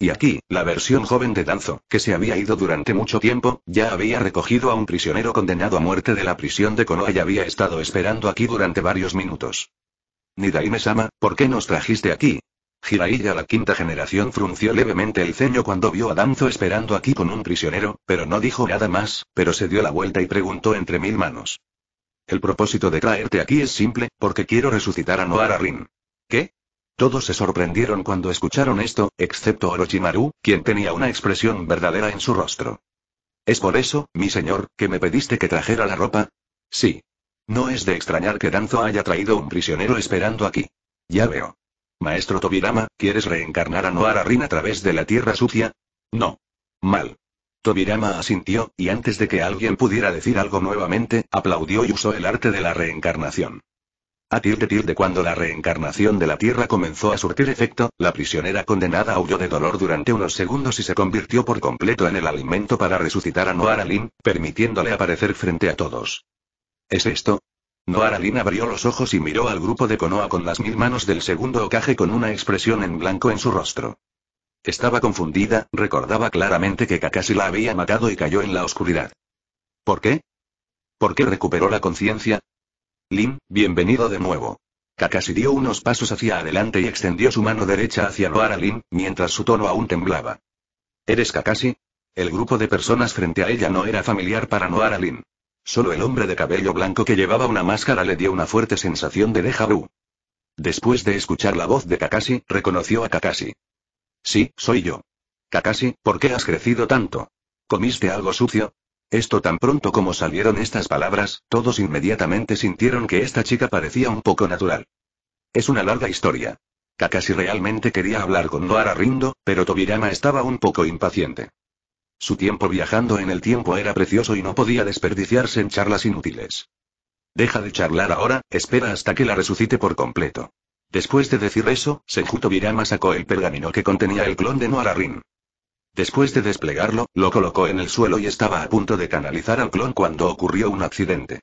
Y aquí, la versión joven de Danzo, que se había ido durante mucho tiempo, ya había recogido a un prisionero condenado a muerte de la prisión de Konoha y había estado esperando aquí durante varios minutos. Nidaime-sama, ¿por qué nos trajiste aquí? Jiraiya la quinta generación frunció levemente el ceño cuando vio a Danzo esperando aquí con un prisionero, pero no dijo nada más, pero se dio la vuelta y preguntó entre mil manos. El propósito de traerte aquí es simple, porque quiero resucitar a Noara Rin. ¿Qué? Todos se sorprendieron cuando escucharon esto, excepto Orochimaru, quien tenía una expresión verdadera en su rostro. ¿Es por eso, mi señor, que me pediste que trajera la ropa? Sí. No es de extrañar que Danzo haya traído un prisionero esperando aquí. Ya veo. Maestro Tobirama, ¿quieres reencarnar a Noara Rin a través de la tierra sucia? No. Mal. Tobirama asintió, y antes de que alguien pudiera decir algo nuevamente, aplaudió y usó el arte de la reencarnación. A tilde De cuando la reencarnación de la Tierra comenzó a surtir efecto, la prisionera condenada huyó de dolor durante unos segundos y se convirtió por completo en el alimento para resucitar a Noaralin, permitiéndole aparecer frente a todos. ¿Es esto? Noaralin abrió los ojos y miró al grupo de Konoha con las mil manos del segundo ocaje con una expresión en blanco en su rostro. Estaba confundida, recordaba claramente que Kakashi la había matado y cayó en la oscuridad. ¿Por qué? ¿Por qué recuperó la conciencia? Lin, bienvenido de nuevo. Kakashi dio unos pasos hacia adelante y extendió su mano derecha hacia Noara Lin, mientras su tono aún temblaba. ¿Eres Kakashi? El grupo de personas frente a ella no era familiar para Noara Lin. Solo el hombre de cabello blanco que llevaba una máscara le dio una fuerte sensación de déjà vu. Después de escuchar la voz de Kakashi, reconoció a Kakashi. Sí, soy yo. Kakashi, ¿por qué has crecido tanto? ¿Comiste algo sucio? Esto tan pronto como salieron estas palabras, todos inmediatamente sintieron que esta chica parecía un poco natural. Es una larga historia. Kakashi realmente quería hablar con Noara Rindo, pero Tobirama estaba un poco impaciente. Su tiempo viajando en el tiempo era precioso y no podía desperdiciarse en charlas inútiles. Deja de charlar ahora, espera hasta que la resucite por completo. Después de decir eso, Senjuto Virama sacó el pergamino que contenía el clon de Noararin. Después de desplegarlo, lo colocó en el suelo y estaba a punto de canalizar al clon cuando ocurrió un accidente.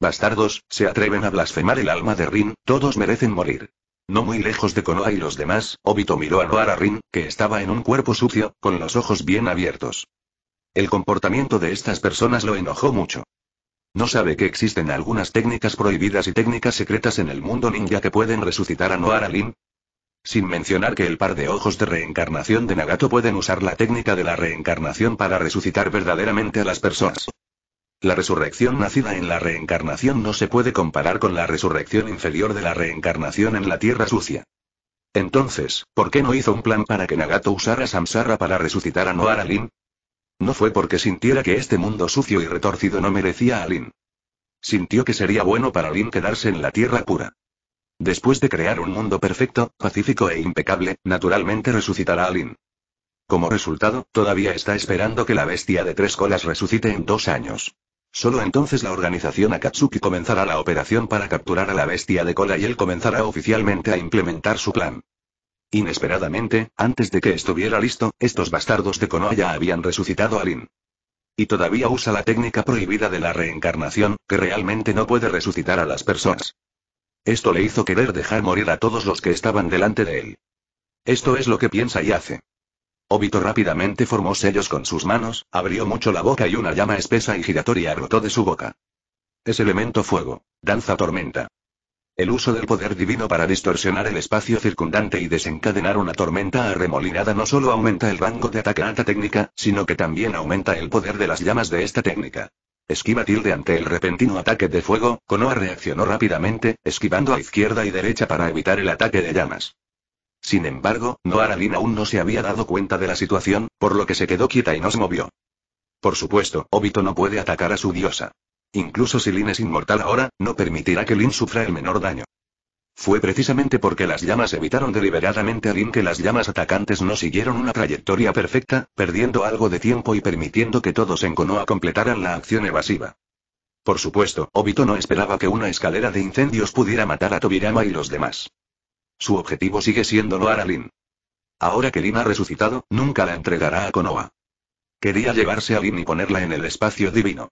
Bastardos, se atreven a blasfemar el alma de Rin, todos merecen morir. No muy lejos de Konoha y los demás, Obito miró a Noara Rin, que estaba en un cuerpo sucio, con los ojos bien abiertos. El comportamiento de estas personas lo enojó mucho. No sabe que existen algunas técnicas prohibidas y técnicas secretas en el mundo ninja que pueden resucitar a Noara Lin. Sin mencionar que el par de ojos de reencarnación de Nagato pueden usar la técnica de la reencarnación para resucitar verdaderamente a las personas. La resurrección nacida en la reencarnación no se puede comparar con la resurrección inferior de la reencarnación en la tierra sucia. Entonces, ¿por qué no hizo un plan para que Nagato usara Samsara para resucitar a Noara Lin? No fue porque sintiera que este mundo sucio y retorcido no merecía a Lin. Sintió que sería bueno para Lin quedarse en la tierra pura. Después de crear un mundo perfecto, pacífico e impecable, naturalmente resucitará a Lin. Como resultado, todavía está esperando que la bestia de tres colas resucite en dos años. Solo entonces la organización Akatsuki comenzará la operación para capturar a la bestia de cola y él comenzará oficialmente a implementar su plan. Inesperadamente, antes de que estuviera listo, estos bastardos de Konoha habían resucitado a Lin. Y todavía usa la técnica prohibida de la reencarnación, que realmente no puede resucitar a las personas. Esto le hizo querer dejar morir a todos los que estaban delante de él. Esto es lo que piensa y hace. Obito rápidamente formó sellos con sus manos, abrió mucho la boca y una llama espesa y giratoria brotó de su boca. Es elemento fuego. Danza tormenta. El uso del poder divino para distorsionar el espacio circundante y desencadenar una tormenta arremolinada no solo aumenta el rango de ataque a alta técnica, sino que también aumenta el poder de las llamas de esta técnica. Esquiva tilde ante el repentino ataque de fuego, Konoha reaccionó rápidamente, esquivando a izquierda y derecha para evitar el ataque de llamas. Sin embargo, Noaradin aún no se había dado cuenta de la situación, por lo que se quedó quieta y no se movió. Por supuesto, Obito no puede atacar a su diosa. Incluso si Lin es inmortal ahora, no permitirá que Lin sufra el menor daño. Fue precisamente porque las llamas evitaron deliberadamente a Lin que las llamas atacantes no siguieron una trayectoria perfecta, perdiendo algo de tiempo y permitiendo que todos en Konoha completaran la acción evasiva. Por supuesto, Obito no esperaba que una escalera de incendios pudiera matar a Tobirama y los demás. Su objetivo sigue siendo no a Lin. Ahora que Lin ha resucitado, nunca la entregará a Konoha. Quería llevarse a Lin y ponerla en el espacio divino.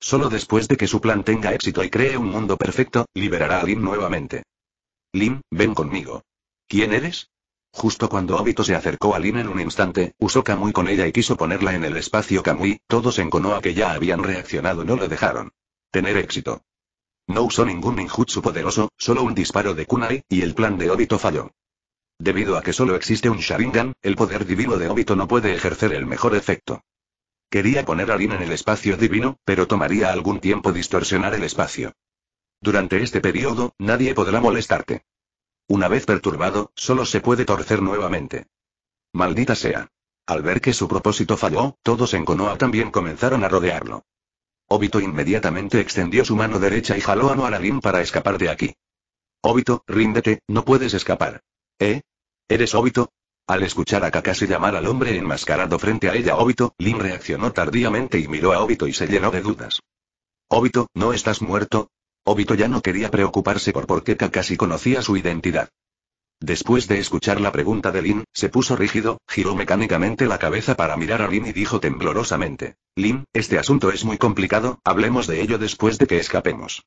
Solo después de que su plan tenga éxito y cree un mundo perfecto, liberará a Lim nuevamente. Lim, ven conmigo. ¿Quién eres? Justo cuando Obito se acercó a Lim en un instante, usó Kamui con ella y quiso ponerla en el espacio Kamui, todos en Konoha que ya habían reaccionado no lo dejaron. Tener éxito. No usó ningún ninjutsu poderoso, solo un disparo de kunai, y el plan de Obito falló. Debido a que solo existe un Sharingan, el poder divino de Obito no puede ejercer el mejor efecto. Quería poner a Lin en el espacio divino, pero tomaría algún tiempo distorsionar el espacio. Durante este periodo, nadie podrá molestarte. Una vez perturbado, solo se puede torcer nuevamente. Maldita sea. Al ver que su propósito falló, todos en Konoha también comenzaron a rodearlo. Obito inmediatamente extendió su mano derecha y jaló a Rin para escapar de aquí. Obito, ríndete, no puedes escapar. ¿Eh? ¿Eres Obito? Al escuchar a Kakashi llamar al hombre enmascarado frente a ella Obito, Lin reaccionó tardíamente y miró a Obito y se llenó de dudas. Obito, ¿no estás muerto? Obito ya no quería preocuparse por por qué Kakashi conocía su identidad. Después de escuchar la pregunta de Lin, se puso rígido, giró mecánicamente la cabeza para mirar a Lin y dijo temblorosamente, Lin, este asunto es muy complicado, hablemos de ello después de que escapemos.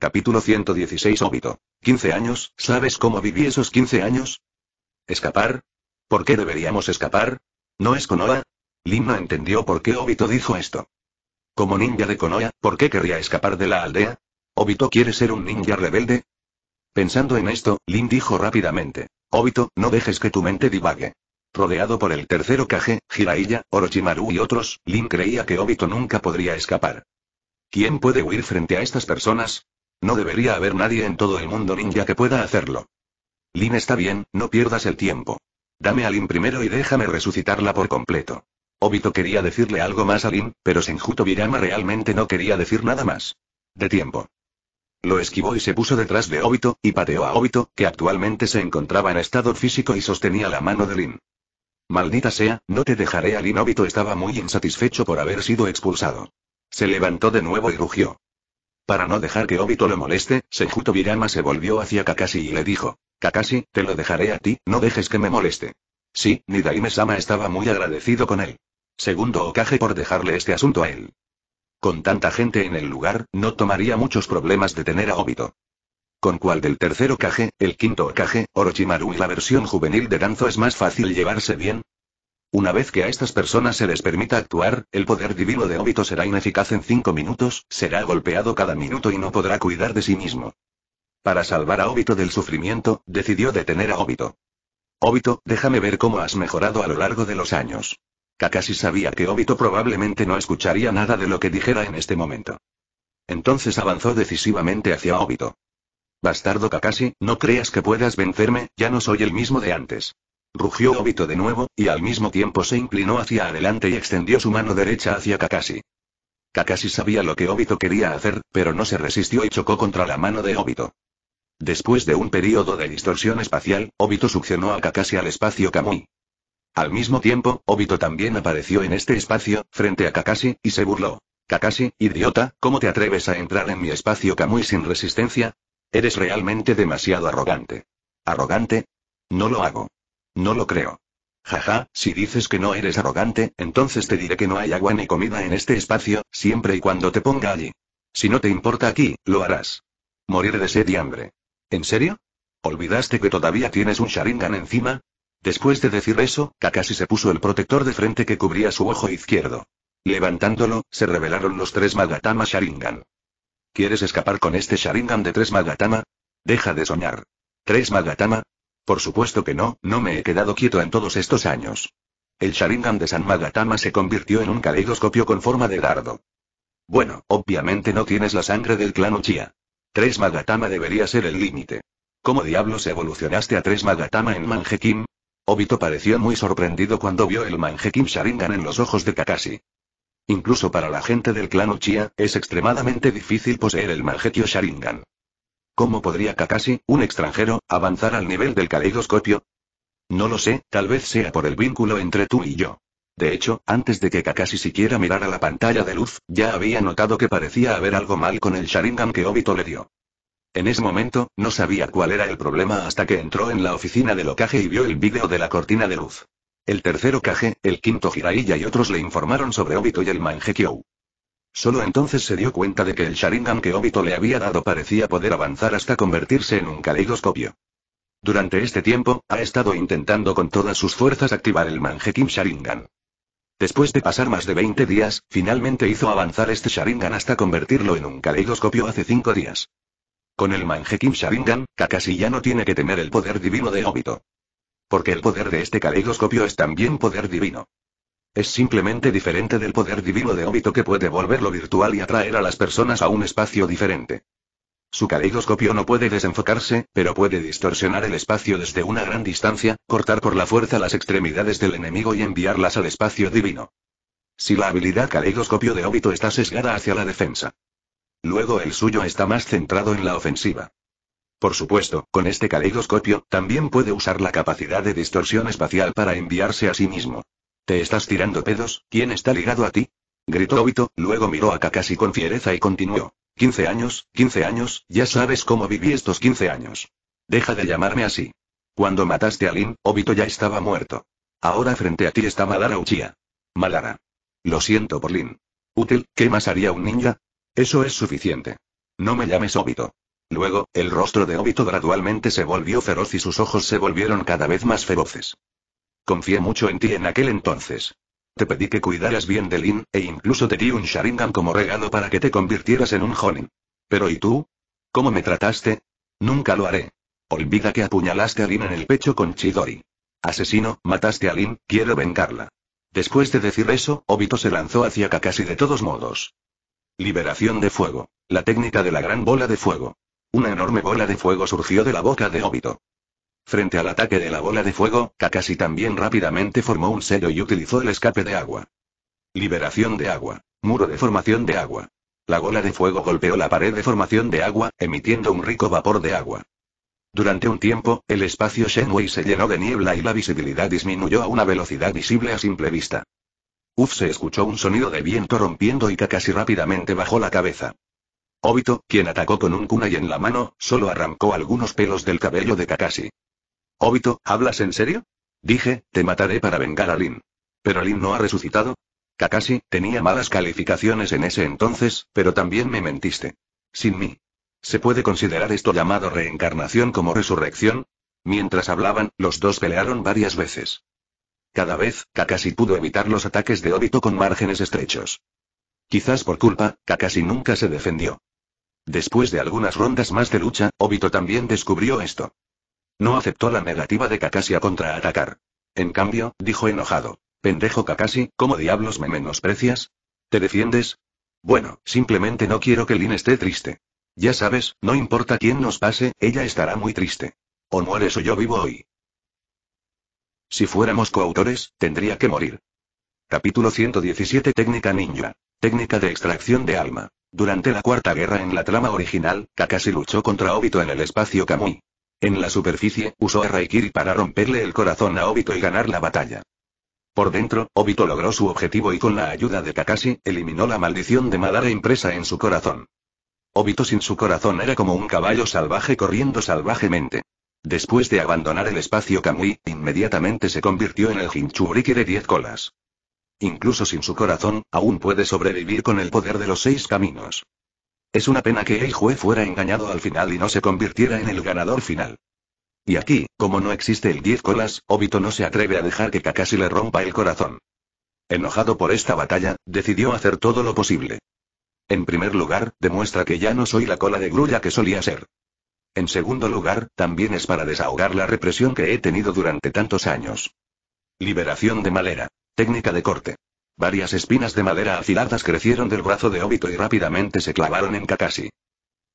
Capítulo 116 Obito. 15 años, ¿sabes cómo viví esos 15 años? ¿Escapar? ¿Por qué deberíamos escapar? ¿No es Konoha? Lin no entendió por qué Obito dijo esto. Como ninja de Konoha, ¿por qué querría escapar de la aldea? ¿Obito quiere ser un ninja rebelde? Pensando en esto, Lin dijo rápidamente. Obito, no dejes que tu mente divague. Rodeado por el tercero Kage, Jiraiya, Orochimaru y otros, Lin creía que Obito nunca podría escapar. ¿Quién puede huir frente a estas personas? No debería haber nadie en todo el mundo ninja que pueda hacerlo. Lin está bien, no pierdas el tiempo. Dame a Lin primero y déjame resucitarla por completo. Obito quería decirle algo más a Lin, pero Senjuto Virama realmente no quería decir nada más. De tiempo. Lo esquivó y se puso detrás de Obito, y pateó a Obito, que actualmente se encontraba en estado físico y sostenía la mano de Lin. Maldita sea, no te dejaré a Lin. Obito estaba muy insatisfecho por haber sido expulsado. Se levantó de nuevo y rugió. Para no dejar que Obito lo moleste, Sejuto Birama se volvió hacia Kakashi y le dijo. Kakashi, te lo dejaré a ti, no dejes que me moleste. Sí, Nidaime-sama estaba muy agradecido con él. Segundo Okage por dejarle este asunto a él. Con tanta gente en el lugar, no tomaría muchos problemas de tener a Obito. Con cuál del tercer Okage, el quinto Okage, Orochimaru y la versión juvenil de Danzo es más fácil llevarse bien, una vez que a estas personas se les permita actuar, el poder divino de Obito será ineficaz en cinco minutos, será golpeado cada minuto y no podrá cuidar de sí mismo. Para salvar a Obito del sufrimiento, decidió detener a Obito. Obito, déjame ver cómo has mejorado a lo largo de los años. Kakashi sabía que Obito probablemente no escucharía nada de lo que dijera en este momento. Entonces avanzó decisivamente hacia Obito. Bastardo Kakashi, no creas que puedas vencerme, ya no soy el mismo de antes. Rugió Obito de nuevo, y al mismo tiempo se inclinó hacia adelante y extendió su mano derecha hacia Kakashi. Kakashi sabía lo que Obito quería hacer, pero no se resistió y chocó contra la mano de Obito. Después de un periodo de distorsión espacial, Obito succionó a Kakashi al espacio Kamui. Al mismo tiempo, Obito también apareció en este espacio, frente a Kakashi, y se burló. Kakashi, idiota, ¿cómo te atreves a entrar en mi espacio Kamui sin resistencia? Eres realmente demasiado arrogante. ¿Arrogante? No lo hago. No lo creo. Jaja, si dices que no eres arrogante, entonces te diré que no hay agua ni comida en este espacio, siempre y cuando te ponga allí. Si no te importa aquí, lo harás. Morir de sed y hambre. ¿En serio? ¿Olvidaste que todavía tienes un Sharingan encima? Después de decir eso, Kakashi se puso el protector de frente que cubría su ojo izquierdo. Levantándolo, se revelaron los tres Magatama Sharingan. ¿Quieres escapar con este Sharingan de tres Magatama? Deja de soñar. Tres Magatama, por supuesto que no, no me he quedado quieto en todos estos años. El Sharingan de San Magatama se convirtió en un caleidoscopio con forma de dardo. Bueno, obviamente no tienes la sangre del clan Uchiha. Tres Magatama debería ser el límite. ¿Cómo diablos evolucionaste a tres Magatama en Manjekim? Obito pareció muy sorprendido cuando vio el Manjekim Sharingan en los ojos de Kakashi. Incluso para la gente del clan Uchiha, es extremadamente difícil poseer el Mangekyo Sharingan. ¿Cómo podría Kakashi, un extranjero, avanzar al nivel del caleidoscopio? No lo sé, tal vez sea por el vínculo entre tú y yo. De hecho, antes de que Kakashi siquiera mirara la pantalla de luz, ya había notado que parecía haber algo mal con el Sharingan que Obito le dio. En ese momento, no sabía cuál era el problema hasta que entró en la oficina del Okage y vio el vídeo de la cortina de luz. El tercer caje, el quinto Jiraiya y otros le informaron sobre Obito y el Mangekyou. Solo entonces se dio cuenta de que el Sharingan que Obito le había dado parecía poder avanzar hasta convertirse en un caleidoscopio. Durante este tiempo, ha estado intentando con todas sus fuerzas activar el Manjekim Sharingan. Después de pasar más de 20 días, finalmente hizo avanzar este Sharingan hasta convertirlo en un caleidoscopio hace 5 días. Con el Mangekim Sharingan, Kakashi ya no tiene que temer el poder divino de Obito. Porque el poder de este caleidoscopio es también poder divino. Es simplemente diferente del poder divino de óbito que puede volverlo virtual y atraer a las personas a un espacio diferente. Su caleidoscopio no puede desenfocarse, pero puede distorsionar el espacio desde una gran distancia, cortar por la fuerza las extremidades del enemigo y enviarlas al espacio divino. Si la habilidad caleidoscopio de óbito está sesgada hacia la defensa. Luego el suyo está más centrado en la ofensiva. Por supuesto, con este caleidoscopio, también puede usar la capacidad de distorsión espacial para enviarse a sí mismo. ¿Te estás tirando pedos? ¿Quién está ligado a ti? Gritó Obito, luego miró a Kakashi con fiereza y continuó. 15 años, 15 años, ya sabes cómo viví estos 15 años. Deja de llamarme así. Cuando mataste a Lin, Obito ya estaba muerto. Ahora frente a ti está Madara Uchiha. Madara. Lo siento por Lin. Útil, ¿qué más haría un ninja? Eso es suficiente. No me llames Obito. Luego, el rostro de Obito gradualmente se volvió feroz y sus ojos se volvieron cada vez más feroces. Confié mucho en ti en aquel entonces. Te pedí que cuidaras bien de Lin, e incluso te di un Sharingan como regalo para que te convirtieras en un Honin. Pero ¿y tú? ¿Cómo me trataste? Nunca lo haré. Olvida que apuñalaste a Lin en el pecho con Chidori. Asesino, mataste a Lin, quiero vengarla. Después de decir eso, Obito se lanzó hacia Kakashi de todos modos. Liberación de fuego. La técnica de la gran bola de fuego. Una enorme bola de fuego surgió de la boca de Obito. Frente al ataque de la bola de fuego, Kakashi también rápidamente formó un sello y utilizó el escape de agua. Liberación de agua. Muro de formación de agua. La bola de fuego golpeó la pared de formación de agua, emitiendo un rico vapor de agua. Durante un tiempo, el espacio Shenwei se llenó de niebla y la visibilidad disminuyó a una velocidad visible a simple vista. Uf se escuchó un sonido de viento rompiendo y Kakashi rápidamente bajó la cabeza. Obito, quien atacó con un kunai en la mano, solo arrancó algunos pelos del cabello de Kakashi. Obito, ¿hablas en serio? Dije, te mataré para vengar a Lin. Pero Lin no ha resucitado. Kakashi, tenía malas calificaciones en ese entonces, pero también me mentiste. Sin mí. ¿Se puede considerar esto llamado reencarnación como resurrección? Mientras hablaban, los dos pelearon varias veces. Cada vez, Kakashi pudo evitar los ataques de Obito con márgenes estrechos. Quizás por culpa, Kakashi nunca se defendió. Después de algunas rondas más de lucha, Obito también descubrió esto. No aceptó la negativa de Kakashi a contraatacar. En cambio, dijo enojado. Pendejo Kakashi, ¿cómo diablos me menosprecias? ¿Te defiendes? Bueno, simplemente no quiero que Lin esté triste. Ya sabes, no importa quién nos pase, ella estará muy triste. O mueres o yo vivo hoy. Si fuéramos coautores, tendría que morir. Capítulo 117 Técnica Ninja. Técnica de extracción de alma. Durante la Cuarta Guerra en la trama original, Kakashi luchó contra Obito en el espacio Kamui. En la superficie, usó a Raikiri para romperle el corazón a Obito y ganar la batalla. Por dentro, Obito logró su objetivo y con la ayuda de Kakashi, eliminó la maldición de Madara impresa en su corazón. Obito sin su corazón era como un caballo salvaje corriendo salvajemente. Después de abandonar el espacio Kamui, inmediatamente se convirtió en el Jinchuriki de diez colas. Incluso sin su corazón, aún puede sobrevivir con el poder de los seis caminos. Es una pena que el juez fuera engañado al final y no se convirtiera en el ganador final. Y aquí, como no existe el 10 colas, Obito no se atreve a dejar que Kakashi le rompa el corazón. Enojado por esta batalla, decidió hacer todo lo posible. En primer lugar, demuestra que ya no soy la cola de grulla que solía ser. En segundo lugar, también es para desahogar la represión que he tenido durante tantos años. Liberación de Malera. Técnica de corte. Varias espinas de madera afiladas crecieron del brazo de Obito y rápidamente se clavaron en Kakashi.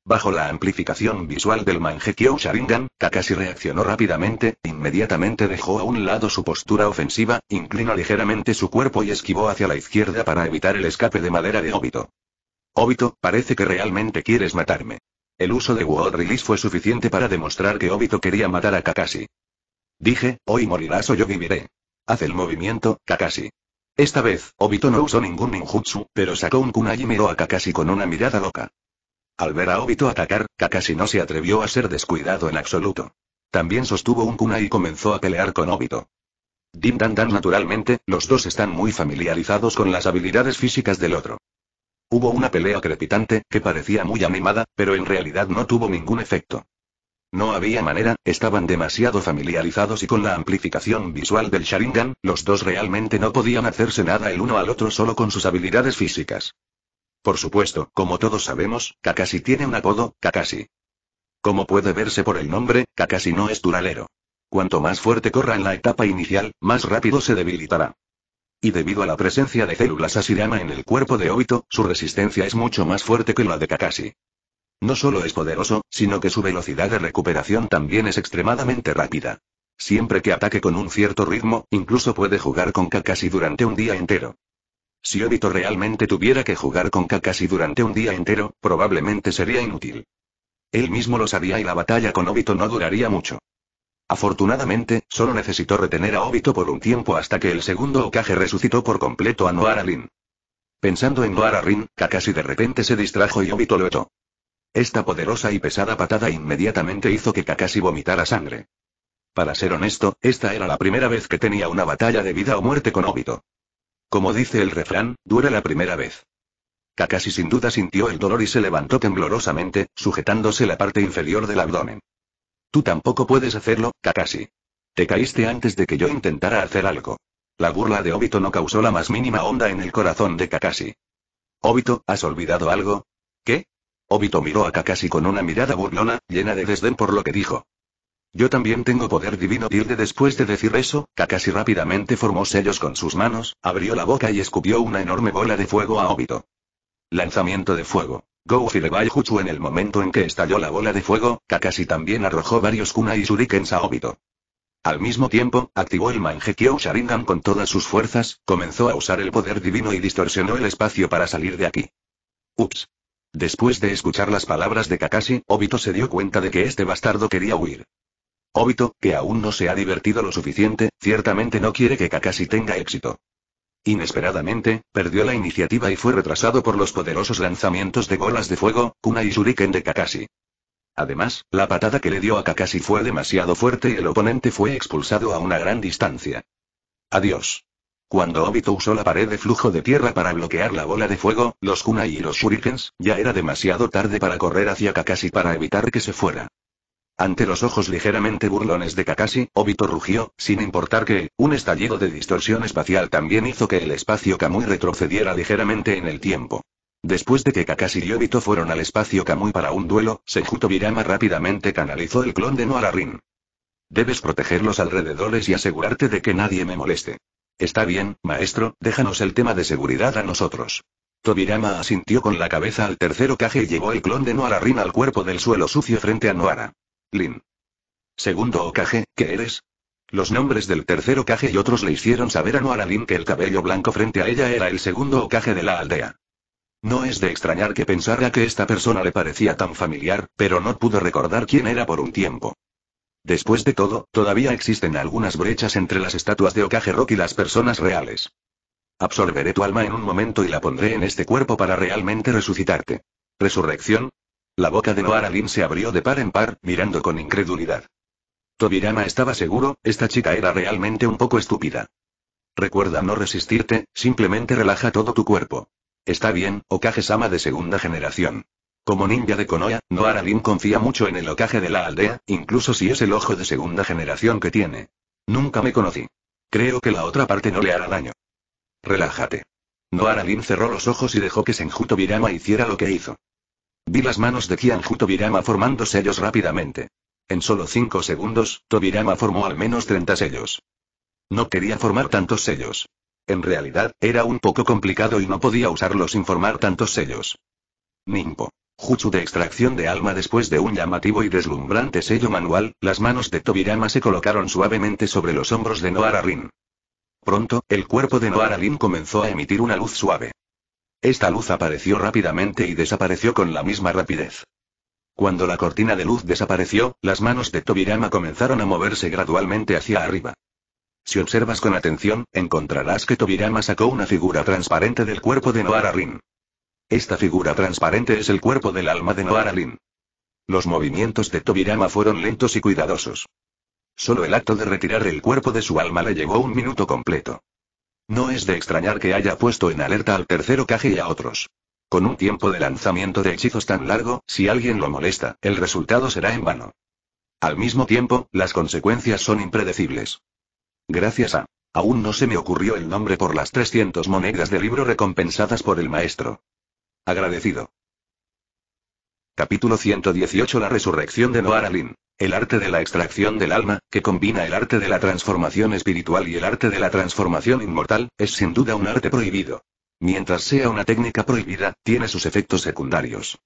Bajo la amplificación visual del Manjekyo Sharingan, Kakashi reaccionó rápidamente, inmediatamente dejó a un lado su postura ofensiva, inclinó ligeramente su cuerpo y esquivó hacia la izquierda para evitar el escape de madera de Obito. Obito, parece que realmente quieres matarme. El uso de World Release fue suficiente para demostrar que Obito quería matar a Kakashi. Dije, hoy morirás o yo viviré. Haz el movimiento, Kakashi. Esta vez, Obito no usó ningún ninjutsu, pero sacó un kunai a Kakashi con una mirada loca. Al ver a Obito atacar, Kakashi no se atrevió a ser descuidado en absoluto. También sostuvo un kunai y comenzó a pelear con Obito. Dim Dan Dan naturalmente, los dos están muy familiarizados con las habilidades físicas del otro. Hubo una pelea crepitante, que parecía muy animada, pero en realidad no tuvo ningún efecto. No había manera, estaban demasiado familiarizados y con la amplificación visual del Sharingan, los dos realmente no podían hacerse nada el uno al otro solo con sus habilidades físicas. Por supuesto, como todos sabemos, Kakashi tiene un apodo, Kakashi. Como puede verse por el nombre, Kakashi no es turalero. Cuanto más fuerte corra en la etapa inicial, más rápido se debilitará. Y debido a la presencia de células Asirama en el cuerpo de Obito, su resistencia es mucho más fuerte que la de Kakashi. No solo es poderoso, sino que su velocidad de recuperación también es extremadamente rápida. Siempre que ataque con un cierto ritmo, incluso puede jugar con Kakashi durante un día entero. Si Obito realmente tuviera que jugar con Kakashi durante un día entero, probablemente sería inútil. Él mismo lo sabía y la batalla con Obito no duraría mucho. Afortunadamente, solo necesitó retener a Obito por un tiempo hasta que el segundo Okage resucitó por completo a Noara Pensando en Noara Rin, Kakashi de repente se distrajo y Obito lo echó. Esta poderosa y pesada patada inmediatamente hizo que Kakashi vomitara sangre. Para ser honesto, esta era la primera vez que tenía una batalla de vida o muerte con Obito. Como dice el refrán, dura la primera vez. Kakashi sin duda sintió el dolor y se levantó temblorosamente, sujetándose la parte inferior del abdomen. Tú tampoco puedes hacerlo, Kakashi. Te caíste antes de que yo intentara hacer algo. La burla de Obito no causó la más mínima onda en el corazón de Kakashi. Obito, ¿has olvidado algo? ¿Qué? Obito miró a Kakashi con una mirada burlona, llena de desdén por lo que dijo. Yo también tengo poder divino. Tilde después de decir eso, Kakashi rápidamente formó sellos con sus manos, abrió la boca y escupió una enorme bola de fuego a Obito. Lanzamiento de fuego. Go Jutsu en el momento en que estalló la bola de fuego, Kakashi también arrojó varios kuna y shurikens a Obito. Al mismo tiempo, activó el mangekyou Sharingan con todas sus fuerzas, comenzó a usar el poder divino y distorsionó el espacio para salir de aquí. Ups. Después de escuchar las palabras de Kakashi, Obito se dio cuenta de que este bastardo quería huir. Obito, que aún no se ha divertido lo suficiente, ciertamente no quiere que Kakashi tenga éxito. Inesperadamente, perdió la iniciativa y fue retrasado por los poderosos lanzamientos de bolas de fuego, Kuna y Shuriken de Kakashi. Además, la patada que le dio a Kakashi fue demasiado fuerte y el oponente fue expulsado a una gran distancia. Adiós. Cuando Obito usó la pared de flujo de tierra para bloquear la bola de fuego, los kunai y los shurikens, ya era demasiado tarde para correr hacia Kakashi para evitar que se fuera. Ante los ojos ligeramente burlones de Kakashi, Obito rugió, sin importar que, un estallido de distorsión espacial también hizo que el espacio Kamui retrocediera ligeramente en el tiempo. Después de que Kakashi y Obito fueron al espacio Kamui para un duelo, Sejuto Birama rápidamente canalizó el clon de Noararin. Debes proteger los alrededores y asegurarte de que nadie me moleste. Está bien, maestro, déjanos el tema de seguridad a nosotros. Tobirama asintió con la cabeza al tercer ocaje y llevó el clon de Noara Rin al cuerpo del suelo sucio frente a Noara. Lin. Segundo ocaje, ¿qué eres? Los nombres del tercer ocaje y otros le hicieron saber a Noara Lin que el cabello blanco frente a ella era el segundo ocaje de la aldea. No es de extrañar que pensara que esta persona le parecía tan familiar, pero no pudo recordar quién era por un tiempo. Después de todo, todavía existen algunas brechas entre las estatuas de Okage Rock y las personas reales. Absorberé tu alma en un momento y la pondré en este cuerpo para realmente resucitarte. ¿Resurrección? La boca de Noara se abrió de par en par, mirando con incredulidad. Tobirama estaba seguro, esta chica era realmente un poco estúpida. Recuerda no resistirte, simplemente relaja todo tu cuerpo. Está bien, Okage-sama de segunda generación. Como ninja de Konoha, Noaralin confía mucho en el ocaje de la aldea, incluso si es el ojo de segunda generación que tiene. Nunca me conocí. Creo que la otra parte no le hará daño. Relájate. Noaralin cerró los ojos y dejó que Senju Tobirama hiciera lo que hizo. Vi las manos de Kianju Tobirama formando sellos rápidamente. En solo 5 segundos, Tobirama formó al menos 30 sellos. No quería formar tantos sellos. En realidad, era un poco complicado y no podía usarlos sin formar tantos sellos. Nimpo. Jutsu de extracción de alma después de un llamativo y deslumbrante sello manual, las manos de Tobirama se colocaron suavemente sobre los hombros de Noara Rin. Pronto, el cuerpo de Noara Rin comenzó a emitir una luz suave. Esta luz apareció rápidamente y desapareció con la misma rapidez. Cuando la cortina de luz desapareció, las manos de Tobirama comenzaron a moverse gradualmente hacia arriba. Si observas con atención, encontrarás que Tobirama sacó una figura transparente del cuerpo de Noara Rin. Esta figura transparente es el cuerpo del alma de Noaralin. Los movimientos de Tobirama fueron lentos y cuidadosos. Solo el acto de retirar el cuerpo de su alma le llevó un minuto completo. No es de extrañar que haya puesto en alerta al tercero Kage y a otros. Con un tiempo de lanzamiento de hechizos tan largo, si alguien lo molesta, el resultado será en vano. Al mismo tiempo, las consecuencias son impredecibles. Gracias a... Aún no se me ocurrió el nombre por las 300 monedas de libro recompensadas por el maestro. Agradecido. Capítulo 118 La resurrección de Noaralin. El arte de la extracción del alma, que combina el arte de la transformación espiritual y el arte de la transformación inmortal, es sin duda un arte prohibido. Mientras sea una técnica prohibida, tiene sus efectos secundarios.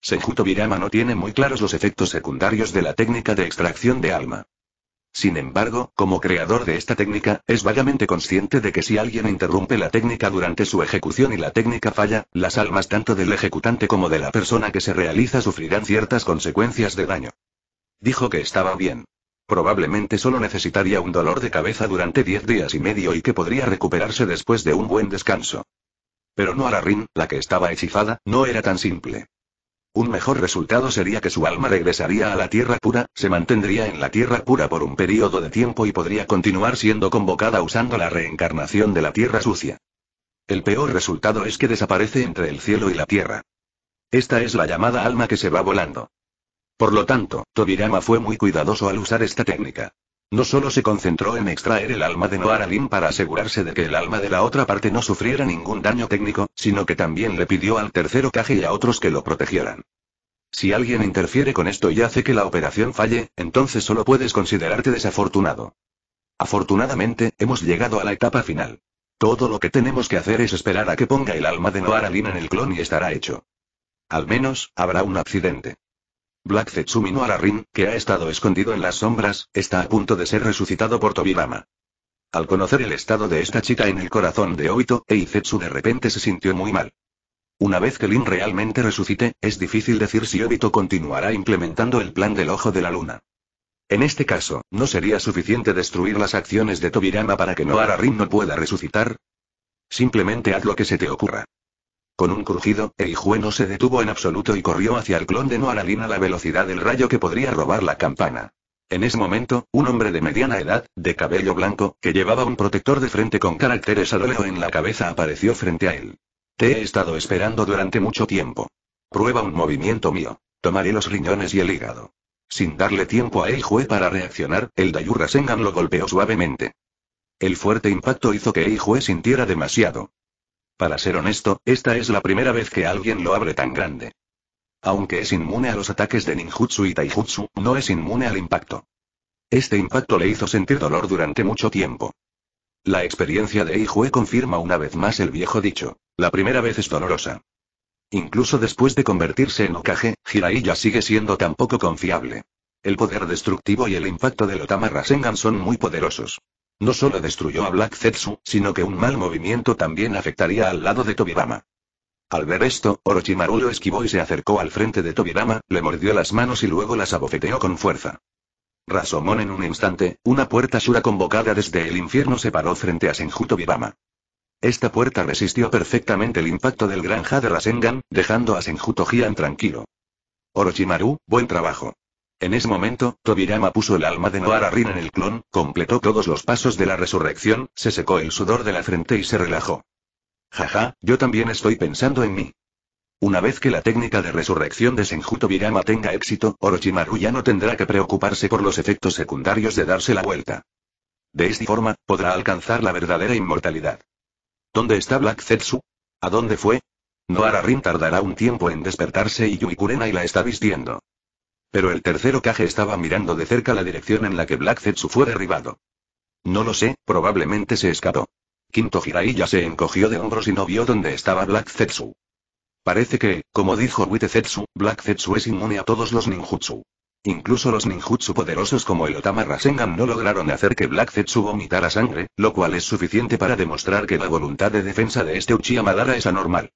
Senjuto Virama no tiene muy claros los efectos secundarios de la técnica de extracción de alma. Sin embargo, como creador de esta técnica, es vagamente consciente de que si alguien interrumpe la técnica durante su ejecución y la técnica falla, las almas tanto del ejecutante como de la persona que se realiza sufrirán ciertas consecuencias de daño. Dijo que estaba bien. Probablemente solo necesitaría un dolor de cabeza durante diez días y medio y que podría recuperarse después de un buen descanso. Pero no a la Rin, la que estaba hechizada, no era tan simple. Un mejor resultado sería que su alma regresaría a la Tierra Pura, se mantendría en la Tierra Pura por un periodo de tiempo y podría continuar siendo convocada usando la reencarnación de la Tierra Sucia. El peor resultado es que desaparece entre el cielo y la Tierra. Esta es la llamada alma que se va volando. Por lo tanto, Tobirama fue muy cuidadoso al usar esta técnica. No solo se concentró en extraer el alma de Alim para asegurarse de que el alma de la otra parte no sufriera ningún daño técnico, sino que también le pidió al tercero Kage y a otros que lo protegieran. Si alguien interfiere con esto y hace que la operación falle, entonces solo puedes considerarte desafortunado. Afortunadamente, hemos llegado a la etapa final. Todo lo que tenemos que hacer es esperar a que ponga el alma de Alim en el clon y estará hecho. Al menos, habrá un accidente. Black Zetsu no Ararin, que ha estado escondido en las sombras, está a punto de ser resucitado por Tobirama. Al conocer el estado de esta chica en el corazón de Oito, Eizetsu de repente se sintió muy mal. Una vez que Lin realmente resucite, es difícil decir si Obito continuará implementando el plan del Ojo de la Luna. En este caso, ¿no sería suficiente destruir las acciones de Tobirama para que Noara Rin no pueda resucitar? Simplemente haz lo que se te ocurra. Con un crujido, Eijue no se detuvo en absoluto y corrió hacia el clon de Noalalín a la velocidad del rayo que podría robar la campana. En ese momento, un hombre de mediana edad, de cabello blanco, que llevaba un protector de frente con caracteres adoleo en la cabeza apareció frente a él. Te he estado esperando durante mucho tiempo. Prueba un movimiento mío. Tomaré los riñones y el hígado. Sin darle tiempo a Eijue para reaccionar, el Dayur Rasengan lo golpeó suavemente. El fuerte impacto hizo que Eijue sintiera demasiado. Para ser honesto, esta es la primera vez que alguien lo abre tan grande. Aunque es inmune a los ataques de ninjutsu y taijutsu, no es inmune al impacto. Este impacto le hizo sentir dolor durante mucho tiempo. La experiencia de Eijue confirma una vez más el viejo dicho, la primera vez es dolorosa. Incluso después de convertirse en Okage, Jiraiya sigue siendo tan poco confiable. El poder destructivo y el impacto de Otama Rasengan son muy poderosos. No solo destruyó a Black Zetsu, sino que un mal movimiento también afectaría al lado de Tobirama. Al ver esto, Orochimaru lo esquivó y se acercó al frente de Tobirama, le mordió las manos y luego las abofeteó con fuerza. Rasomón en un instante, una puerta Shura convocada desde el infierno se paró frente a Senju Tobirama. Esta puerta resistió perfectamente el impacto del gran Jade Rasengan, dejando a Senju Tojian tranquilo. Orochimaru, buen trabajo. En ese momento, Tobirama puso el alma de Noara Rin en el clon, completó todos los pasos de la resurrección, se secó el sudor de la frente y se relajó. Jaja, yo también estoy pensando en mí. Una vez que la técnica de resurrección de Senju Tobirama tenga éxito, Orochimaru ya no tendrá que preocuparse por los efectos secundarios de darse la vuelta. De esta forma, podrá alcanzar la verdadera inmortalidad. ¿Dónde está Black Zetsu? ¿A dónde fue? Noara Rin tardará un tiempo en despertarse y Yumikurenai y la está vistiendo. Pero el tercero caje estaba mirando de cerca la dirección en la que Black Zetsu fue derribado. No lo sé, probablemente se escapó. Quinto Jiraiya ya se encogió de hombros y no vio dónde estaba Black Zetsu. Parece que, como dijo Witte Zetsu, Black Zetsu es inmune a todos los ninjutsu. Incluso los ninjutsu poderosos como el Otama Rasengan no lograron hacer que Black Zetsu vomitara sangre, lo cual es suficiente para demostrar que la voluntad de defensa de este Uchiha Madara es anormal.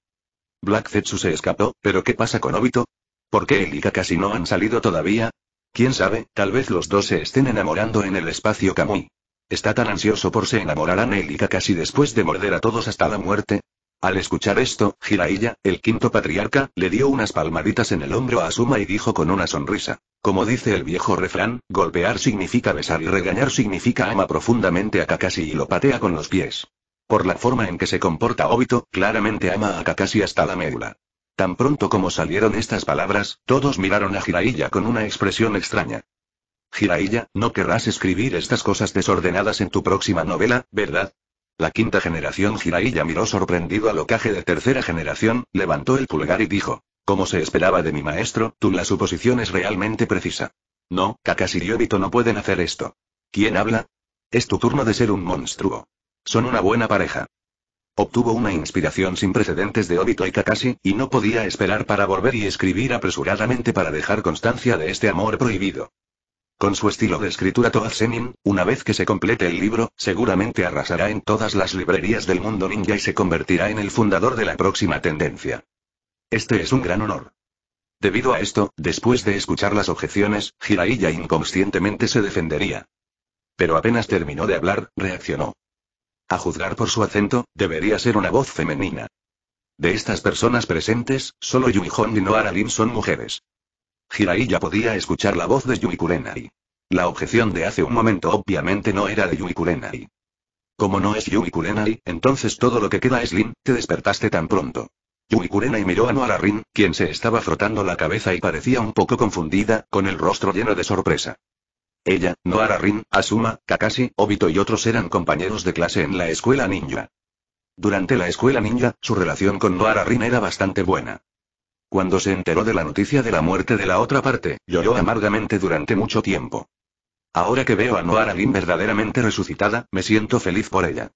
Black Zetsu se escapó, pero ¿qué pasa con Obito? ¿Por qué él casi no han salido todavía? Quién sabe, tal vez los dos se estén enamorando en el espacio Kamui. Está tan ansioso por se enamorarán él y después de morder a todos hasta la muerte. Al escuchar esto, Hiraiya, el quinto patriarca, le dio unas palmaditas en el hombro a Asuma y dijo con una sonrisa. Como dice el viejo refrán, golpear significa besar y regañar significa ama profundamente a Kakashi y lo patea con los pies. Por la forma en que se comporta Obito, claramente ama a Kakashi hasta la médula. Tan pronto como salieron estas palabras, todos miraron a Jiraiya con una expresión extraña. Jiraiya, no querrás escribir estas cosas desordenadas en tu próxima novela, ¿verdad? La quinta generación Jiraiya miró sorprendido al ocaje de tercera generación, levantó el pulgar y dijo. Como se esperaba de mi maestro, tú la suposición es realmente precisa. No, Kakashi y Obito no pueden hacer esto. ¿Quién habla? Es tu turno de ser un monstruo. Son una buena pareja. Obtuvo una inspiración sin precedentes de Obito y Kakashi, y no podía esperar para volver y escribir apresuradamente para dejar constancia de este amor prohibido. Con su estilo de escritura Toa Senin, una vez que se complete el libro, seguramente arrasará en todas las librerías del mundo ninja y se convertirá en el fundador de la próxima tendencia. Este es un gran honor. Debido a esto, después de escuchar las objeciones, Jiraiya inconscientemente se defendería. Pero apenas terminó de hablar, reaccionó. A juzgar por su acento, debería ser una voz femenina. De estas personas presentes, solo Yui y Noara Lin son mujeres. Hirai ya podía escuchar la voz de Yui Kurenai. La objeción de hace un momento obviamente no era de Yui Kurenai. Como no es Yui Kurenai, entonces todo lo que queda es Lin, te despertaste tan pronto. Yui Kurenai miró a Noara Rin, quien se estaba frotando la cabeza y parecía un poco confundida, con el rostro lleno de sorpresa. Ella, Noara Rin, Asuma, Kakashi, Obito y otros eran compañeros de clase en la escuela ninja. Durante la escuela ninja, su relación con Noara Rin era bastante buena. Cuando se enteró de la noticia de la muerte de la otra parte, lloró amargamente durante mucho tiempo. Ahora que veo a Noara Rin verdaderamente resucitada, me siento feliz por ella.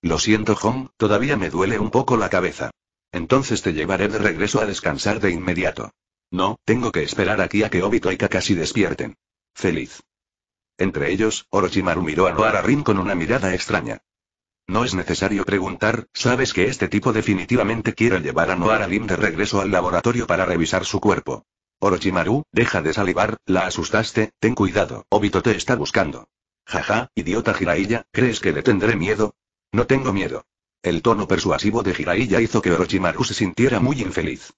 Lo siento, Hong, todavía me duele un poco la cabeza. Entonces te llevaré de regreso a descansar de inmediato. No, tengo que esperar aquí a que Obito y Kakashi despierten. Feliz. Entre ellos, Orochimaru miró a Noara Rin con una mirada extraña. No es necesario preguntar, sabes que este tipo definitivamente quiere llevar a Noara Rin de regreso al laboratorio para revisar su cuerpo. Orochimaru, deja de salivar, la asustaste, ten cuidado, Obito te está buscando. Jaja, idiota Jiraiya, ¿crees que le tendré miedo? No tengo miedo. El tono persuasivo de Jiraiya hizo que Orochimaru se sintiera muy infeliz.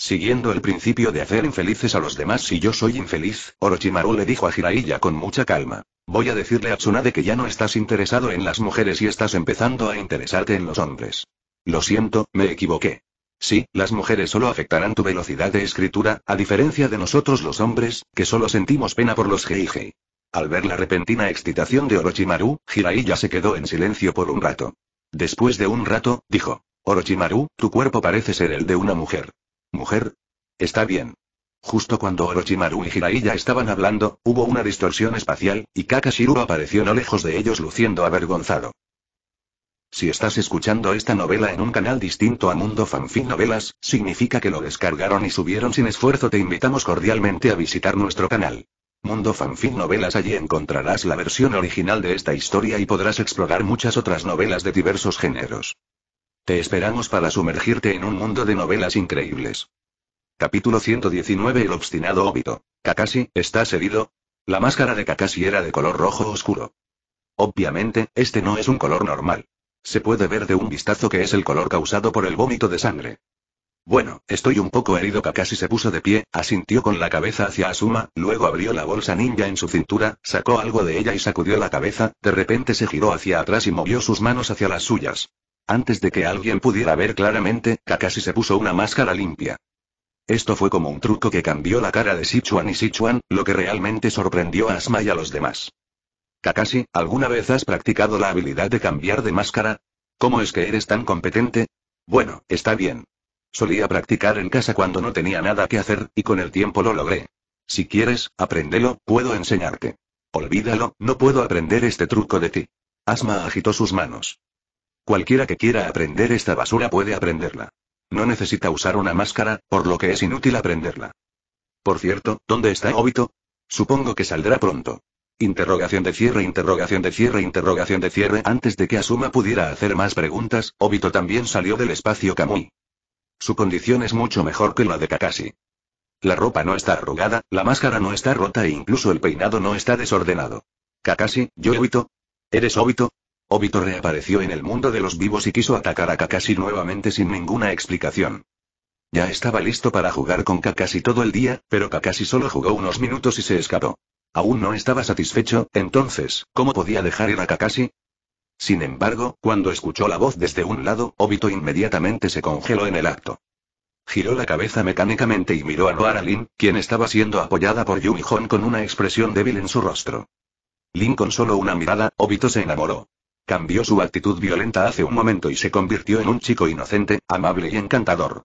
Siguiendo el principio de hacer infelices a los demás si yo soy infeliz, Orochimaru le dijo a Jiraiya con mucha calma. Voy a decirle a Tsunade que ya no estás interesado en las mujeres y estás empezando a interesarte en los hombres. Lo siento, me equivoqué. Sí, las mujeres solo afectarán tu velocidad de escritura, a diferencia de nosotros los hombres, que solo sentimos pena por los Heihei. Al ver la repentina excitación de Orochimaru, Jiraiya se quedó en silencio por un rato. Después de un rato, dijo. Orochimaru, tu cuerpo parece ser el de una mujer. Mujer. Está bien. Justo cuando Orochimaru y Jiraiya estaban hablando, hubo una distorsión espacial, y Kakashiru apareció no lejos de ellos luciendo avergonzado. Si estás escuchando esta novela en un canal distinto a Mundo Fanfic Novelas, significa que lo descargaron y subieron sin esfuerzo. Te invitamos cordialmente a visitar nuestro canal. Mundo Fanfic Novelas allí encontrarás la versión original de esta historia y podrás explorar muchas otras novelas de diversos géneros. Te esperamos para sumergirte en un mundo de novelas increíbles. Capítulo 119 El obstinado óbito. Kakashi, ¿estás herido? La máscara de Kakashi era de color rojo oscuro. Obviamente, este no es un color normal. Se puede ver de un vistazo que es el color causado por el vómito de sangre. Bueno, estoy un poco herido. Kakashi se puso de pie, asintió con la cabeza hacia Asuma, luego abrió la bolsa ninja en su cintura, sacó algo de ella y sacudió la cabeza, de repente se giró hacia atrás y movió sus manos hacia las suyas. Antes de que alguien pudiera ver claramente, Kakashi se puso una máscara limpia. Esto fue como un truco que cambió la cara de Sichuan y Sichuan, lo que realmente sorprendió a Asma y a los demás. Kakashi, ¿alguna vez has practicado la habilidad de cambiar de máscara? ¿Cómo es que eres tan competente? Bueno, está bien. Solía practicar en casa cuando no tenía nada que hacer, y con el tiempo lo logré. Si quieres, apréndelo, puedo enseñarte. Olvídalo, no puedo aprender este truco de ti. Asma agitó sus manos. Cualquiera que quiera aprender esta basura puede aprenderla. No necesita usar una máscara, por lo que es inútil aprenderla. Por cierto, ¿dónde está Obito? Supongo que saldrá pronto. Interrogación de cierre, interrogación de cierre, interrogación de cierre. Antes de que Asuma pudiera hacer más preguntas, Obito también salió del espacio Kamui. Su condición es mucho mejor que la de Kakashi. La ropa no está arrugada, la máscara no está rota e incluso el peinado no está desordenado. Kakashi, yo Obito. ¿Eres Obito? Obito reapareció en el mundo de los vivos y quiso atacar a Kakashi nuevamente sin ninguna explicación. Ya estaba listo para jugar con Kakashi todo el día, pero Kakashi solo jugó unos minutos y se escapó. Aún no estaba satisfecho, entonces, ¿cómo podía dejar ir a Kakashi? Sin embargo, cuando escuchó la voz desde un lado, Obito inmediatamente se congeló en el acto. Giró la cabeza mecánicamente y miró a Noara Lin, quien estaba siendo apoyada por Yumi Hon con una expresión débil en su rostro. Lin con solo una mirada, Obito se enamoró. Cambió su actitud violenta hace un momento y se convirtió en un chico inocente, amable y encantador.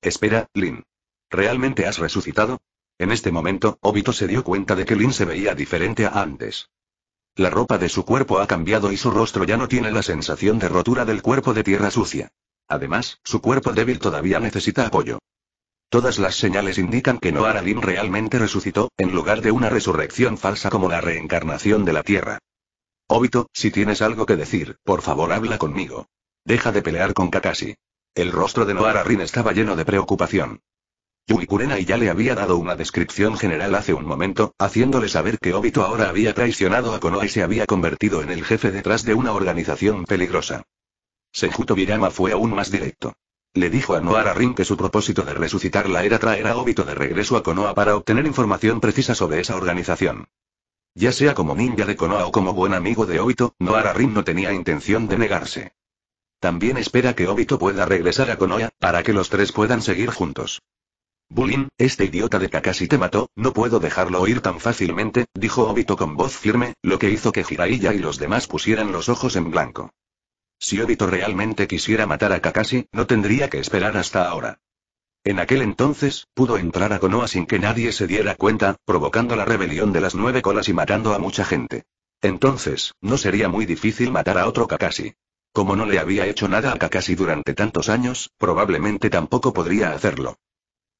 Espera, Lin. ¿Realmente has resucitado? En este momento, Obito se dio cuenta de que Lin se veía diferente a antes. La ropa de su cuerpo ha cambiado y su rostro ya no tiene la sensación de rotura del cuerpo de tierra sucia. Además, su cuerpo débil todavía necesita apoyo. Todas las señales indican que Noara Lin realmente resucitó, en lugar de una resurrección falsa como la reencarnación de la Tierra. Obito, si tienes algo que decir, por favor habla conmigo. Deja de pelear con Kakashi. El rostro de Noara Rin estaba lleno de preocupación. Kurenai ya le había dado una descripción general hace un momento, haciéndole saber que Obito ahora había traicionado a Konoha y se había convertido en el jefe detrás de una organización peligrosa. Senjuto Birama fue aún más directo. Le dijo a Noara Rin que su propósito de resucitarla era traer a Obito de regreso a Konoha para obtener información precisa sobre esa organización. Ya sea como ninja de Konoha o como buen amigo de Obito, Noara Rin no tenía intención de negarse. También espera que Obito pueda regresar a Konoha, para que los tres puedan seguir juntos. Bulin, este idiota de Kakashi te mató, no puedo dejarlo oír tan fácilmente, dijo Obito con voz firme, lo que hizo que Jiraiya y los demás pusieran los ojos en blanco. Si Obito realmente quisiera matar a Kakashi, no tendría que esperar hasta ahora. En aquel entonces, pudo entrar a Konoha sin que nadie se diera cuenta, provocando la rebelión de las nueve colas y matando a mucha gente. Entonces, no sería muy difícil matar a otro Kakashi. Como no le había hecho nada a Kakashi durante tantos años, probablemente tampoco podría hacerlo.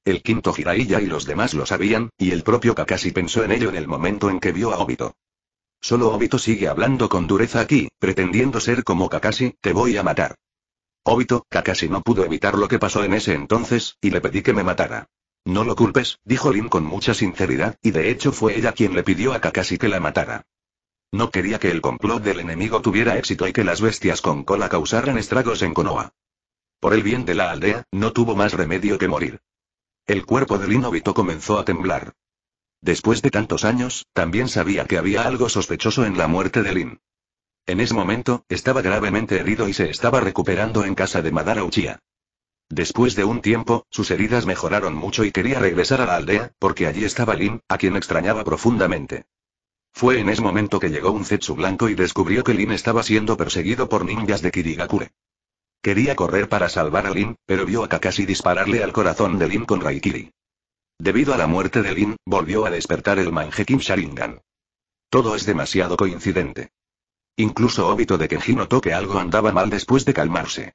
El quinto Jiraiya y los demás lo sabían, y el propio Kakashi pensó en ello en el momento en que vio a Obito. Solo Obito sigue hablando con dureza aquí, pretendiendo ser como Kakashi, te voy a matar. Obito, Kakashi no pudo evitar lo que pasó en ese entonces, y le pedí que me matara. No lo culpes, dijo Lin con mucha sinceridad, y de hecho fue ella quien le pidió a Kakashi que la matara. No quería que el complot del enemigo tuviera éxito y que las bestias con cola causaran estragos en Konoha. Por el bien de la aldea, no tuvo más remedio que morir. El cuerpo de Lin Obito comenzó a temblar. Después de tantos años, también sabía que había algo sospechoso en la muerte de Lin. En ese momento, estaba gravemente herido y se estaba recuperando en casa de Madara Uchiha. Después de un tiempo, sus heridas mejoraron mucho y quería regresar a la aldea, porque allí estaba Lin, a quien extrañaba profundamente. Fue en ese momento que llegó un Zetsu blanco y descubrió que Lin estaba siendo perseguido por ninjas de Kirigakure. Quería correr para salvar a Lin, pero vio a Kakashi dispararle al corazón de Lin con Raikiri. Debido a la muerte de Lin, volvió a despertar el Kim Sharingan. Todo es demasiado coincidente. Incluso óbito de que notó que algo andaba mal después de calmarse.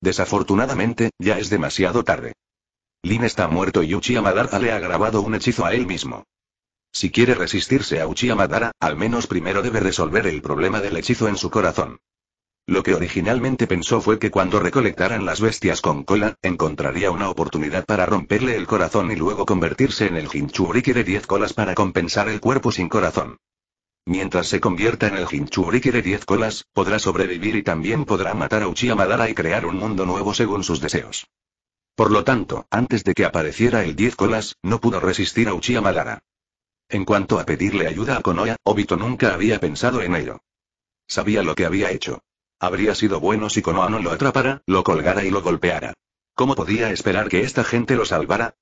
Desafortunadamente, ya es demasiado tarde. Lin está muerto y Uchiha Madara le ha grabado un hechizo a él mismo. Si quiere resistirse a Uchiha Madara, al menos primero debe resolver el problema del hechizo en su corazón. Lo que originalmente pensó fue que cuando recolectaran las bestias con cola, encontraría una oportunidad para romperle el corazón y luego convertirse en el Jinchuriki de 10 colas para compensar el cuerpo sin corazón. Mientras se convierta en el Jinchuriki de diez colas, podrá sobrevivir y también podrá matar a Uchiha Madara y crear un mundo nuevo según sus deseos. Por lo tanto, antes de que apareciera el 10 colas, no pudo resistir a Uchiha Madara. En cuanto a pedirle ayuda a Konoha, Obito nunca había pensado en ello. Sabía lo que había hecho. Habría sido bueno si Konoha no lo atrapara, lo colgara y lo golpeara. ¿Cómo podía esperar que esta gente lo salvara?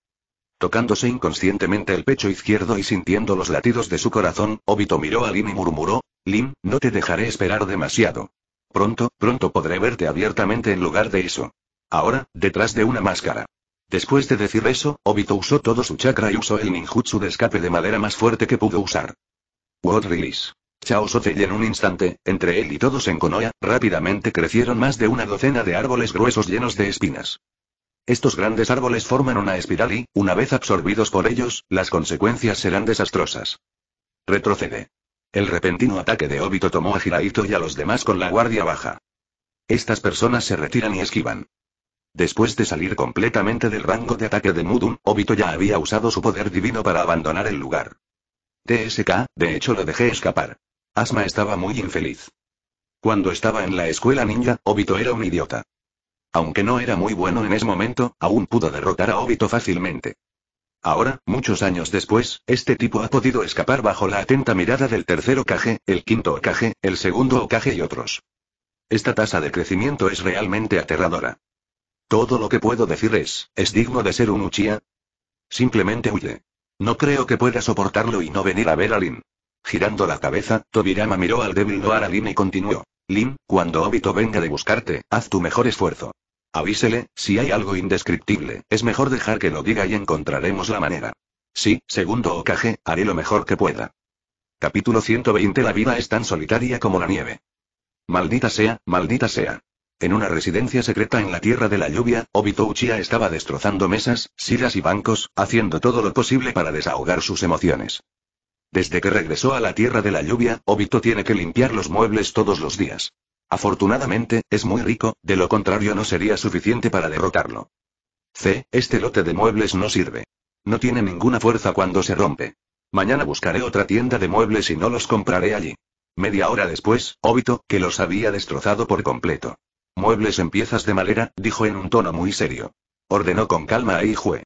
Tocándose inconscientemente el pecho izquierdo y sintiendo los latidos de su corazón, Obito miró a Lim y murmuró, Lim, no te dejaré esperar demasiado. Pronto, pronto podré verte abiertamente en lugar de eso. Ahora, detrás de una máscara. Después de decir eso, Obito usó todo su chakra y usó el ninjutsu de escape de madera más fuerte que pudo usar. Wood Release. Chao y en un instante, entre él y todos en Konoha, rápidamente crecieron más de una docena de árboles gruesos llenos de espinas. Estos grandes árboles forman una espiral y, una vez absorbidos por ellos, las consecuencias serán desastrosas. Retrocede. El repentino ataque de Obito tomó a Hiraito y a los demás con la guardia baja. Estas personas se retiran y esquivan. Después de salir completamente del rango de ataque de Mudum, Obito ya había usado su poder divino para abandonar el lugar. TSK, de hecho lo dejé escapar. Asma estaba muy infeliz. Cuando estaba en la escuela ninja, Obito era un idiota. Aunque no era muy bueno en ese momento, aún pudo derrotar a Obito fácilmente. Ahora, muchos años después, este tipo ha podido escapar bajo la atenta mirada del tercer Okage, el quinto Okage, el segundo Okage y otros. Esta tasa de crecimiento es realmente aterradora. Todo lo que puedo decir es, ¿es digno de ser un Uchiha? Simplemente huye. No creo que pueda soportarlo y no venir a ver a Lin. Girando la cabeza, Tobirama miró al débil Noara Lin y continuó. Lin, cuando Obito venga de buscarte, haz tu mejor esfuerzo. Avísele, si hay algo indescriptible, es mejor dejar que lo diga y encontraremos la manera. Sí, segundo Okage, haré lo mejor que pueda. Capítulo 120 La vida es tan solitaria como la nieve. Maldita sea, maldita sea. En una residencia secreta en la Tierra de la Lluvia, Obito Uchiha estaba destrozando mesas, sillas y bancos, haciendo todo lo posible para desahogar sus emociones. Desde que regresó a la Tierra de la Lluvia, Obito tiene que limpiar los muebles todos los días. Afortunadamente, es muy rico, de lo contrario no sería suficiente para derrotarlo. C. Este lote de muebles no sirve. No tiene ninguna fuerza cuando se rompe. Mañana buscaré otra tienda de muebles y no los compraré allí. Media hora después, Obito, que los había destrozado por completo. Muebles en piezas de madera, dijo en un tono muy serio. Ordenó con calma a Ijue.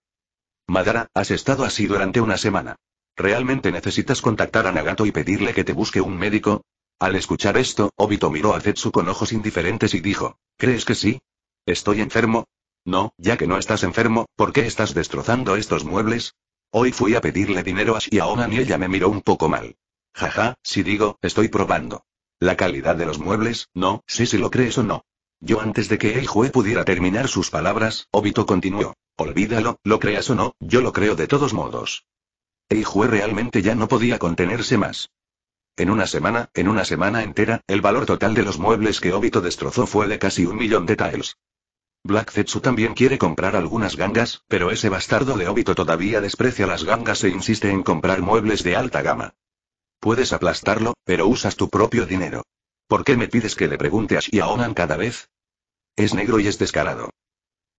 Madara, has estado así durante una semana. ¿Realmente necesitas contactar a Nagato y pedirle que te busque un médico? Al escuchar esto, Obito miró a Zetsu con ojos indiferentes y dijo, ¿crees que sí? ¿Estoy enfermo? No, ya que no estás enfermo, ¿por qué estás destrozando estos muebles? Hoy fui a pedirle dinero a Xiaonan y ella me miró un poco mal. Jaja, si digo, estoy probando. La calidad de los muebles, no, sé si lo crees o no. Yo antes de que Eijue pudiera terminar sus palabras, Obito continuó. Olvídalo, lo creas o no, yo lo creo de todos modos. Eijue realmente ya no podía contenerse más. En una semana, en una semana entera, el valor total de los muebles que Obito destrozó fue de casi un millón de tiles. Black Zetsu también quiere comprar algunas gangas, pero ese bastardo de Obito todavía desprecia las gangas e insiste en comprar muebles de alta gama. Puedes aplastarlo, pero usas tu propio dinero. ¿Por qué me pides que le pregunte a shionan cada vez? Es negro y es descarado.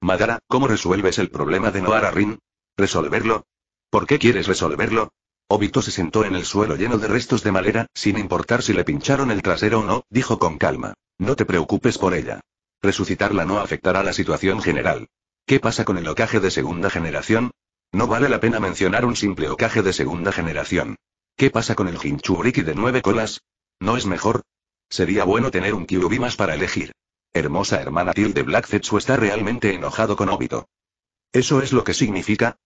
Madara, ¿cómo resuelves el problema de Noara Rin? ¿Resolverlo? ¿Por qué quieres resolverlo? Obito se sentó en el suelo lleno de restos de madera, sin importar si le pincharon el trasero o no, dijo con calma. No te preocupes por ella. Resucitarla no afectará la situación general. ¿Qué pasa con el ocaje de segunda generación? No vale la pena mencionar un simple ocaje de segunda generación. ¿Qué pasa con el Hinchuriki de nueve colas? ¿No es mejor? Sería bueno tener un Kyuubi más para elegir. Hermosa hermana Tilde Zetsu está realmente enojado con Obito. ¿Eso es lo que significa?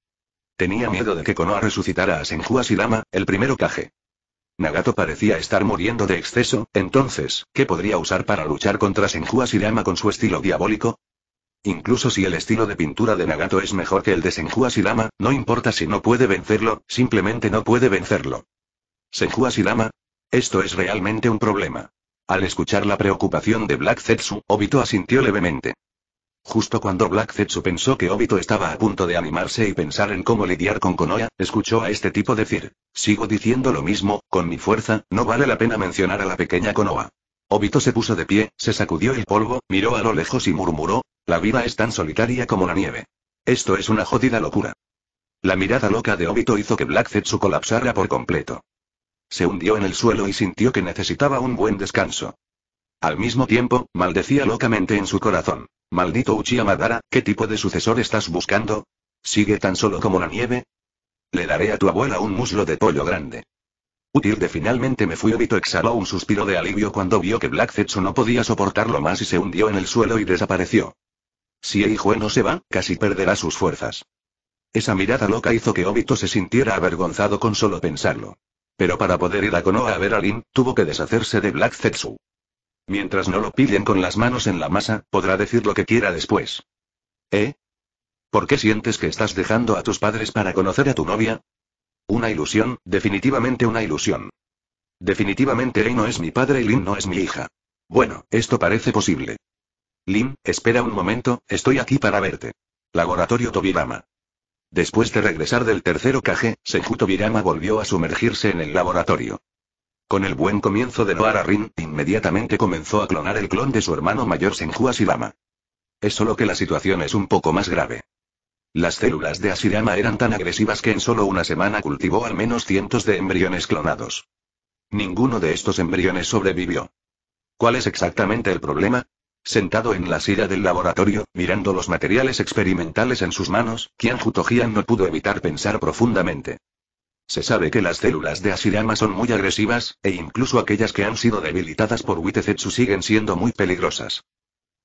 Tenía miedo de que Konoha resucitara a Senju sirama el primero Kage. Nagato parecía estar muriendo de exceso, entonces, ¿qué podría usar para luchar contra Senju sirama con su estilo diabólico? Incluso si el estilo de pintura de Nagato es mejor que el de Senju sirama no importa si no puede vencerlo, simplemente no puede vencerlo. Senju sirama Esto es realmente un problema. Al escuchar la preocupación de Black Zetsu, Obito asintió levemente. Justo cuando Black Zetsu pensó que Obito estaba a punto de animarse y pensar en cómo lidiar con Konoha, escuchó a este tipo decir, sigo diciendo lo mismo, con mi fuerza, no vale la pena mencionar a la pequeña Konoha. Obito se puso de pie, se sacudió el polvo, miró a lo lejos y murmuró, la vida es tan solitaria como la nieve. Esto es una jodida locura. La mirada loca de Obito hizo que Black Zetsu colapsara por completo. Se hundió en el suelo y sintió que necesitaba un buen descanso. Al mismo tiempo, maldecía locamente en su corazón. Maldito Uchiha Madara, ¿qué tipo de sucesor estás buscando? ¿Sigue tan solo como la nieve? Le daré a tu abuela un muslo de pollo grande. de finalmente me fui. Obito exhaló un suspiro de alivio cuando vio que Black Zetsu no podía soportarlo más y se hundió en el suelo y desapareció. Si Eijue no se va, casi perderá sus fuerzas. Esa mirada loca hizo que Obito se sintiera avergonzado con solo pensarlo. Pero para poder ir a Konoha a ver a Lin, tuvo que deshacerse de Black Zetsu. Mientras no lo pillen con las manos en la masa, podrá decir lo que quiera después. ¿Eh? ¿Por qué sientes que estás dejando a tus padres para conocer a tu novia? Una ilusión, definitivamente una ilusión. Definitivamente él no es mi padre y Lin no es mi hija. Bueno, esto parece posible. Lin, espera un momento, estoy aquí para verte. Laboratorio Tobirama. Después de regresar del tercero caje, Senju Tobirama volvió a sumergirse en el laboratorio. Con el buen comienzo de Noara Rin, inmediatamente comenzó a clonar el clon de su hermano mayor Senju Asirama. Es solo que la situación es un poco más grave. Las células de Asirama eran tan agresivas que en solo una semana cultivó al menos cientos de embriones clonados. Ninguno de estos embriones sobrevivió. ¿Cuál es exactamente el problema? Sentado en la silla del laboratorio, mirando los materiales experimentales en sus manos, Kian Jutojian no pudo evitar pensar profundamente. Se sabe que las células de Asirama son muy agresivas, e incluso aquellas que han sido debilitadas por Witezetsu siguen siendo muy peligrosas.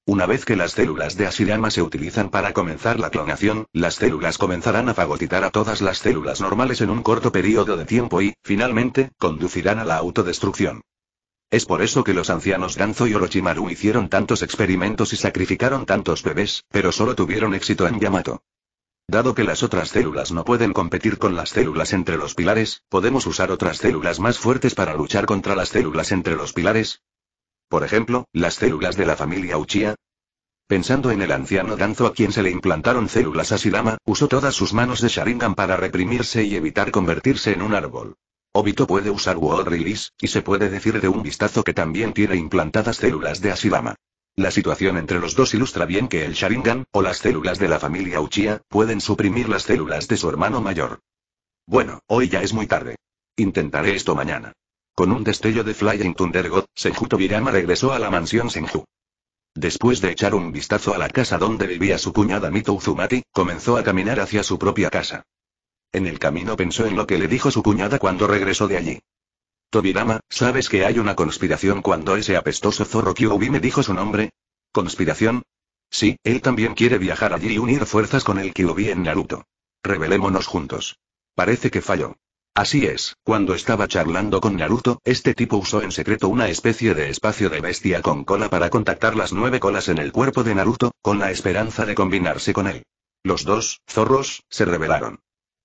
Una vez que las células de Asirama se utilizan para comenzar la clonación, las células comenzarán a fagotitar a todas las células normales en un corto periodo de tiempo y, finalmente, conducirán a la autodestrucción. Es por eso que los ancianos Ganzo y Orochimaru hicieron tantos experimentos y sacrificaron tantos bebés, pero solo tuvieron éxito en Yamato. Dado que las otras células no pueden competir con las células entre los pilares, ¿podemos usar otras células más fuertes para luchar contra las células entre los pilares? Por ejemplo, las células de la familia Uchia. Pensando en el anciano Danzo a quien se le implantaron células Asilama, usó todas sus manos de Sharingan para reprimirse y evitar convertirse en un árbol. Obito puede usar World Release, y se puede decir de un vistazo que también tiene implantadas células de Asilama. La situación entre los dos ilustra bien que el Sharingan, o las células de la familia Uchiha, pueden suprimir las células de su hermano mayor. Bueno, hoy ya es muy tarde. Intentaré esto mañana. Con un destello de Flying Thunder God, Senju Tobirama regresó a la mansión Senju. Después de echar un vistazo a la casa donde vivía su cuñada Mito Uzumati, comenzó a caminar hacia su propia casa. En el camino pensó en lo que le dijo su cuñada cuando regresó de allí. Tobirama, ¿sabes que hay una conspiración cuando ese apestoso zorro Kyubi me dijo su nombre? ¿Conspiración? Sí, él también quiere viajar allí y unir fuerzas con el Kyubi en Naruto. Revelémonos juntos. Parece que falló. Así es, cuando estaba charlando con Naruto, este tipo usó en secreto una especie de espacio de bestia con cola para contactar las nueve colas en el cuerpo de Naruto, con la esperanza de combinarse con él. Los dos, zorros, se rebelaron.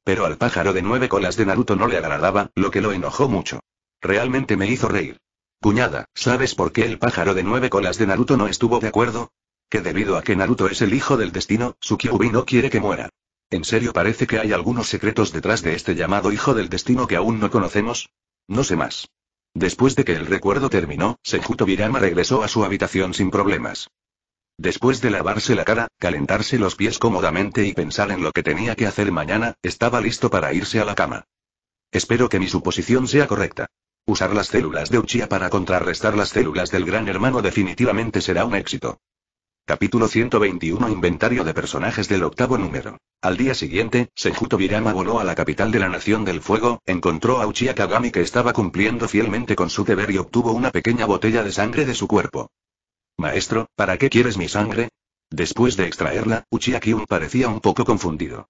Pero al pájaro de nueve colas de Naruto no le agradaba, lo que lo enojó mucho. Realmente me hizo reír. Cuñada, ¿sabes por qué el pájaro de nueve colas de Naruto no estuvo de acuerdo? Que debido a que Naruto es el hijo del destino, Kyuubi no quiere que muera. En serio parece que hay algunos secretos detrás de este llamado hijo del destino que aún no conocemos. No sé más. Después de que el recuerdo terminó, Sejuto Birama regresó a su habitación sin problemas. Después de lavarse la cara, calentarse los pies cómodamente y pensar en lo que tenía que hacer mañana, estaba listo para irse a la cama. Espero que mi suposición sea correcta. Usar las células de Uchiha para contrarrestar las células del Gran Hermano definitivamente será un éxito. Capítulo 121 Inventario de personajes del octavo número. Al día siguiente, Senjuto Birama voló a la capital de la Nación del Fuego, encontró a Uchiha Kagami que estaba cumpliendo fielmente con su deber y obtuvo una pequeña botella de sangre de su cuerpo. Maestro, ¿para qué quieres mi sangre? Después de extraerla, Uchiha Kyun parecía un poco confundido.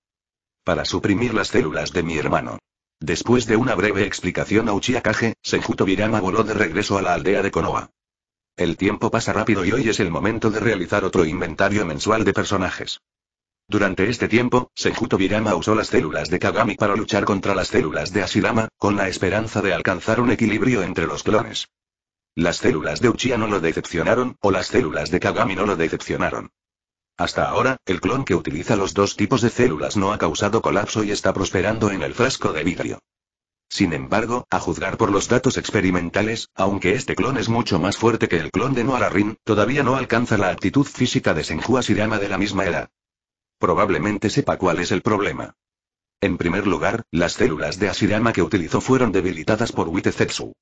Para suprimir las células de mi hermano. Después de una breve explicación a Uchiha-Kage, Senjuto Birama voló de regreso a la aldea de Konoha. El tiempo pasa rápido y hoy es el momento de realizar otro inventario mensual de personajes. Durante este tiempo, Senjuto Birama usó las células de Kagami para luchar contra las células de Asirama, con la esperanza de alcanzar un equilibrio entre los clones. Las células de Uchiha no lo decepcionaron, o las células de Kagami no lo decepcionaron. Hasta ahora, el clon que utiliza los dos tipos de células no ha causado colapso y está prosperando en el frasco de vidrio. Sin embargo, a juzgar por los datos experimentales, aunque este clon es mucho más fuerte que el clon de Noararin, todavía no alcanza la aptitud física de Senju Asirama de la misma edad. Probablemente sepa cuál es el problema. En primer lugar, las células de Asirama que utilizó fueron debilitadas por Zetsu.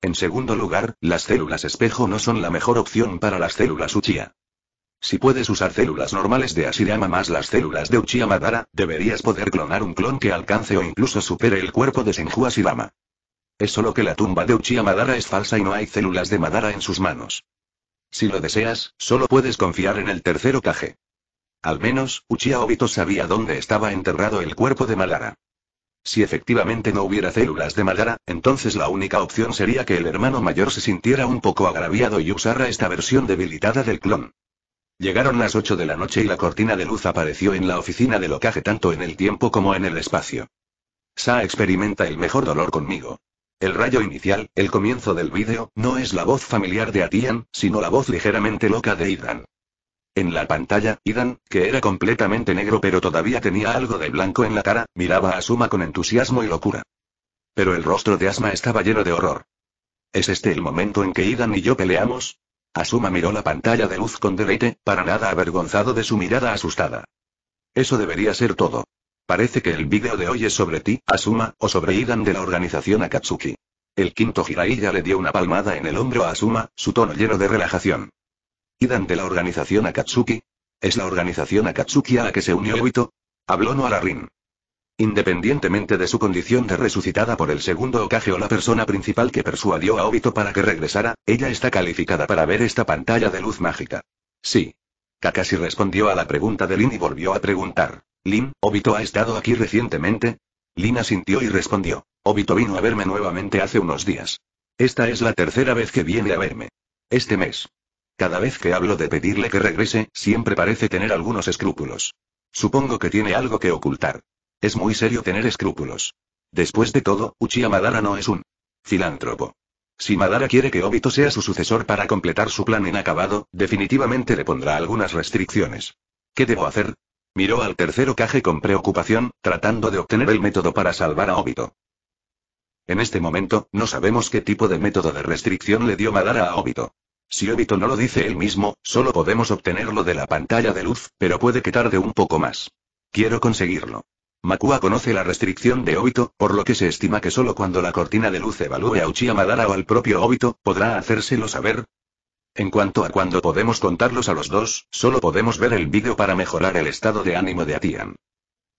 En segundo lugar, las células espejo no son la mejor opción para las células Uchiha. Si puedes usar células normales de Asirama más las células de Uchiha Madara, deberías poder clonar un clon que alcance o incluso supere el cuerpo de Senju Asirama. Es solo que la tumba de Uchiha Madara es falsa y no hay células de Madara en sus manos. Si lo deseas, solo puedes confiar en el tercero Kage. Al menos, Uchiha Obito sabía dónde estaba enterrado el cuerpo de Madara. Si efectivamente no hubiera células de Madara, entonces la única opción sería que el hermano mayor se sintiera un poco agraviado y usara esta versión debilitada del clon. Llegaron las 8 de la noche y la cortina de luz apareció en la oficina de locaje tanto en el tiempo como en el espacio. Sa experimenta el mejor dolor conmigo. El rayo inicial, el comienzo del vídeo, no es la voz familiar de Atian, sino la voz ligeramente loca de Idan. En la pantalla, Idan, que era completamente negro pero todavía tenía algo de blanco en la cara, miraba a Suma con entusiasmo y locura. Pero el rostro de Asma estaba lleno de horror. ¿Es este el momento en que Idan y yo peleamos? Asuma miró la pantalla de luz con deleite, para nada avergonzado de su mirada asustada. Eso debería ser todo. Parece que el vídeo de hoy es sobre ti, Asuma, o sobre Idan de la organización Akatsuki. El quinto Jiraiya le dio una palmada en el hombro a Asuma, su tono lleno de relajación. ¿Idan de la organización Akatsuki? ¿Es la organización Akatsuki a la que se unió Obito? Habló Rin. Independientemente de su condición de resucitada por el segundo ocaje o la persona principal que persuadió a Obito para que regresara, ella está calificada para ver esta pantalla de luz mágica. Sí. Kakashi respondió a la pregunta de Lin y volvió a preguntar. Lin, ¿Obito ha estado aquí recientemente? Lin asintió y respondió. Obito vino a verme nuevamente hace unos días. Esta es la tercera vez que viene a verme. Este mes. Cada vez que hablo de pedirle que regrese, siempre parece tener algunos escrúpulos. Supongo que tiene algo que ocultar. Es muy serio tener escrúpulos. Después de todo, Uchiha Madara no es un filántropo. Si Madara quiere que Obito sea su sucesor para completar su plan inacabado, definitivamente le pondrá algunas restricciones. ¿Qué debo hacer? Miró al tercero caje con preocupación, tratando de obtener el método para salvar a Obito. En este momento, no sabemos qué tipo de método de restricción le dio Madara a Obito. Si Obito no lo dice él mismo, solo podemos obtenerlo de la pantalla de luz, pero puede que tarde un poco más. Quiero conseguirlo. Makua conoce la restricción de Obito, por lo que se estima que solo cuando la cortina de luz evalúe a Uchiha Madara o al propio Obito, podrá hacérselo saber. En cuanto a cuando podemos contarlos a los dos, solo podemos ver el vídeo para mejorar el estado de ánimo de Atian.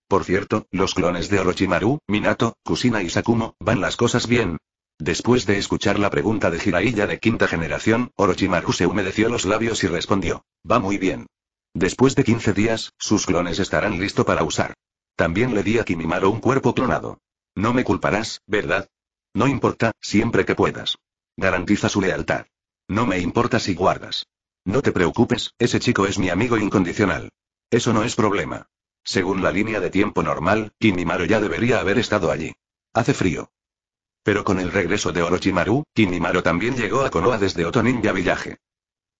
Por cierto, los clones de Orochimaru, Minato, Kusina y Sakumo, van las cosas bien. Después de escuchar la pregunta de Jiraiya de quinta generación, Orochimaru se humedeció los labios y respondió, va muy bien. Después de 15 días, sus clones estarán listos para usar. También le di a Kimimaro un cuerpo clonado. No me culparás, ¿verdad? No importa, siempre que puedas. Garantiza su lealtad. No me importa si guardas. No te preocupes, ese chico es mi amigo incondicional. Eso no es problema. Según la línea de tiempo normal, Kimimaro ya debería haber estado allí. Hace frío. Pero con el regreso de Orochimaru, Kimimaro también llegó a Konoha desde otro Ninja Village.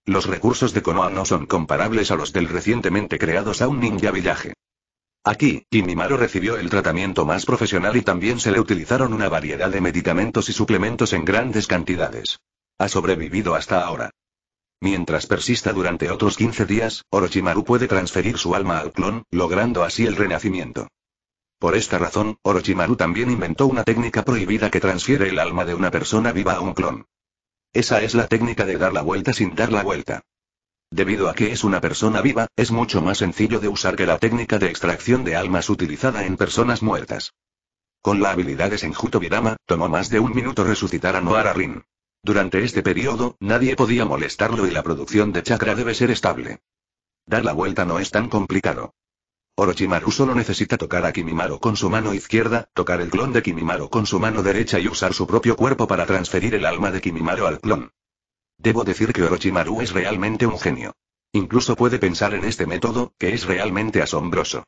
Los recursos de Konoha no son comparables a los del recientemente creado Sound Ninja Village. Aquí, Kimimaro recibió el tratamiento más profesional y también se le utilizaron una variedad de medicamentos y suplementos en grandes cantidades. Ha sobrevivido hasta ahora. Mientras persista durante otros 15 días, Orochimaru puede transferir su alma al clon, logrando así el renacimiento. Por esta razón, Orochimaru también inventó una técnica prohibida que transfiere el alma de una persona viva a un clon. Esa es la técnica de dar la vuelta sin dar la vuelta. Debido a que es una persona viva, es mucho más sencillo de usar que la técnica de extracción de almas utilizada en personas muertas. Con la habilidad de Senjuto Birama, tomó más de un minuto resucitar a Noara Rin. Durante este periodo, nadie podía molestarlo y la producción de chakra debe ser estable. Dar la vuelta no es tan complicado. Orochimaru solo necesita tocar a Kimimaro con su mano izquierda, tocar el clon de Kimimaro con su mano derecha y usar su propio cuerpo para transferir el alma de Kimimaro al clon. Debo decir que Orochimaru es realmente un genio. Incluso puede pensar en este método, que es realmente asombroso.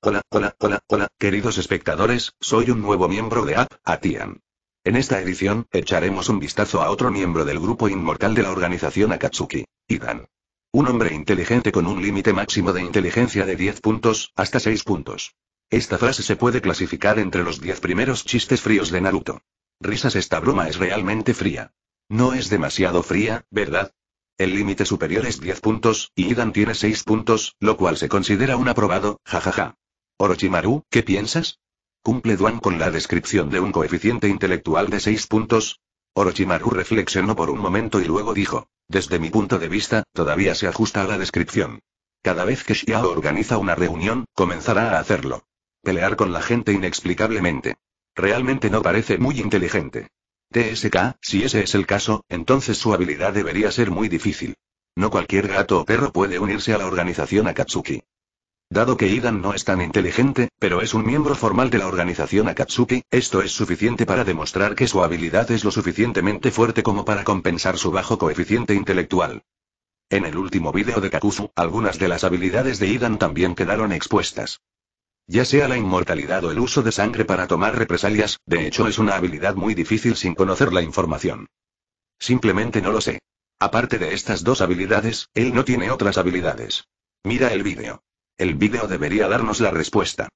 Hola, hola, hola, hola, queridos espectadores, soy un nuevo miembro de App, Atian. En esta edición, echaremos un vistazo a otro miembro del grupo inmortal de la organización Akatsuki, Idan. Un hombre inteligente con un límite máximo de inteligencia de 10 puntos, hasta 6 puntos. Esta frase se puede clasificar entre los 10 primeros chistes fríos de Naruto. Risas esta broma es realmente fría. No es demasiado fría, ¿verdad? El límite superior es 10 puntos, y Idan tiene 6 puntos, lo cual se considera un aprobado, jajaja. Orochimaru, ¿qué piensas? ¿Cumple Duan con la descripción de un coeficiente intelectual de 6 puntos? Orochimaru reflexionó por un momento y luego dijo, desde mi punto de vista, todavía se ajusta a la descripción. Cada vez que Xiao organiza una reunión, comenzará a hacerlo. Pelear con la gente inexplicablemente. Realmente no parece muy inteligente. TSK, si ese es el caso, entonces su habilidad debería ser muy difícil. No cualquier gato o perro puede unirse a la organización Akatsuki. Dado que Idan no es tan inteligente, pero es un miembro formal de la organización Akatsuki, esto es suficiente para demostrar que su habilidad es lo suficientemente fuerte como para compensar su bajo coeficiente intelectual. En el último vídeo de Kakuzu, algunas de las habilidades de Idan también quedaron expuestas. Ya sea la inmortalidad o el uso de sangre para tomar represalias, de hecho es una habilidad muy difícil sin conocer la información. Simplemente no lo sé. Aparte de estas dos habilidades, él no tiene otras habilidades. Mira el vídeo. El vídeo debería darnos la respuesta.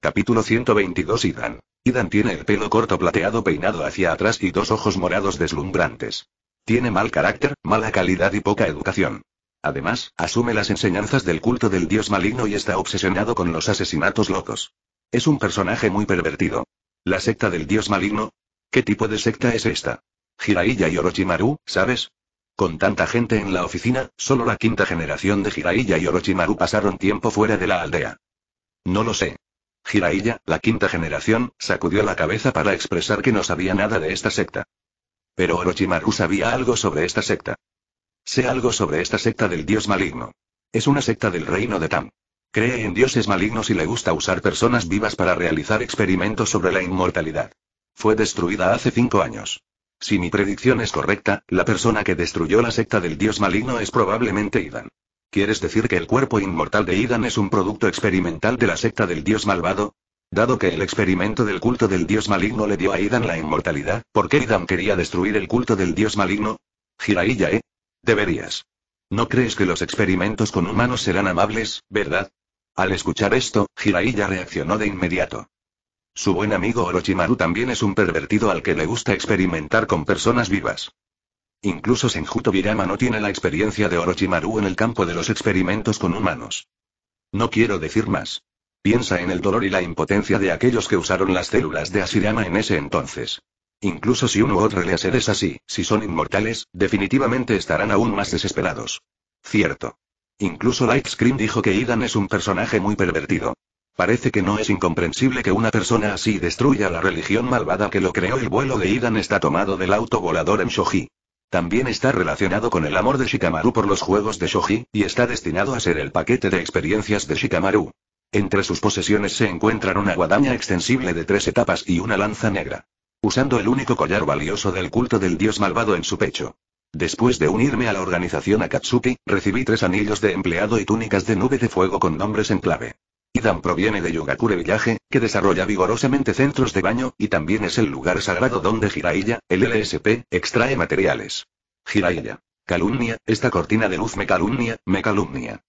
Capítulo 122 Idan. Idan tiene el pelo corto plateado peinado hacia atrás y dos ojos morados deslumbrantes. Tiene mal carácter, mala calidad y poca educación. Además, asume las enseñanzas del culto del dios maligno y está obsesionado con los asesinatos locos. Es un personaje muy pervertido. ¿La secta del dios maligno? ¿Qué tipo de secta es esta? Jiraiya y Orochimaru, ¿sabes? Con tanta gente en la oficina, solo la quinta generación de Jiraiya y Orochimaru pasaron tiempo fuera de la aldea. No lo sé. Jiraiya, la quinta generación, sacudió la cabeza para expresar que no sabía nada de esta secta. Pero Orochimaru sabía algo sobre esta secta. Sé algo sobre esta secta del dios maligno. Es una secta del reino de Tam. Cree en dioses malignos y le gusta usar personas vivas para realizar experimentos sobre la inmortalidad. Fue destruida hace cinco años. Si mi predicción es correcta, la persona que destruyó la secta del dios maligno es probablemente Idan. ¿Quieres decir que el cuerpo inmortal de Idan es un producto experimental de la secta del dios malvado? Dado que el experimento del culto del dios maligno le dio a Idan la inmortalidad, ¿por qué Idan quería destruir el culto del dios maligno? Jiraiya, ¿eh? Deberías. ¿No crees que los experimentos con humanos serán amables, verdad? Al escuchar esto, Jiraiya reaccionó de inmediato. Su buen amigo Orochimaru también es un pervertido al que le gusta experimentar con personas vivas. Incluso Senjuto Birama no tiene la experiencia de Orochimaru en el campo de los experimentos con humanos. No quiero decir más. Piensa en el dolor y la impotencia de aquellos que usaron las células de Asirama en ese entonces. Incluso si uno u otro le hace es así, si son inmortales, definitivamente estarán aún más desesperados. Cierto. Incluso Light dijo que Idan es un personaje muy pervertido. Parece que no es incomprensible que una persona así destruya la religión malvada que lo creó. El vuelo de Idan está tomado del autovolador en Shoji. También está relacionado con el amor de Shikamaru por los juegos de Shoji, y está destinado a ser el paquete de experiencias de Shikamaru. Entre sus posesiones se encuentran una guadaña extensible de tres etapas y una lanza negra usando el único collar valioso del culto del dios malvado en su pecho. Después de unirme a la organización Akatsuki, recibí tres anillos de empleado y túnicas de nube de fuego con nombres en clave. Idan proviene de Yugakure Village, que desarrolla vigorosamente centros de baño, y también es el lugar sagrado donde Jiraiya, el LSP, extrae materiales. Jiraiya. Calumnia, esta cortina de luz me calumnia, me calumnia.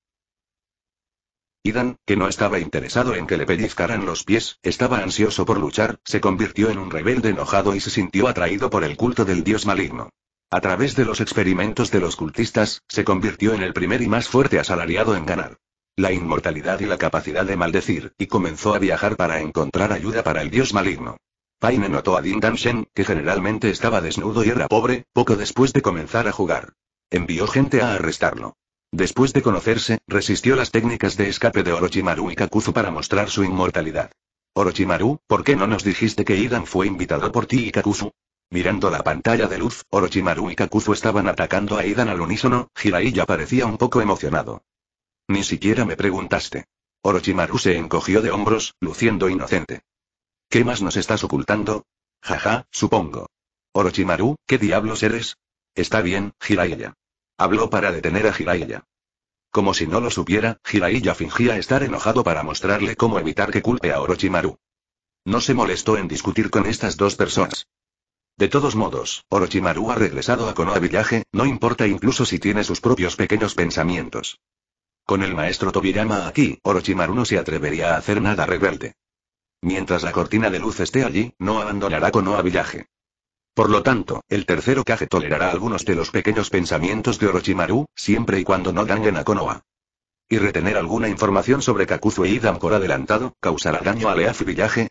Idan, que no estaba interesado en que le pellizcaran los pies, estaba ansioso por luchar, se convirtió en un rebelde enojado y se sintió atraído por el culto del dios maligno. A través de los experimentos de los cultistas, se convirtió en el primer y más fuerte asalariado en ganar la inmortalidad y la capacidad de maldecir, y comenzó a viajar para encontrar ayuda para el dios maligno. Paine notó a Din Danshen, que generalmente estaba desnudo y era pobre, poco después de comenzar a jugar. Envió gente a arrestarlo. Después de conocerse, resistió las técnicas de escape de Orochimaru y Kakuzu para mostrar su inmortalidad. Orochimaru, ¿por qué no nos dijiste que Idan fue invitado por ti y Kakuzu? Mirando la pantalla de luz, Orochimaru y Kakuzu estaban atacando a Idan al unísono, Jiraiya parecía un poco emocionado. Ni siquiera me preguntaste. Orochimaru se encogió de hombros, luciendo inocente. ¿Qué más nos estás ocultando? Jaja, supongo. Orochimaru, ¿qué diablos eres? Está bien, Jiraiya. Habló para detener a Jiraiya. Como si no lo supiera, Jiraiya fingía estar enojado para mostrarle cómo evitar que culpe a Orochimaru. No se molestó en discutir con estas dos personas. De todos modos, Orochimaru ha regresado a Konoha Village, no importa incluso si tiene sus propios pequeños pensamientos. Con el maestro Tobirama aquí, Orochimaru no se atrevería a hacer nada rebelde. Mientras la cortina de luz esté allí, no abandonará Konoha Village. Por lo tanto, el tercero Kage tolerará algunos de los pequeños pensamientos de Orochimaru, siempre y cuando no dañen a Konoha. Y retener alguna información sobre Kakuzu e Idam por adelantado, causará daño a Leaf Village.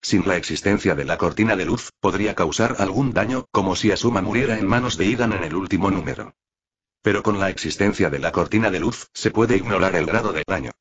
Sin la existencia de la cortina de luz, podría causar algún daño, como si Asuma muriera en manos de Idan en el último número. Pero con la existencia de la cortina de luz, se puede ignorar el grado de daño.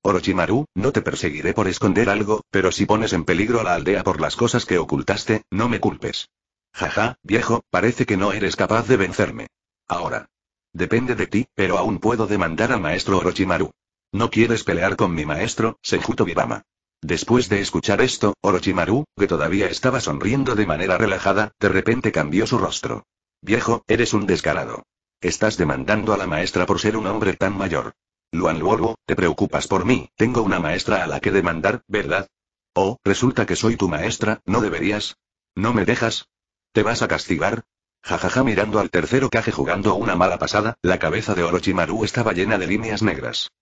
Orochimaru, no te perseguiré por esconder algo, pero si pones en peligro a la aldea por las cosas que ocultaste, no me culpes. Jaja, viejo, parece que no eres capaz de vencerme. Ahora. Depende de ti, pero aún puedo demandar al maestro Orochimaru. No quieres pelear con mi maestro, Senjuto Birama. Después de escuchar esto, Orochimaru, que todavía estaba sonriendo de manera relajada, de repente cambió su rostro. Viejo, eres un descarado. Estás demandando a la maestra por ser un hombre tan mayor. Luan Luobo, te preocupas por mí, tengo una maestra a la que demandar, ¿verdad? Oh, resulta que soy tu maestra, ¿no deberías? ¿No me dejas? ¿Te vas a castigar? Jajaja mirando al tercer Kage jugando una mala pasada, la cabeza de Orochimaru estaba llena de líneas negras.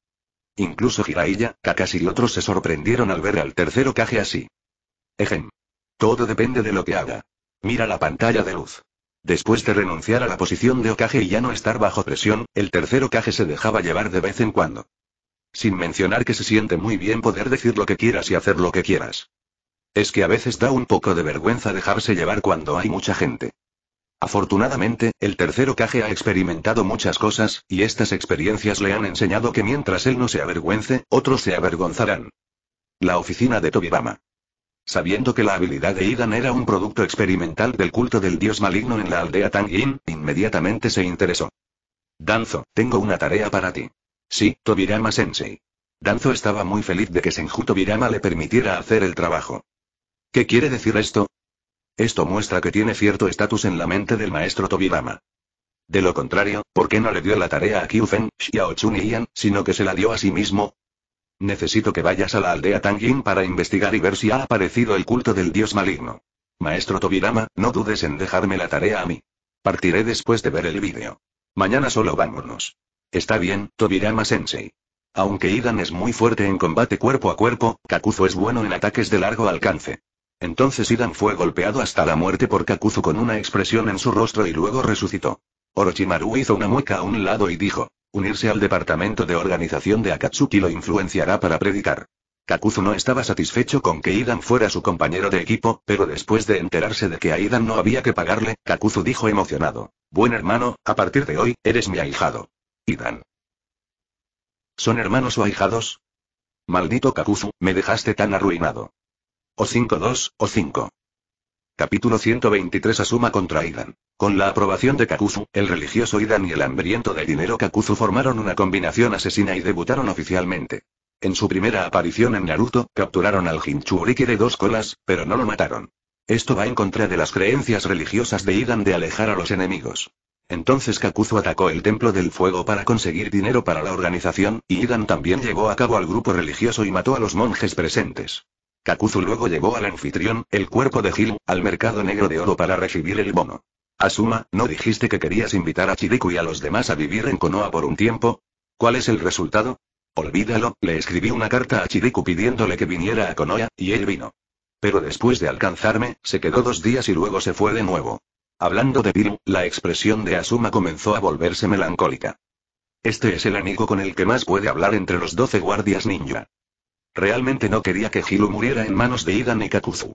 Incluso Jiraiya, Kakashi y otros se sorprendieron al ver al tercero caje así. Ejen. Todo depende de lo que haga. Mira la pantalla de luz. Después de renunciar a la posición de Okage y ya no estar bajo presión, el tercero Kage se dejaba llevar de vez en cuando. Sin mencionar que se siente muy bien poder decir lo que quieras y hacer lo que quieras. Es que a veces da un poco de vergüenza dejarse llevar cuando hay mucha gente. Afortunadamente, el tercero caje ha experimentado muchas cosas, y estas experiencias le han enseñado que mientras él no se avergüence, otros se avergonzarán. La oficina de Tobirama. Sabiendo que la habilidad de Idan era un producto experimental del culto del dios maligno en la aldea Tangin, inmediatamente se interesó. Danzo, tengo una tarea para ti. Sí, Tobirama Sensei. Danzo estaba muy feliz de que Senju Tobirama le permitiera hacer el trabajo. ¿Qué quiere decir esto? Esto muestra que tiene cierto estatus en la mente del maestro Tobirama. De lo contrario, ¿por qué no le dio la tarea a Kyufen, Xiaochun y Ian, sino que se la dio a sí mismo? Necesito que vayas a la aldea tangin para investigar y ver si ha aparecido el culto del dios maligno. Maestro Tobirama, no dudes en dejarme la tarea a mí. Partiré después de ver el vídeo. Mañana solo vámonos. Está bien, Tobirama Sensei. Aunque Idan es muy fuerte en combate cuerpo a cuerpo, Kakuzo es bueno en ataques de largo alcance. Entonces Idan fue golpeado hasta la muerte por Kakuzu con una expresión en su rostro y luego resucitó. Orochimaru hizo una mueca a un lado y dijo, unirse al departamento de organización de Akatsuki lo influenciará para predicar. Kakuzu no estaba satisfecho con que Idan fuera su compañero de equipo, pero después de enterarse de que a Idan no había que pagarle, Kakuzu dijo emocionado, Buen hermano, a partir de hoy, eres mi ahijado. Idan. ¿Son hermanos o ahijados? Maldito Kakuzu, me dejaste tan arruinado. O 5-2, o 5. Capítulo 123 Asuma contra Idan. Con la aprobación de Kakuzu, el religioso Idan y el hambriento de dinero Kakuzu formaron una combinación asesina y debutaron oficialmente. En su primera aparición en Naruto, capturaron al Hinchuriki de dos colas, pero no lo mataron. Esto va en contra de las creencias religiosas de Idan de alejar a los enemigos. Entonces Kakuzu atacó el Templo del Fuego para conseguir dinero para la organización, y Idan también llevó a cabo al grupo religioso y mató a los monjes presentes. Kakuzu luego llevó al anfitrión, el cuerpo de Gil, al mercado negro de oro para recibir el bono. Asuma, ¿no dijiste que querías invitar a Chiriku y a los demás a vivir en Konoha por un tiempo? ¿Cuál es el resultado? Olvídalo, le escribí una carta a Chiriku pidiéndole que viniera a Konoha, y él vino. Pero después de alcanzarme, se quedó dos días y luego se fue de nuevo. Hablando de Gil, la expresión de Asuma comenzó a volverse melancólica. Este es el amigo con el que más puede hablar entre los doce guardias ninja. Realmente no quería que Hilo muriera en manos de Idan y Kakuzu.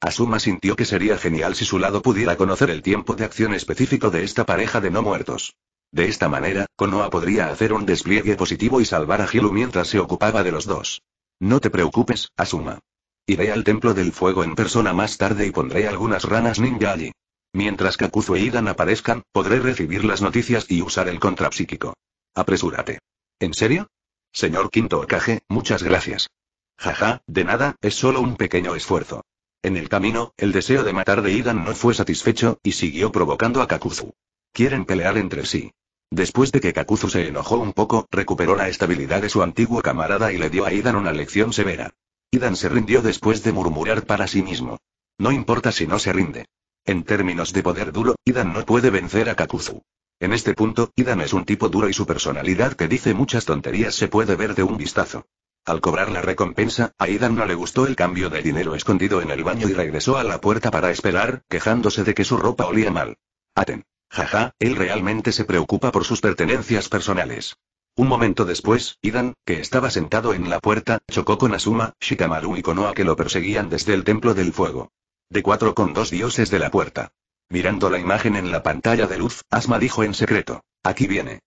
Asuma sintió que sería genial si su lado pudiera conocer el tiempo de acción específico de esta pareja de no muertos. De esta manera, Konoha podría hacer un despliegue positivo y salvar a Hilu mientras se ocupaba de los dos. No te preocupes, Asuma. Iré al Templo del Fuego en persona más tarde y pondré algunas ranas ninja allí. Mientras Kakuzu e Idan aparezcan, podré recibir las noticias y usar el contrapsíquico. Apresúrate. ¿En serio? Señor Quinto Okage, muchas gracias. Jaja, de nada, es solo un pequeño esfuerzo. En el camino, el deseo de matar de Idan no fue satisfecho, y siguió provocando a Kakuzu. Quieren pelear entre sí. Después de que Kakuzu se enojó un poco, recuperó la estabilidad de su antiguo camarada y le dio a Idan una lección severa. Idan se rindió después de murmurar para sí mismo. No importa si no se rinde. En términos de poder duro, Idan no puede vencer a Kakuzu. En este punto, Idan es un tipo duro y su personalidad que dice muchas tonterías se puede ver de un vistazo. Al cobrar la recompensa, a Idan no le gustó el cambio de dinero escondido en el baño y regresó a la puerta para esperar, quejándose de que su ropa olía mal. Aten. Jaja, él realmente se preocupa por sus pertenencias personales. Un momento después, Idan, que estaba sentado en la puerta, chocó con Asuma, Shikamaru y Konoha que lo perseguían desde el Templo del Fuego. De cuatro con dos dioses de la puerta. Mirando la imagen en la pantalla de luz, Asma dijo en secreto, aquí viene.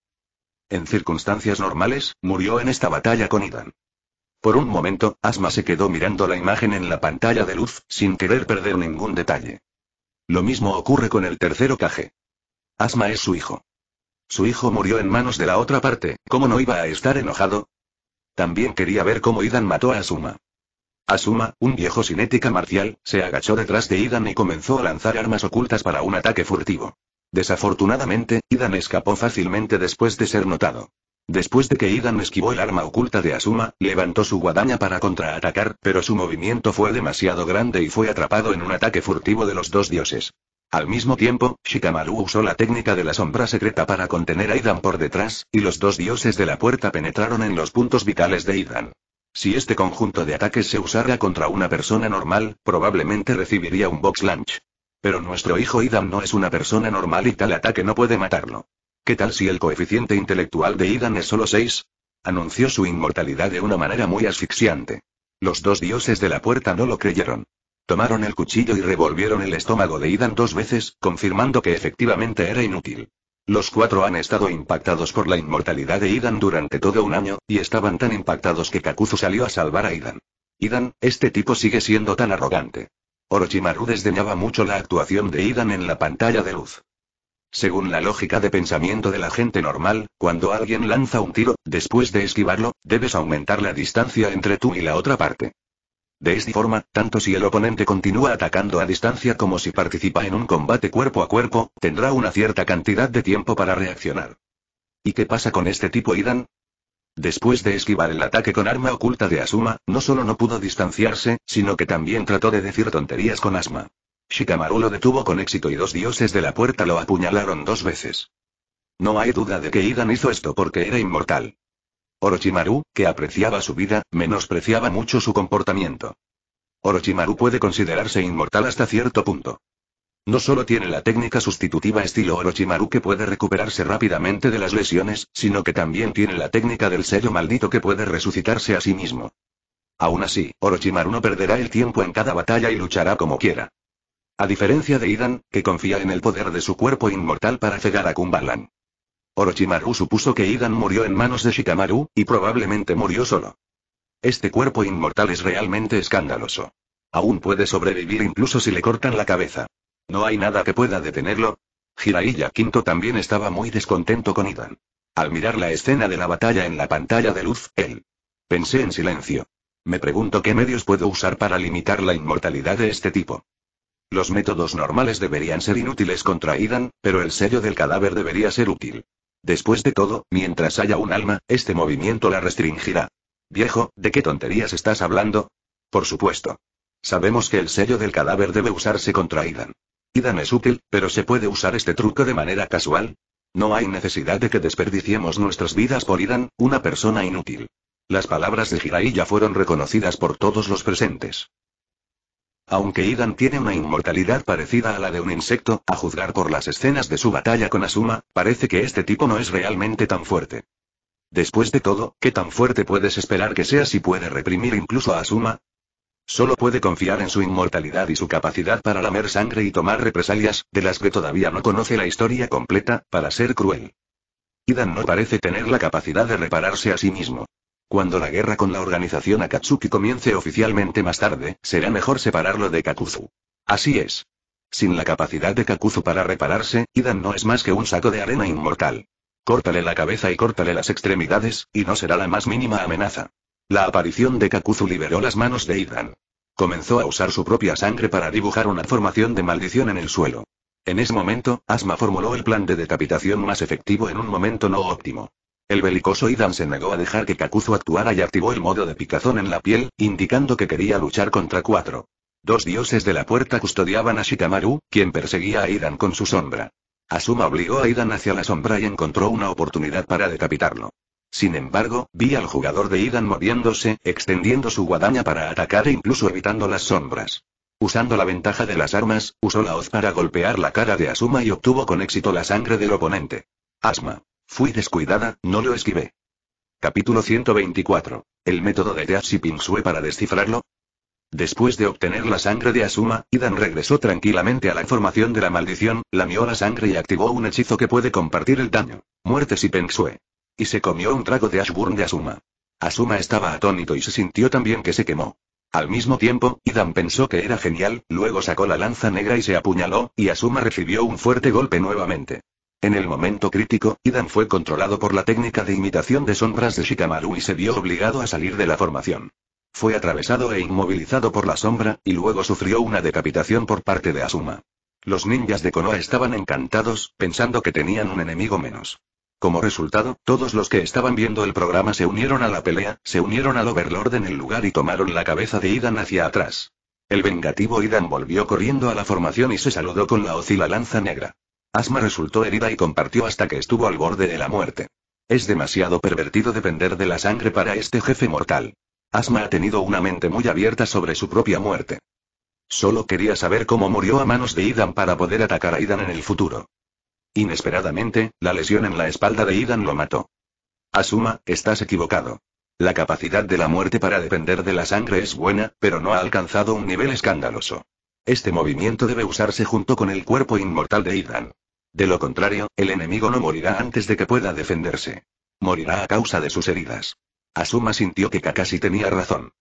En circunstancias normales, murió en esta batalla con Idan. Por un momento, Asma se quedó mirando la imagen en la pantalla de luz, sin querer perder ningún detalle. Lo mismo ocurre con el tercero caje. Asma es su hijo. Su hijo murió en manos de la otra parte, ¿cómo no iba a estar enojado? También quería ver cómo Idan mató a Asuma. Asuma, un viejo cinética marcial, se agachó detrás de Idan y comenzó a lanzar armas ocultas para un ataque furtivo. Desafortunadamente, Idan escapó fácilmente después de ser notado. Después de que Idan esquivó el arma oculta de Asuma, levantó su guadaña para contraatacar, pero su movimiento fue demasiado grande y fue atrapado en un ataque furtivo de los dos dioses. Al mismo tiempo, Shikamaru usó la técnica de la sombra secreta para contener a Idan por detrás, y los dos dioses de la puerta penetraron en los puntos vitales de Idan. Si este conjunto de ataques se usara contra una persona normal, probablemente recibiría un box lunch. Pero nuestro hijo Idan no es una persona normal y tal ataque no puede matarlo. ¿Qué tal si el coeficiente intelectual de Idan es solo 6? Anunció su inmortalidad de una manera muy asfixiante. Los dos dioses de la puerta no lo creyeron. Tomaron el cuchillo y revolvieron el estómago de Idan dos veces, confirmando que efectivamente era inútil. Los cuatro han estado impactados por la inmortalidad de Idan durante todo un año, y estaban tan impactados que Kakuzu salió a salvar a Idan. Idan, este tipo sigue siendo tan arrogante. Orochimaru desdeñaba mucho la actuación de Idan en la pantalla de luz. Según la lógica de pensamiento de la gente normal, cuando alguien lanza un tiro, después de esquivarlo, debes aumentar la distancia entre tú y la otra parte. De esta forma, tanto si el oponente continúa atacando a distancia como si participa en un combate cuerpo a cuerpo, tendrá una cierta cantidad de tiempo para reaccionar. ¿Y qué pasa con este tipo Idan? Después de esquivar el ataque con arma oculta de Asuma, no solo no pudo distanciarse, sino que también trató de decir tonterías con Asma. Shikamaru lo detuvo con éxito y dos dioses de la puerta lo apuñalaron dos veces. No hay duda de que Idan hizo esto porque era inmortal. Orochimaru, que apreciaba su vida, menospreciaba mucho su comportamiento. Orochimaru puede considerarse inmortal hasta cierto punto. No solo tiene la técnica sustitutiva estilo Orochimaru que puede recuperarse rápidamente de las lesiones, sino que también tiene la técnica del sello maldito que puede resucitarse a sí mismo. Aún así, Orochimaru no perderá el tiempo en cada batalla y luchará como quiera. A diferencia de Idan, que confía en el poder de su cuerpo inmortal para cegar a Kumbalan. Orochimaru supuso que Idan murió en manos de Shikamaru, y probablemente murió solo. Este cuerpo inmortal es realmente escandaloso. Aún puede sobrevivir incluso si le cortan la cabeza. No hay nada que pueda detenerlo. Jiraiya V también estaba muy descontento con Idan. Al mirar la escena de la batalla en la pantalla de luz, él. Pensé en silencio. Me pregunto qué medios puedo usar para limitar la inmortalidad de este tipo. Los métodos normales deberían ser inútiles contra Idan, pero el sello del cadáver debería ser útil. Después de todo, mientras haya un alma, este movimiento la restringirá. Viejo, ¿de qué tonterías estás hablando? Por supuesto. Sabemos que el sello del cadáver debe usarse contra Idan. Idan es útil, pero ¿se puede usar este truco de manera casual? No hay necesidad de que desperdiciemos nuestras vidas por Idan, una persona inútil. Las palabras de Jiraiya fueron reconocidas por todos los presentes. Aunque Idan tiene una inmortalidad parecida a la de un insecto, a juzgar por las escenas de su batalla con Asuma, parece que este tipo no es realmente tan fuerte. Después de todo, ¿qué tan fuerte puedes esperar que sea si puede reprimir incluso a Asuma? Solo puede confiar en su inmortalidad y su capacidad para lamer sangre y tomar represalias, de las que todavía no conoce la historia completa, para ser cruel. Idan no parece tener la capacidad de repararse a sí mismo. Cuando la guerra con la organización Akatsuki comience oficialmente más tarde, será mejor separarlo de Kakuzu. Así es. Sin la capacidad de Kakuzu para repararse, Idan no es más que un saco de arena inmortal. Córtale la cabeza y córtale las extremidades, y no será la más mínima amenaza. La aparición de Kakuzu liberó las manos de Idan. Comenzó a usar su propia sangre para dibujar una formación de maldición en el suelo. En ese momento, Asma formuló el plan de decapitación más efectivo en un momento no óptimo. El belicoso Idan se negó a dejar que Kakuzu actuara y activó el modo de picazón en la piel, indicando que quería luchar contra cuatro. Dos dioses de la puerta custodiaban a Shikamaru, quien perseguía a Idan con su sombra. Asuma obligó a Idan hacia la sombra y encontró una oportunidad para decapitarlo. Sin embargo, vi al jugador de Idan moviéndose, extendiendo su guadaña para atacar e incluso evitando las sombras. Usando la ventaja de las armas, usó la hoz para golpear la cara de Asuma y obtuvo con éxito la sangre del oponente. Asma. Fui descuidada, no lo esquivé. Capítulo 124. El método de Yashi Sue para descifrarlo. Después de obtener la sangre de Asuma, Idan regresó tranquilamente a la formación de la maldición, lamió la sangre y activó un hechizo que puede compartir el daño. Muerte si Pensue. Y se comió un trago de Ashburn de Asuma. Asuma estaba atónito y se sintió también que se quemó. Al mismo tiempo, Idan pensó que era genial, luego sacó la lanza negra y se apuñaló, y Asuma recibió un fuerte golpe nuevamente. En el momento crítico, Idan fue controlado por la técnica de imitación de sombras de Shikamaru y se vio obligado a salir de la formación. Fue atravesado e inmovilizado por la sombra, y luego sufrió una decapitación por parte de Asuma. Los ninjas de Konoha estaban encantados, pensando que tenían un enemigo menos. Como resultado, todos los que estaban viendo el programa se unieron a la pelea, se unieron al Overlord en el lugar y tomaron la cabeza de Idan hacia atrás. El vengativo Idan volvió corriendo a la formación y se saludó con la oscila lanza negra. Asma resultó herida y compartió hasta que estuvo al borde de la muerte. Es demasiado pervertido depender de la sangre para este jefe mortal. Asma ha tenido una mente muy abierta sobre su propia muerte. Solo quería saber cómo murió a manos de Idan para poder atacar a Idan en el futuro. Inesperadamente, la lesión en la espalda de Idan lo mató. Asuma, estás equivocado. La capacidad de la muerte para depender de la sangre es buena, pero no ha alcanzado un nivel escandaloso. Este movimiento debe usarse junto con el cuerpo inmortal de Idan. De lo contrario, el enemigo no morirá antes de que pueda defenderse. Morirá a causa de sus heridas. Asuma sintió que Kakashi tenía razón.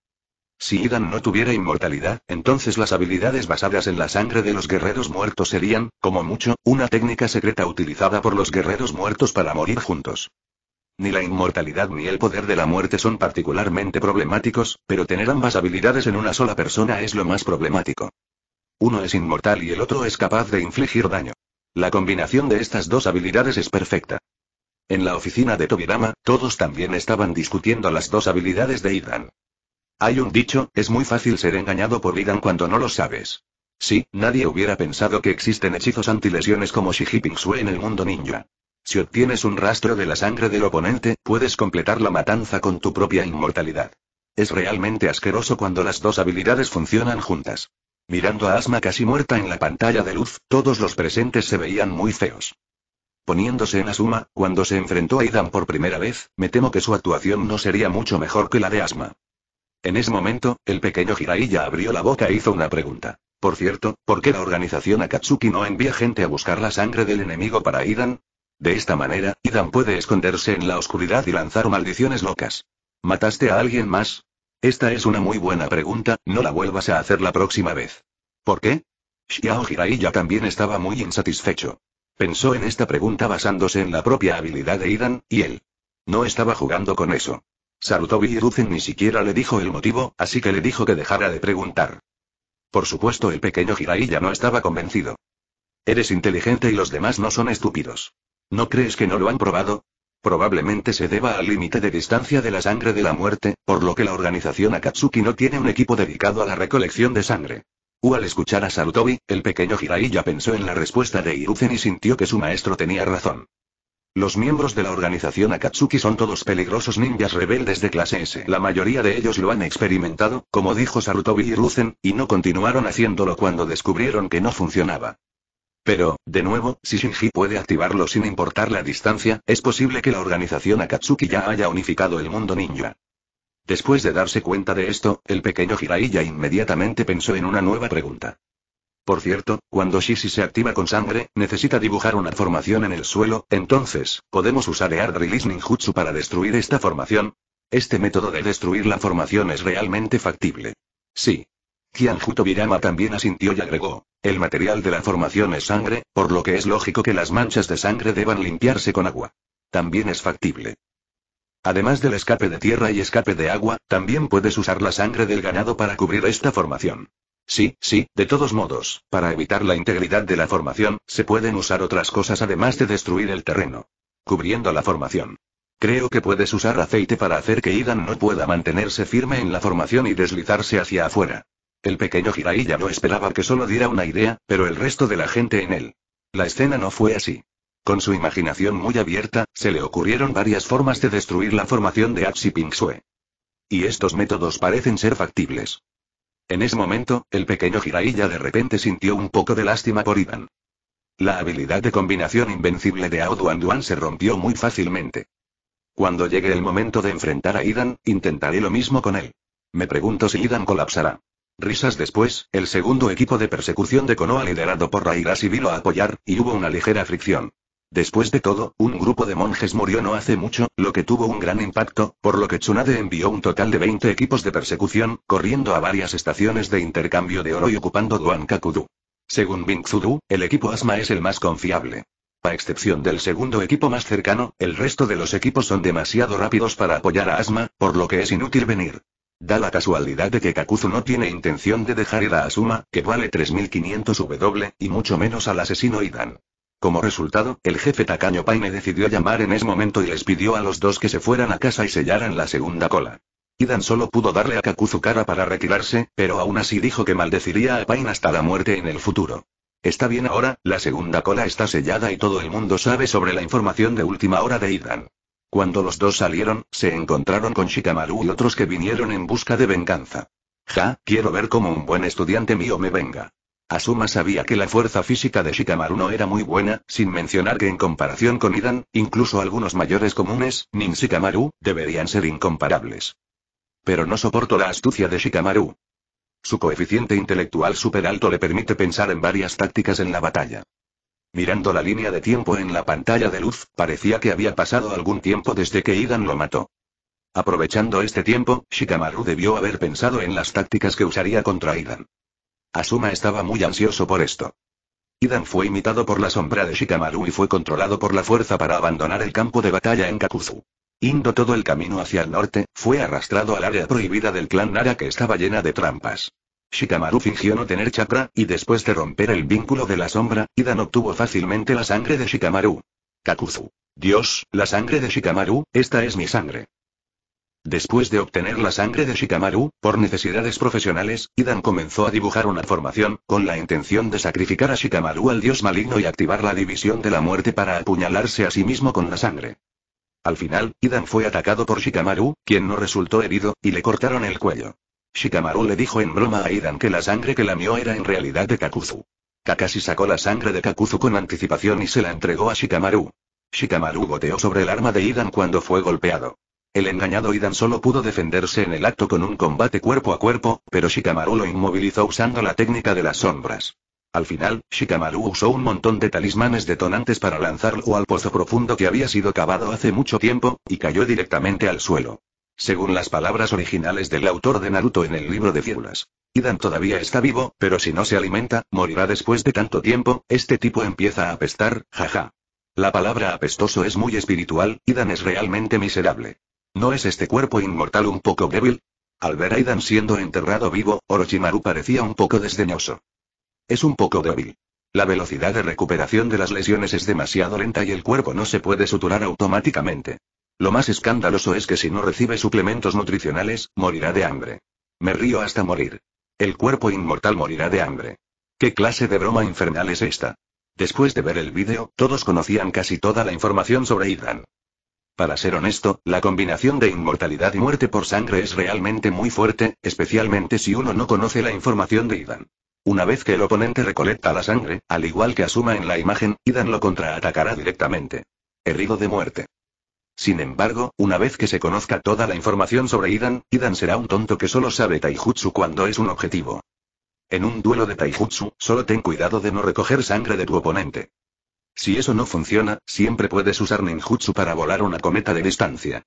Si Idan no tuviera inmortalidad, entonces las habilidades basadas en la sangre de los guerreros muertos serían, como mucho, una técnica secreta utilizada por los guerreros muertos para morir juntos. Ni la inmortalidad ni el poder de la muerte son particularmente problemáticos, pero tener ambas habilidades en una sola persona es lo más problemático. Uno es inmortal y el otro es capaz de infligir daño. La combinación de estas dos habilidades es perfecta. En la oficina de Tobirama, todos también estaban discutiendo las dos habilidades de Idan. Hay un dicho, es muy fácil ser engañado por Idan cuando no lo sabes. Sí, nadie hubiera pensado que existen hechizos antilesiones como Shihiping Sue en el mundo ninja. Si obtienes un rastro de la sangre del oponente, puedes completar la matanza con tu propia inmortalidad. Es realmente asqueroso cuando las dos habilidades funcionan juntas. Mirando a Asma casi muerta en la pantalla de luz, todos los presentes se veían muy feos. Poniéndose en Asuma, cuando se enfrentó a Idan por primera vez, me temo que su actuación no sería mucho mejor que la de Asma. En ese momento, el pequeño Jiraiya abrió la boca e hizo una pregunta. Por cierto, ¿por qué la organización Akatsuki no envía gente a buscar la sangre del enemigo para Idan? De esta manera, Idan puede esconderse en la oscuridad y lanzar maldiciones locas. ¿Mataste a alguien más? Esta es una muy buena pregunta, no la vuelvas a hacer la próxima vez. ¿Por qué? Xiao Jiraiya también estaba muy insatisfecho. Pensó en esta pregunta basándose en la propia habilidad de Idan, y él. No estaba jugando con eso. Sarutobi y ni siquiera le dijo el motivo, así que le dijo que dejara de preguntar. Por supuesto el pequeño Jiraiya no estaba convencido. Eres inteligente y los demás no son estúpidos. ¿No crees que no lo han probado? Probablemente se deba al límite de distancia de la sangre de la muerte, por lo que la organización Akatsuki no tiene un equipo dedicado a la recolección de sangre. U al escuchar a Sarutobi, el pequeño ya pensó en la respuesta de Hiruzen y sintió que su maestro tenía razón. Los miembros de la organización Akatsuki son todos peligrosos ninjas rebeldes de clase S. La mayoría de ellos lo han experimentado, como dijo Sarutobi y Hiruzen, y no continuaron haciéndolo cuando descubrieron que no funcionaba. Pero, de nuevo, si Shinji puede activarlo sin importar la distancia, es posible que la organización Akatsuki ya haya unificado el mundo ninja. Después de darse cuenta de esto, el pequeño Jiraiya inmediatamente pensó en una nueva pregunta. Por cierto, cuando Shishi se activa con sangre, necesita dibujar una formación en el suelo, entonces, ¿podemos usar Ear Release Ninjutsu para destruir esta formación? Este método de destruir la formación es realmente factible. Sí. Kianjuto Virama también asintió y agregó. El material de la formación es sangre, por lo que es lógico que las manchas de sangre deban limpiarse con agua. También es factible. Además del escape de tierra y escape de agua, también puedes usar la sangre del ganado para cubrir esta formación. Sí, sí, de todos modos, para evitar la integridad de la formación, se pueden usar otras cosas además de destruir el terreno. Cubriendo la formación. Creo que puedes usar aceite para hacer que Idan no pueda mantenerse firme en la formación y deslizarse hacia afuera. El pequeño Jiraiya no esperaba que solo diera una idea, pero el resto de la gente en él. La escena no fue así. Con su imaginación muy abierta, se le ocurrieron varias formas de destruir la formación de Axi Pingsue. Y estos métodos parecen ser factibles. En ese momento, el pequeño Jiraiya de repente sintió un poco de lástima por Idan. La habilidad de combinación invencible de Ao Duan Duan se rompió muy fácilmente. Cuando llegue el momento de enfrentar a Idan, intentaré lo mismo con él. Me pregunto si Idan colapsará. Risas después, el segundo equipo de persecución de Konoha liderado por Rairasi vino a apoyar, y hubo una ligera fricción. Después de todo, un grupo de monjes murió no hace mucho, lo que tuvo un gran impacto, por lo que Tsunade envió un total de 20 equipos de persecución, corriendo a varias estaciones de intercambio de oro y ocupando Duankakudu. Según Bingzudu, el equipo Asma es el más confiable. A excepción del segundo equipo más cercano, el resto de los equipos son demasiado rápidos para apoyar a Asma, por lo que es inútil venir. Da la casualidad de que Kakuzu no tiene intención de dejar ir a Asuma, que vale 3500 W, y mucho menos al asesino Idan. Como resultado, el jefe tacaño Paine decidió llamar en ese momento y les pidió a los dos que se fueran a casa y sellaran la segunda cola. Idan solo pudo darle a Kakuzu cara para retirarse, pero aún así dijo que maldeciría a Paine hasta la muerte en el futuro. Está bien ahora, la segunda cola está sellada y todo el mundo sabe sobre la información de última hora de Idan. Cuando los dos salieron, se encontraron con Shikamaru y otros que vinieron en busca de venganza. Ja, quiero ver cómo un buen estudiante mío me venga. Asuma sabía que la fuerza física de Shikamaru no era muy buena, sin mencionar que en comparación con Idan, incluso algunos mayores comunes, Nin Shikamaru, deberían ser incomparables. Pero no soporto la astucia de Shikamaru. Su coeficiente intelectual super alto le permite pensar en varias tácticas en la batalla. Mirando la línea de tiempo en la pantalla de luz, parecía que había pasado algún tiempo desde que Idan lo mató. Aprovechando este tiempo, Shikamaru debió haber pensado en las tácticas que usaría contra Idan. Asuma estaba muy ansioso por esto. Idan fue imitado por la sombra de Shikamaru y fue controlado por la fuerza para abandonar el campo de batalla en Kakuzu. Indo todo el camino hacia el norte, fue arrastrado al área prohibida del clan Nara que estaba llena de trampas. Shikamaru fingió no tener chakra, y después de romper el vínculo de la sombra, Idan obtuvo fácilmente la sangre de Shikamaru. Kakuzu. Dios, la sangre de Shikamaru, esta es mi sangre. Después de obtener la sangre de Shikamaru, por necesidades profesionales, Idan comenzó a dibujar una formación, con la intención de sacrificar a Shikamaru al dios maligno y activar la división de la muerte para apuñalarse a sí mismo con la sangre. Al final, Idan fue atacado por Shikamaru, quien no resultó herido, y le cortaron el cuello. Shikamaru le dijo en broma a Idan que la sangre que lamió era en realidad de Kakuzu. Kakashi sacó la sangre de Kakuzu con anticipación y se la entregó a Shikamaru. Shikamaru goteó sobre el arma de Idan cuando fue golpeado. El engañado Idan solo pudo defenderse en el acto con un combate cuerpo a cuerpo, pero Shikamaru lo inmovilizó usando la técnica de las sombras. Al final, Shikamaru usó un montón de talismanes detonantes para lanzarlo al pozo profundo que había sido cavado hace mucho tiempo, y cayó directamente al suelo según las palabras originales del autor de Naruto en el libro de células, Idan todavía está vivo, pero si no se alimenta, morirá después de tanto tiempo, este tipo empieza a apestar, jaja. La palabra apestoso es muy espiritual, Idan es realmente miserable. ¿No es este cuerpo inmortal un poco débil? Al ver a Idan siendo enterrado vivo, Orochimaru parecía un poco desdeñoso. Es un poco débil. La velocidad de recuperación de las lesiones es demasiado lenta y el cuerpo no se puede suturar automáticamente. Lo más escandaloso es que si no recibe suplementos nutricionales, morirá de hambre. Me río hasta morir. El cuerpo inmortal morirá de hambre. ¿Qué clase de broma infernal es esta? Después de ver el vídeo, todos conocían casi toda la información sobre Idan. Para ser honesto, la combinación de inmortalidad y muerte por sangre es realmente muy fuerte, especialmente si uno no conoce la información de Idan. Una vez que el oponente recolecta la sangre, al igual que asuma en la imagen, Idan lo contraatacará directamente. Herido de muerte. Sin embargo, una vez que se conozca toda la información sobre Idan, Idan será un tonto que solo sabe taijutsu cuando es un objetivo. En un duelo de taijutsu, solo ten cuidado de no recoger sangre de tu oponente. Si eso no funciona, siempre puedes usar ninjutsu para volar una cometa de distancia.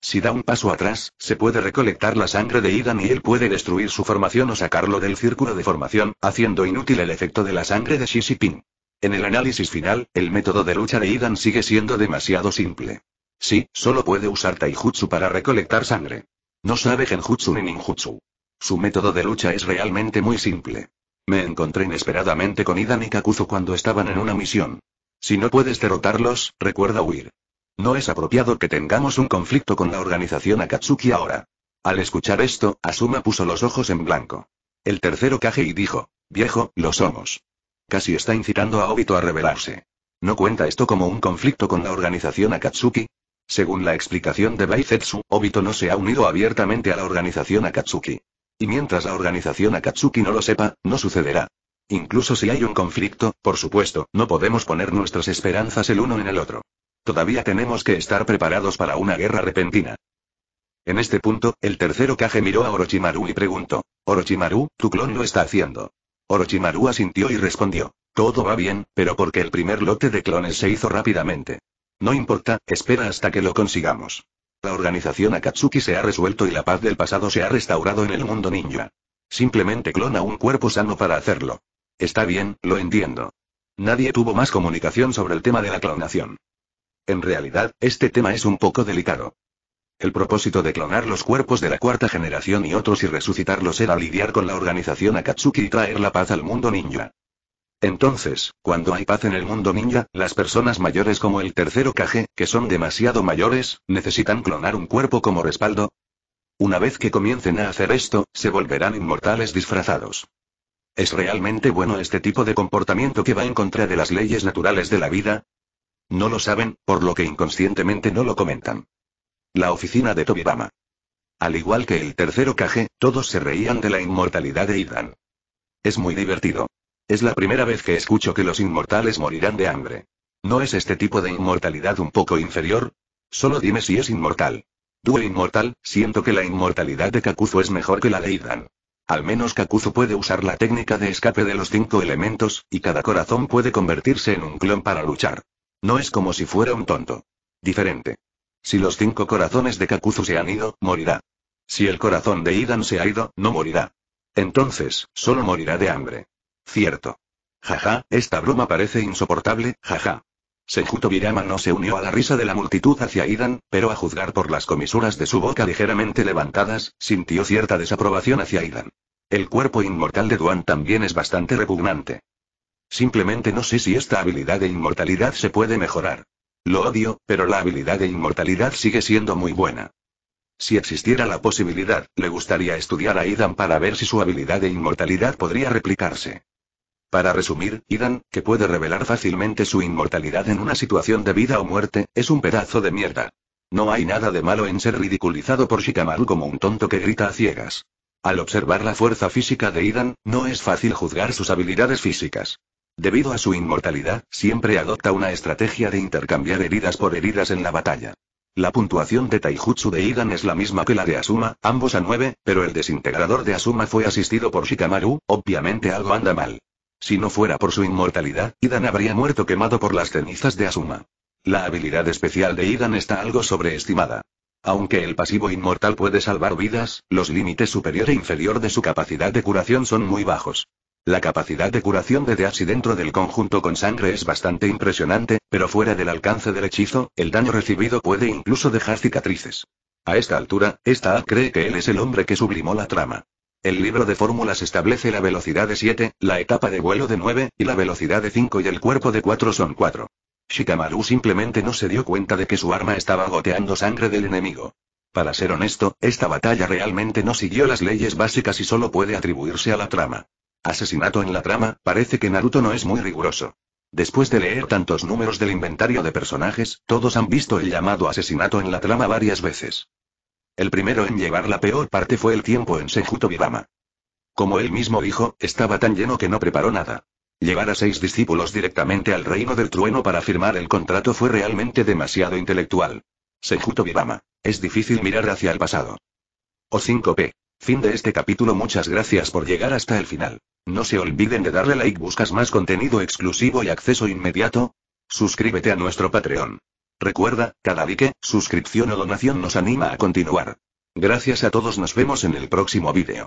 Si da un paso atrás, se puede recolectar la sangre de Idan y él puede destruir su formación o sacarlo del círculo de formación, haciendo inútil el efecto de la sangre de Shishipin. En el análisis final, el método de lucha de Idan sigue siendo demasiado simple. Sí, solo puede usar taijutsu para recolectar sangre. No sabe genjutsu ni ninjutsu. Su método de lucha es realmente muy simple. Me encontré inesperadamente con Ida y Kakuzu cuando estaban en una misión. Si no puedes derrotarlos, recuerda huir. No es apropiado que tengamos un conflicto con la organización Akatsuki ahora. Al escuchar esto, Asuma puso los ojos en blanco. El tercero caje y dijo, viejo, lo somos. Casi está incitando a Obito a rebelarse. ¿No cuenta esto como un conflicto con la organización Akatsuki? Según la explicación de Baizetsu, Obito no se ha unido abiertamente a la organización Akatsuki. Y mientras la organización Akatsuki no lo sepa, no sucederá. Incluso si hay un conflicto, por supuesto, no podemos poner nuestras esperanzas el uno en el otro. Todavía tenemos que estar preparados para una guerra repentina. En este punto, el tercero Kage miró a Orochimaru y preguntó, Orochimaru, tu clon lo está haciendo. Orochimaru asintió y respondió, todo va bien, pero porque el primer lote de clones se hizo rápidamente. No importa, espera hasta que lo consigamos. La organización Akatsuki se ha resuelto y la paz del pasado se ha restaurado en el mundo ninja. Simplemente clona un cuerpo sano para hacerlo. Está bien, lo entiendo. Nadie tuvo más comunicación sobre el tema de la clonación. En realidad, este tema es un poco delicado. El propósito de clonar los cuerpos de la cuarta generación y otros y resucitarlos era lidiar con la organización Akatsuki y traer la paz al mundo ninja. Entonces, cuando hay paz en el mundo ninja, las personas mayores como el tercero Kage, que son demasiado mayores, necesitan clonar un cuerpo como respaldo. Una vez que comiencen a hacer esto, se volverán inmortales disfrazados. ¿Es realmente bueno este tipo de comportamiento que va en contra de las leyes naturales de la vida? No lo saben, por lo que inconscientemente no lo comentan. La oficina de Tobibama. Al igual que el tercero Kage, todos se reían de la inmortalidad de Idan. Es muy divertido. Es la primera vez que escucho que los inmortales morirán de hambre. ¿No es este tipo de inmortalidad un poco inferior? Solo dime si es inmortal. Due inmortal, siento que la inmortalidad de Kakuzu es mejor que la de Idan. Al menos Kakuzu puede usar la técnica de escape de los cinco elementos, y cada corazón puede convertirse en un clon para luchar. No es como si fuera un tonto. Diferente. Si los cinco corazones de Kakuzu se han ido, morirá. Si el corazón de Idan se ha ido, no morirá. Entonces, solo morirá de hambre. Cierto. Jaja, esta broma parece insoportable, jaja. Sejuto Birama no se unió a la risa de la multitud hacia Idan, pero a juzgar por las comisuras de su boca ligeramente levantadas, sintió cierta desaprobación hacia Idan. El cuerpo inmortal de Duan también es bastante repugnante. Simplemente no sé si esta habilidad de inmortalidad se puede mejorar. Lo odio, pero la habilidad de inmortalidad sigue siendo muy buena. Si existiera la posibilidad, le gustaría estudiar a Idan para ver si su habilidad de inmortalidad podría replicarse. Para resumir, Idan, que puede revelar fácilmente su inmortalidad en una situación de vida o muerte, es un pedazo de mierda. No hay nada de malo en ser ridiculizado por Shikamaru como un tonto que grita a ciegas. Al observar la fuerza física de Idan, no es fácil juzgar sus habilidades físicas. Debido a su inmortalidad, siempre adopta una estrategia de intercambiar heridas por heridas en la batalla. La puntuación de Taijutsu de Idan es la misma que la de Asuma, ambos a 9, pero el desintegrador de Asuma fue asistido por Shikamaru, obviamente algo anda mal. Si no fuera por su inmortalidad, Idan habría muerto quemado por las cenizas de Asuma. La habilidad especial de Idan está algo sobreestimada. Aunque el pasivo inmortal puede salvar vidas, los límites superior e inferior de su capacidad de curación son muy bajos. La capacidad de curación de si dentro del conjunto con sangre es bastante impresionante, pero fuera del alcance del hechizo, el daño recibido puede incluso dejar cicatrices. A esta altura, esta cree que él es el hombre que sublimó la trama. El libro de fórmulas establece la velocidad de 7, la etapa de vuelo de 9, y la velocidad de 5 y el cuerpo de 4 son 4. Shikamaru simplemente no se dio cuenta de que su arma estaba goteando sangre del enemigo. Para ser honesto, esta batalla realmente no siguió las leyes básicas y solo puede atribuirse a la trama. Asesinato en la trama, parece que Naruto no es muy riguroso. Después de leer tantos números del inventario de personajes, todos han visto el llamado asesinato en la trama varias veces. El primero en llevar la peor parte fue el tiempo en Sejuto bibama Como él mismo dijo, estaba tan lleno que no preparó nada. Llevar a seis discípulos directamente al reino del trueno para firmar el contrato fue realmente demasiado intelectual. Sejuto bibama Es difícil mirar hacia el pasado. O 5P. Fin de este capítulo. Muchas gracias por llegar hasta el final. No se olviden de darle like. Buscas más contenido exclusivo y acceso inmediato. Suscríbete a nuestro Patreon. Recuerda, cada like, suscripción o donación nos anima a continuar. Gracias a todos nos vemos en el próximo vídeo.